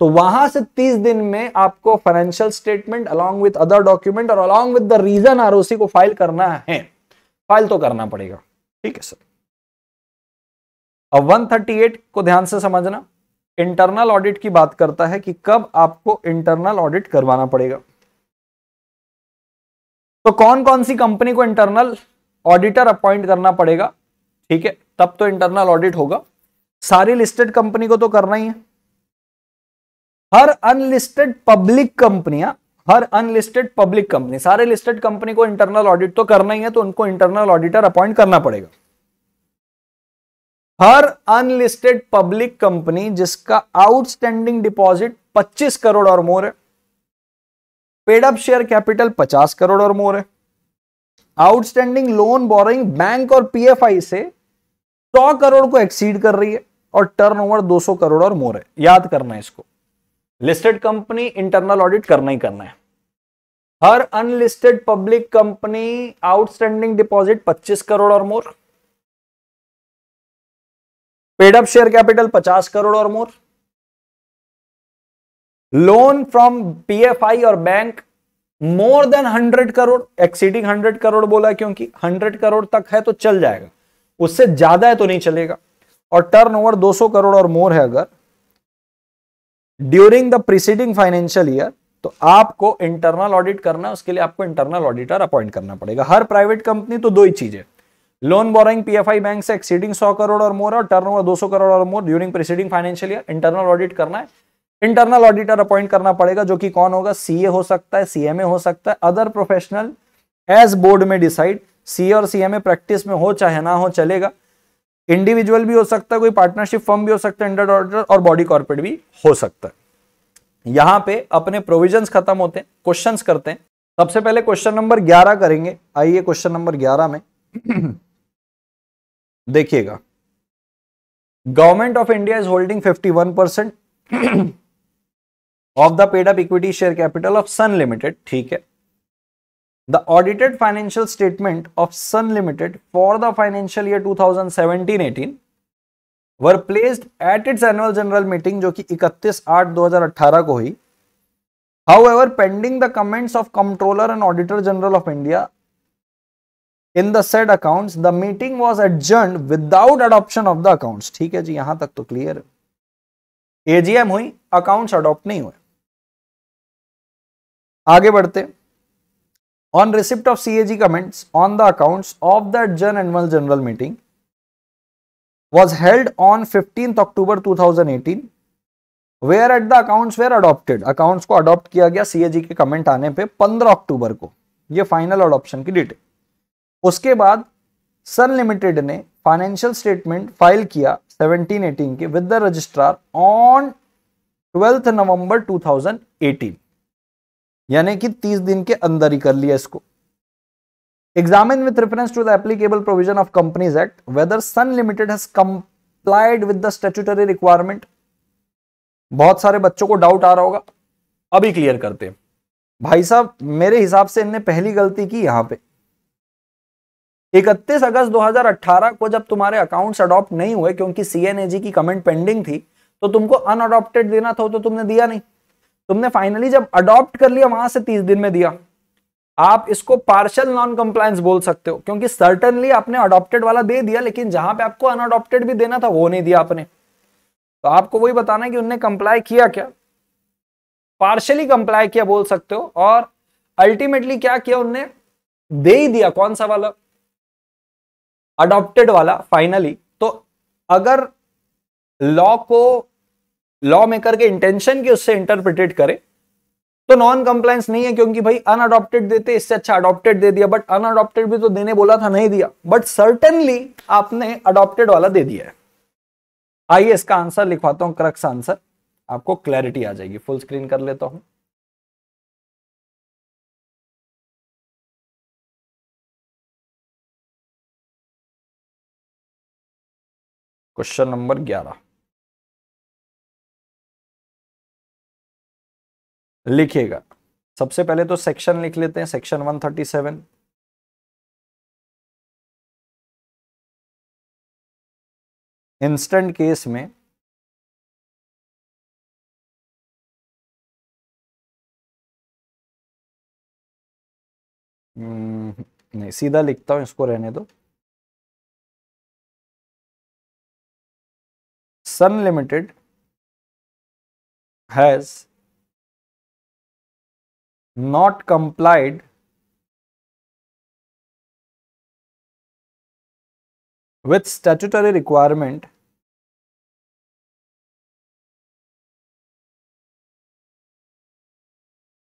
तो वहां से 30 दिन में आपको financial statement along with other document और along with the reason ROC को फाइल करना है फाइल तो करना पड़ेगा ठीक है सर अब 138 को ध्यान से समझना इंटरनल ऑडिट की बात करता है कि कब आपको इंटरनल ऑडिट करवाना पड़ेगा तो कौन कौन सी कंपनी को इंटरनल ऑडिटर अपॉइंट करना पड़ेगा ठीक है तब तो इंटरनल ऑडिट होगा सारी लिस्टेड कंपनी को तो करना ही है हर अनलिस्टेड पब्लिक कंपनियां हर अनलिस्टेड पब्लिक कंपनी सारे लिस्टेड कंपनी को इंटरनल ऑडिट तो करना ही है तो उनको इंटरनल ऑडिटर अपॉइंट करना पड़ेगा हर अनलिस्टेड पब्लिक कंपनी जिसका आउटस्टैंडिंग डिपॉजिट 25 करोड़ और मोर है पेड अप शेयर कैपिटल पचास करोड़ और मोर है आउटस्टैंडिंग लोन बोरिंग बैंक और पीएफआई से सौ करोड़ को एक्सीड कर रही है और टर्नओवर 200 करोड़ और मोर है याद करना है इसको लिस्टेड कंपनी इंटरनल ऑडिट करना ही करना है हर unlisted public company outstanding deposit 25 crore और more paid up share capital 50 crore और मोर लोन फ्रॉम पीएफआई और bank more than hundred crore exceeding hundred crore बोला क्योंकि हंड्रेड करोड़ तक है तो चल जाएगा उससे ज्यादा है तो नहीं चलेगा और टर्न ओवर दो करोड़ और मोर है अगर during the preceding financial year तो आपको इंटरनल ऑडिट करना है उसके लिए आपको इंटरनल ऑडिटर अपॉइंट करना पड़ेगा हर प्राइवेट कंपनी तो दो ही चीजें लोन बोरिंग पीएफआई बैंक से एक्सीडिंग 100 करोड़ और मोर और टर्नओवर 200 करोड़ और more during preceding financial year internal audit करना है इंटरनल ऑडिटर अपॉइंट करना पड़ेगा जो कि कौन होगा सीए हो सकता है सीएमए हो सकता है अदर प्रोफेशनल एज बोर्ड में डिसाइड सीए और सीएमए प्रैक्टिस में हो चाहे ना हो चलेगा इंडिविजुअल भी हो सकता है कोई पार्टनरशिप फर्म भी हो सकता है इंटरनल ऑडिटर और बॉडी कॉर्पोरेट भी हो सकता है यहां पे अपने प्रोविजन खत्म होते हैं क्वेश्चन करते हैं सबसे पहले क्वेश्चन नंबर ग्यारह करेंगे आइए क्वेश्चन नंबर ग्यारह में देखिएगा government of India is holding fifty one percent of the paid up equity share capital of Sun limited ठीक है the audited financial statement of Sun limited for the financial year 2017-18 were placed at its annual general meeting जो कि 31 आठ 2018 को हुई however pending the comments of controller and auditor general of India in the said accounts the meeting was adjourn without adoption of the accounts ठीक है जी यहां तक तो क्लियर है एजीएम हुई अकाउंट्स अडॉप्ट नहीं हुए आगे बढ़ते on receipt of C AG comments on the accounts of the जन annual general meeting was held on fifteenth October two thousand eighteen where at the accounts were adopted accounts को adopt किया गया CAG के comment आने पे 15 अक्टूबर को ये final adoption की है उसके बाद सन लिमिटेड ने फाइनेंशियल स्टेटमेंट फाइल किया एटीन के with the registrar on 12 November 2018 यानी कि 30 दिन के अंदर ही कर लिया इसको examine with reference to the applicable provision of companies act whether Sun limited has complied with the statutory requirement बहुत सारे बच्चों को डाउट आ रहा होगा अभी क्लियर करते हैं भाई साहब मेरे हिसाब से इनने पहली गलती की यहां पे 31 अगस्त 2018 को जब तुम्हारे अकाउंट्स अडॉप्ट नहीं हुए क्योंकि सीएनएजी की कमेंट पेंडिंग थी तो तुमको अनअडॉप्टेड देना था तो तुमने दिया नहीं तुमने फाइनली जब अडॉप्ट कर लिया वहां से तीस दिन में दिया आप इसको पार्शल नॉन कंप्लायंस बोल सकते हो क्योंकि सर्टनली आपने अडॉप्टेड वाला दे दिया लेकिन जहां पे आपको अनअडॉप्टेड भी देना था वो नहीं दिया आपने तो आपको वही बताना है कि उनने कंप्लाई किया क्या पार्शली कंप्लाई किया बोल सकते हो और अल्टीमेटली क्या किया उनने दे ही दिया कौन सा वाला अडॉप्टेड वाला फाइनली तो अगर लॉ को लॉ मेकर के इंटेंशन की उससे इंटरप्रिटेट करें तो नॉन कंप्लायंस नहीं है क्योंकि भाई अनअडॉप्टेड देते इससे अच्छा अडॉप्टेड दे दिया बट अनअडॉप्टेड भी तो देने बोला था नहीं दिया बट सर्टनली आपने अडॉप्टेड वाला दे दिया है आइए इसका आंसर लिखवाता हूं करक्स आंसर आपको क्लैरिटी आ जाएगी फुल स्क्रीन कर लेता हूं क्वेश्चन नंबर ग्यारह लिखेगा सबसे पहले तो सेक्शन लिख लेते हैं सेक्शन 137 इंस्टेंट केस में हम्म, नहीं सीधा लिखता हूं इसको रहने दो Sun limited has not complied with statutory requirement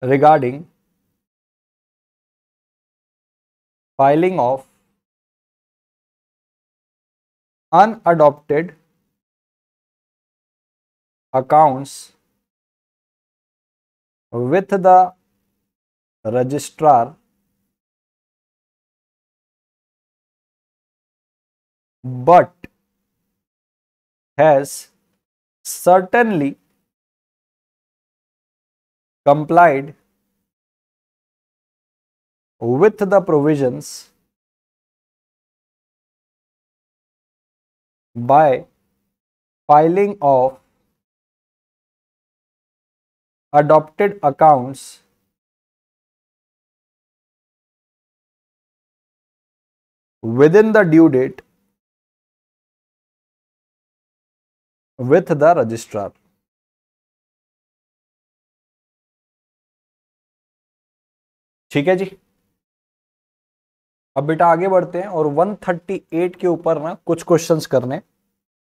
regarding filing of unadopted accounts with the registrar but has certainly complied with the provisions by filing of adopted accounts within the due date with the registrar ठीक है जी अब बेटा आगे बढ़ते हैं और 138 के ऊपर ना कुछ क्वेश्चंस करने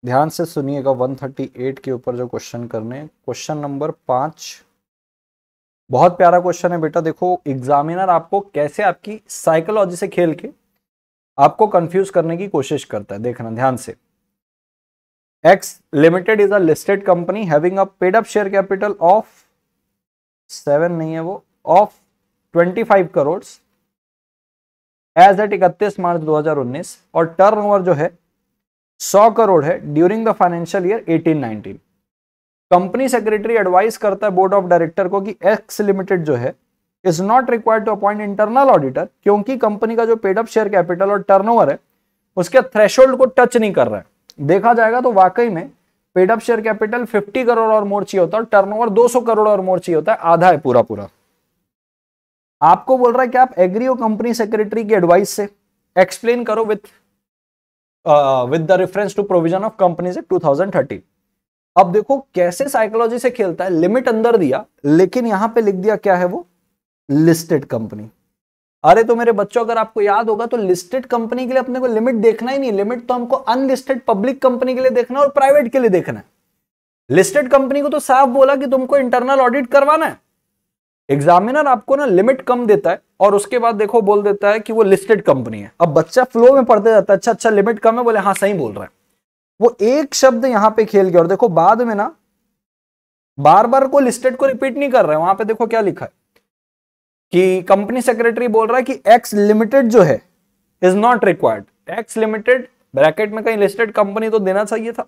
ध्यान से सुनिएगा 138 के ऊपर जो क्वेश्चन करने क्वेश्चन नंबर पांच बहुत प्यारा क्वेश्चन है बेटा देखो एग्जामिनर आपको कैसे आपकी साइकोलॉजी से खेल के आपको कंफ्यूज करने की कोशिश करता है देखना ध्यान से X limited is a listed company having a paid up share capital of seven नहीं है वो of twenty five crore as at इकतीस मार्च दो हजार उन्नीस और टर्न ओवर जो है सौ करोड़ है during the financial year eighteen nineteen company secretary advice करता है बोर्ड ऑफ डायरेक्टर को कि एक्स लिमिटेड जो है is not required to appoint internal auditor क्योंकि कंपनी का जो पेडअप शेयर कैपिटल और टर्नओवर है उसके थ्रेश को टच नहीं कर रहा है देखा जाएगा तो वाकई में पेडअप शेयर कैपिटल 50 करोड़ और मोर्ची होता है टर्न ओवर दो करोड़ और मोर्ची होता है आधा है पूरा पूरा आपको बोल रहा है कि आप एग्री हो कंपनी सेक्रेटरी की एडवाइस से एक्सप्लेन करो with with the reference to provision of company से 2030 अब देखो कैसे साइकोलॉजी से खेलता है लिमिट अंदर दिया लेकिन यहां पे लिख दिया क्या है वो लिस्टेड कंपनी अरे तो मेरे बच्चों अगर आपको याद होगा तो लिस्टेड कंपनी के लिए अपने को लिमिट देखना ही नहीं लिमिट तो हमको अनलिस्टेड पब्लिक कंपनी के लिए देखना है और प्राइवेट के लिए देखना है लिस्टेड कंपनी को तो साफ बोला कि तुमको इंटरनल ऑडिट करवाना है एग्जामिनर आपको ना लिमिट कम देता है और उसके बाद देखो बोल देता है कि वो लिस्टेड कंपनी है अब बच्चा फ्लो में पढ़ते जाता है अच्छा अच्छा लिमिट कम है बोले हाँ सही बोल रहा है वो एक शब्द यहाँ पे खेल गया और देखो बाद में ना बार बार को लिस्टेड को रिपीट नहीं कर रहा है वहां पे देखो क्या लिखा है कि कंपनी सेक्रेटरी बोल रहा है कि एक्स लिमिटेड जो है is not required X limited bracket में कहीं लिस्टेड कंपनी तो देना चाहिए था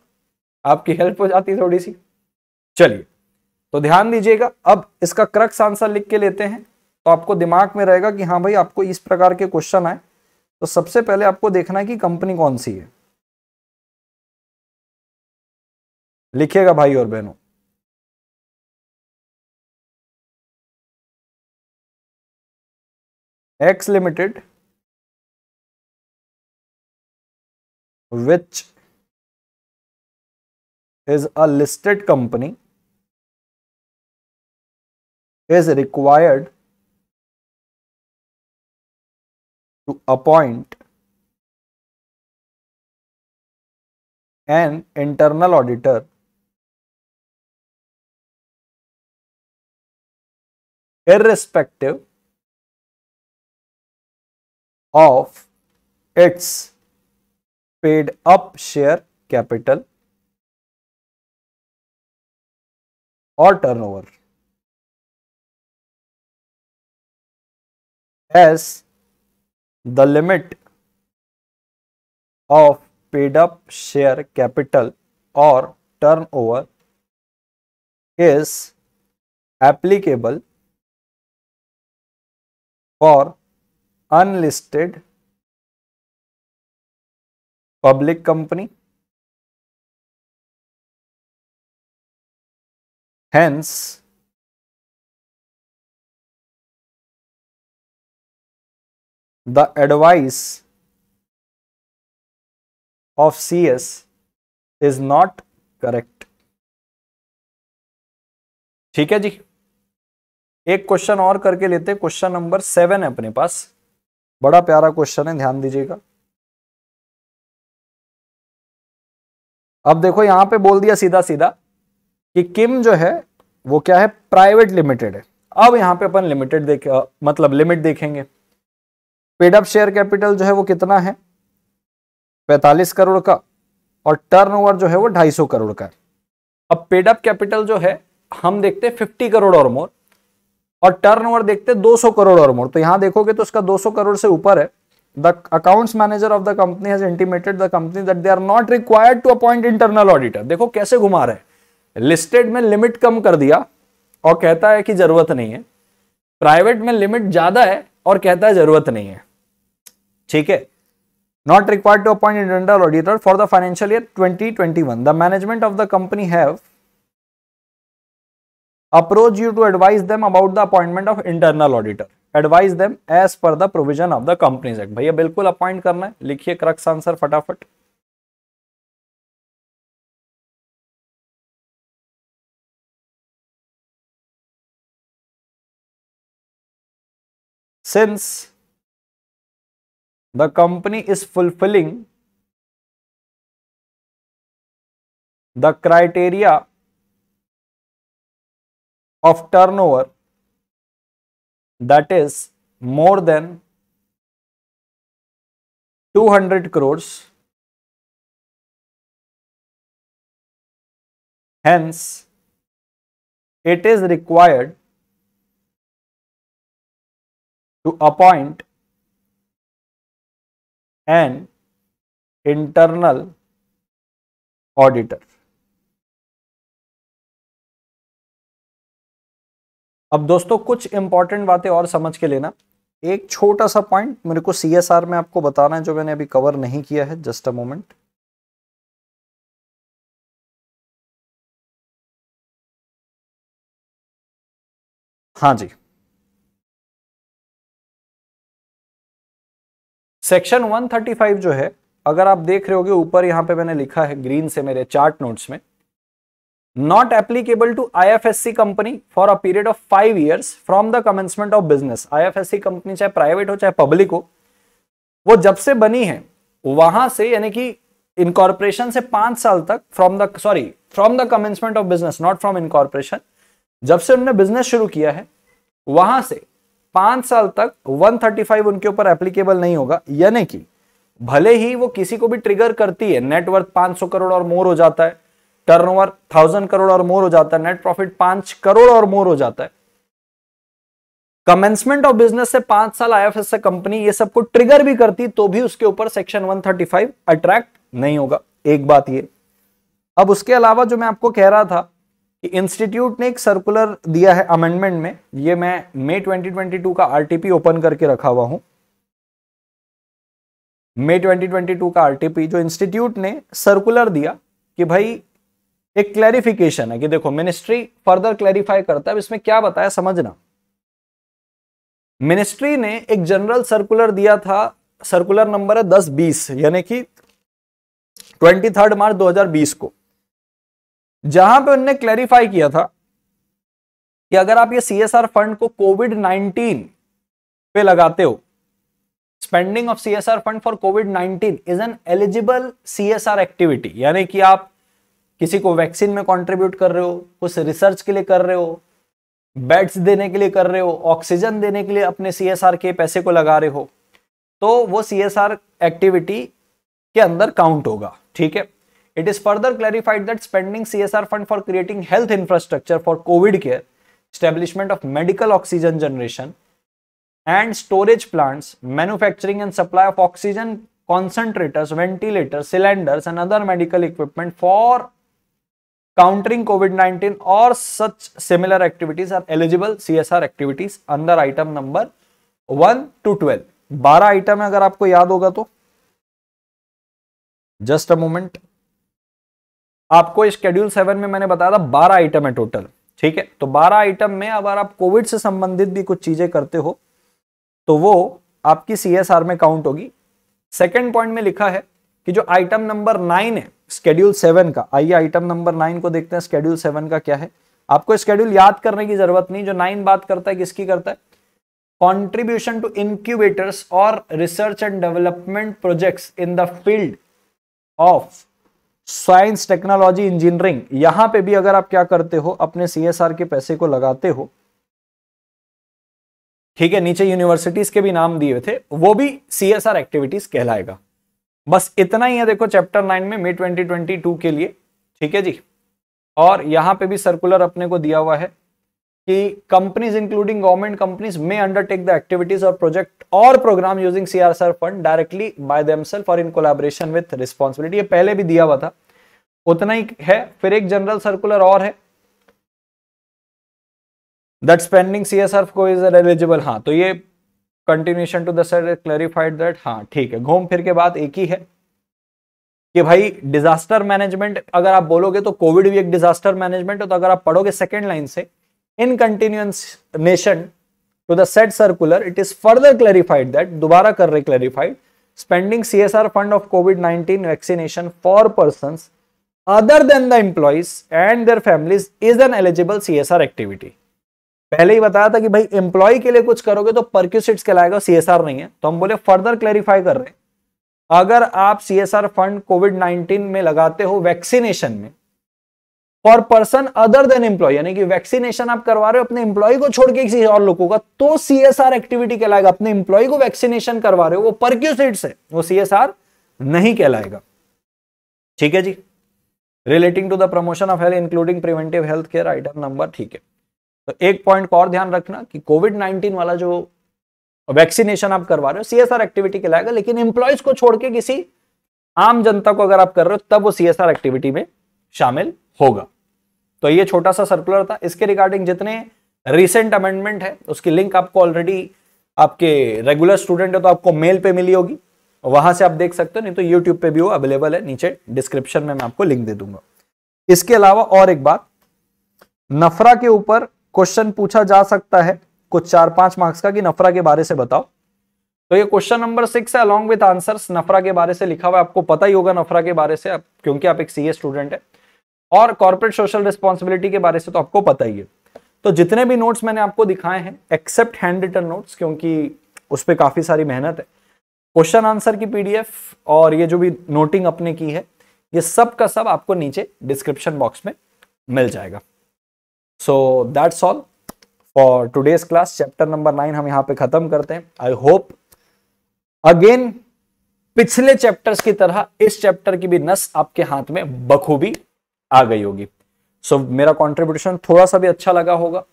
आपकी हेल्प हो जाती थोड़ी सी चलिए तो ध्यान दीजिएगा अब इसका क्रक्स आंसर लिख के लेते हैं तो आपको दिमाग में रहेगा कि हाँ भाई आपको इस प्रकार के क्वेश्चन आए तो सबसे पहले आपको देखना है कि कंपनी कौन सी है लिखिएगा भाई और बहनों X limited which is a listed company is required to appoint an internal auditor irrespective of its paid up share capital or turnover as the limit of paid up share capital or turnover is applicable for unlisted public company hence the advice of C S is not correct ठीक है जी एक question और करके लेते question number seven है अपने पास बड़ा प्यारा क्वेश्चन है ध्यान दीजिएगा अब देखो यहां पे बोल दिया सीधा सीधा कि किम जो है वो क्या है प्राइवेट लिमिटेड है अब यहां पे अपन लिमिटेड देख मतलब लिमिट देखेंगे पेडअप शेयर कैपिटल जो है वो कितना है 45 करोड़ का और टर्नओवर जो है वो 250 करोड़ का है अब पेडअप कैपिटल जो है हम देखते हैं 50 करोड़ और मोर और टर्नओवर देखते 200 करोड़ और मोर तो यहां देखोगे तो उसका 200 करोड़ से ऊपर है the accounts manager of the company has intimated the company that they are not required to appoint internal auditor देखो कैसे घुमा रहे लिस्टेड में लिमिट कम कर दिया और कहता है कि जरूरत नहीं है प्राइवेट में लिमिट ज्यादा है और कहता है जरूरत नहीं है ठीक है not to appoint internal auditor for the financial year twenty twenty one the management of the company have approach you to advice them about the appointment of internal auditor advice them as per the provision of the companies act भैया बिल्कुल appoint करना है लिखिए correct answer फटाफट Since the company is fulfilling the criteria of turnover that is more than 200 crores. Hence, it is required to appoint an internal auditor. अब दोस्तों कुछ important बातें और समझ के लेना एक छोटा सा पॉइंट मेरे को सी में आपको बताना है जो मैंने अभी कवर नहीं किया है जस्ट अ मोमेंट हाँ जी सेक्शन 135 जो है अगर आप देख रहे होगे ऊपर यहां पे मैंने लिखा है ग्रीन से मेरे चार्ट नोट्स में to I F S C company for a period of five years from the commencement of business I F S C company चाहे प्राइवेट हो चाहे पब्लिक हो वो जब से बनी है वहां से यानी कि इनकॉर्पोरेशन से पांच साल तक from the sorry from the commencement of business not from incorporation जब से उन्होंने बिजनेस शुरू किया है वहां से पांच साल तक वन थर्टी फाइव उनके ऊपर एप्लीकेबल नहीं होगा यानी कि भले ही वो किसी को भी ट्रिगर करती है नेटवर्थ पांच सौ करोड़ और मोर हो जाता है टर्नओवर थाउजेंड करोड़ और मोर हो जाता है नेट प्रॉफिट पांच करोड़ और मोर हो जाता है कमेंसमेंट ऑफ बिजनेस से पांच साल आई एफ एस कंपनी ये सबको ट्रिगर भी करती तो भी उसके ऊपर सेक्शन 135 अट्रैक्ट नहीं होगा एक बात ये अब उसके अलावा जो मैं आपको कह रहा था कि इंस्टीट्यूट ने एक सर्कुलर दिया है अमेंडमेंट में ये मैं मई 2022 का आरटीपी ओपन करके रखा हुआ हूं मई 2022 का आरटीपी जो इंस्टीट्यूट ने सर्कुलर दिया कि भाई एक क्लैरिफिकेशन है कि देखो मिनिस्ट्री फर्दर क्लैरिफाई करता है इसमें क्या बताया समझना मिनिस्ट्री ने एक जनरल सर्कुलर दिया था सर्कुलर नंबर है दस बीस यानी कि ट्वेंटी थर्ड मार्च दो हजार बीस को जहां पे उनने क्लैरिफाई किया था कि अगर आप ये सीएसआर फंड को कोविड नाइनटीन पे लगाते हो spending of CSR fund for Covid nineteen is an eligible CSR activity यानी कि आप किसी को वैक्सीन में कॉन्ट्रीब्यूट कर रहे हो कुछ रिसर्च के लिए कर रहे हो बेड्स देने के लिए कर रहे हो ऑक्सीजन देने के लिए अपने सी के पैसे को लगा रहे हो तो वो सी एक्टिविटी के अंदर काउंट होगा ठीक है it is further clarified that spending C fund for creating health infrastructure for Covid care establishment of medical oxygen generation and storage plants manufacturing and supply of oxygen concentrators ventilator cylinders and other medical equipment for countering Covid 19 और such similar activities C S R activities अंदर item number one two twelve बारह item है अगर आपको याद होगा तो just a moment आपको शेड्यूल सेवन में मैंने बताया था बारह आइटम है टोटल ठीक है तो बारह आइटम में अगर आप कोविड से संबंधित भी कुछ चीजें करते हो तो वो आपकी सीएसआर में काउंट होगी सेकेंड पॉइंट में लिखा है कि जो आइटम नंबर नाइन है स्केड्यूल सेवन का आइए आइटम नंबर नाइन को देखते हैं स्केड्यूल सेवन का क्या है आपको स्केड्यूल याद करने की जरूरत नहीं जो नाइन बात करता है किसकी करता है कॉन्ट्रीब्यूशन टू इंक्यूबेटर्स और research and development project in the field of science technology engineering यहां पे भी अगर आप क्या करते हो अपने सीएसआर के पैसे को लगाते हो ठीक है नीचे यूनिवर्सिटीज के भी नाम दिए थे वो भी सीएसआर एक्टिविटीज कहलाएगा बस इतना ही है देखो चैप्टर नाइन में मे ट्वेंटी ट्वेंटी टू के लिए ठीक है जी और यहाँ पे भी सर्कुलर अपने को दिया हुआ है कि companies including government companies may undertake the activities और प्रोजेक्ट और programme using CRR fund directly by themselves और इन कोलैबोरेशन विथ रिस्पॉन्सिबिलिटी ये पहले भी दिया हुआ था उतना ही है फिर एक जनरल सर्कुलर और है that spending C S CSR को इज एलिजिबल हाँ तो ये continuation to the sir clarified that हाँ ठीक है घूम फिर के बाद एक ही है कि भाई डिजास्टर मैनेजमेंट अगर आप बोलोगे तो कोविड भी एक डिजास्टर मैनेजमेंट है तो अगर आप पढ़ोगे सेकेंड लाइन से in continuation to the said circular it is further clarified that दोबारा कर रहे clarified spending C S R fund of Covid nineteen vaccination for person other than the than and their families is an eligible C S R activity पहले ही बताया था कि भाई employ के लिए कुछ करोगे तो परक्यूसिट कहलाएगा सीएसआर नहीं है तो हम बोले फर्दर क्लैरिफाई कर रहे हैं अगर आप सीएसआर फंड कोविड 19 में लगाते हो वैक्सीनेशन में for person other than employ यानी कि वैक्सीनेशन आप करवा रहे हो अपने एम्प्लॉय को छोड़ के किसी और लोगों का तो सीएसआर एक्टिविटी कहलाएगा अपने एम्प्लॉय को वैक्सीनेशन करवा रहे हो वो परक्यूसिट है वो सीएसआर नहीं कहलाएगा ठीक है जी relating to the promotion of health including preventive health care item number ठीक है तो एक पॉइंट का और ध्यान रखना कि कोविड नाइनटीन वाला जो वैक्सीनेशन आप करवा रहे हो सीएसआर एक्टिविटी लाएगा लेकिन एम्प्लॉयज को छोड़ के किसी आम जनता को अगर आप कर रहे हो तब वो सीएसआर एक्टिविटी में शामिल होगा तो ये छोटा सा सर्कुलर था इसके रिगार्डिंग जितने रिसेंट अमेंडमेंट है उसकी लिंक आपको ऑलरेडी आपके रेगुलर स्टूडेंट है तो आपको मेल पे मिली होगी वहां से आप देख सकते हो नहीं तो यूट्यूब पे भी वो अवेलेबल है नीचे डिस्क्रिप्शन में मैं आपको लिंक दे दूंगा इसके अलावा और एक बात नफरा के ऊपर क्वेश्चन पूछा जा सकता है कुछ चार पांच मार्क्स का कि नफरा के बारे से बताओ तो ये क्वेश्चन नंबर सिक्स है अलॉन्ग विथ आंसर नफरा के बारे से लिखा हुआ है आपको पता ही होगा नफरा के बारे से आप, क्योंकि आप एक सी स्टूडेंट है और कॉर्पोरेट सोशल रिस्पॉन्सिबिलिटी के बारे से तो आपको पता ही है तो जितने भी नोट्स मैंने आपको दिखाए हैं एक्सेप्ट हैंड रिटन नोट्स क्योंकि उस पर काफी सारी मेहनत है क्वेश्चन आंसर की पीडीएफ और ये जो भी नोटिंग अपने की है ये सब का सब आपको नीचे डिस्क्रिप्शन बॉक्स में मिल जाएगा so that's all for today's class chapter number nine हम यहाँ पे खत्म करते हैं आई होप अगेन पिछले चैप्टर्स की तरह इस चैप्टर की भी नस आपके हाथ में बखूबी आ गई होगी सो so, मेरा कॉन्ट्रीब्यूशन थोड़ा सा भी अच्छा लगा होगा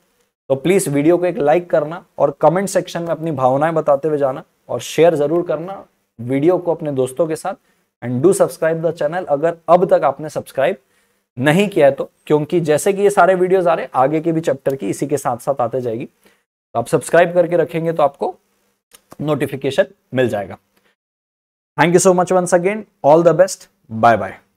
तो प्लीज वीडियो को एक लाइक करना और कमेंट सेक्शन में अपनी भावनाएं बताते हुए जाना और शेयर जरूर करना वीडियो को अपने दोस्तों के साथ and do subscribe the channel अगर अब तक आपने सब्सक्राइब नहीं किया है तो क्योंकि जैसे कि ये सारे वीडियोस आ रहे आगे के भी चैप्टर की इसी के साथ साथ आते जाएगी तो आप सब्सक्राइब करके रखेंगे तो आपको नोटिफिकेशन मिल जाएगा thank you so much once again all the best bye bye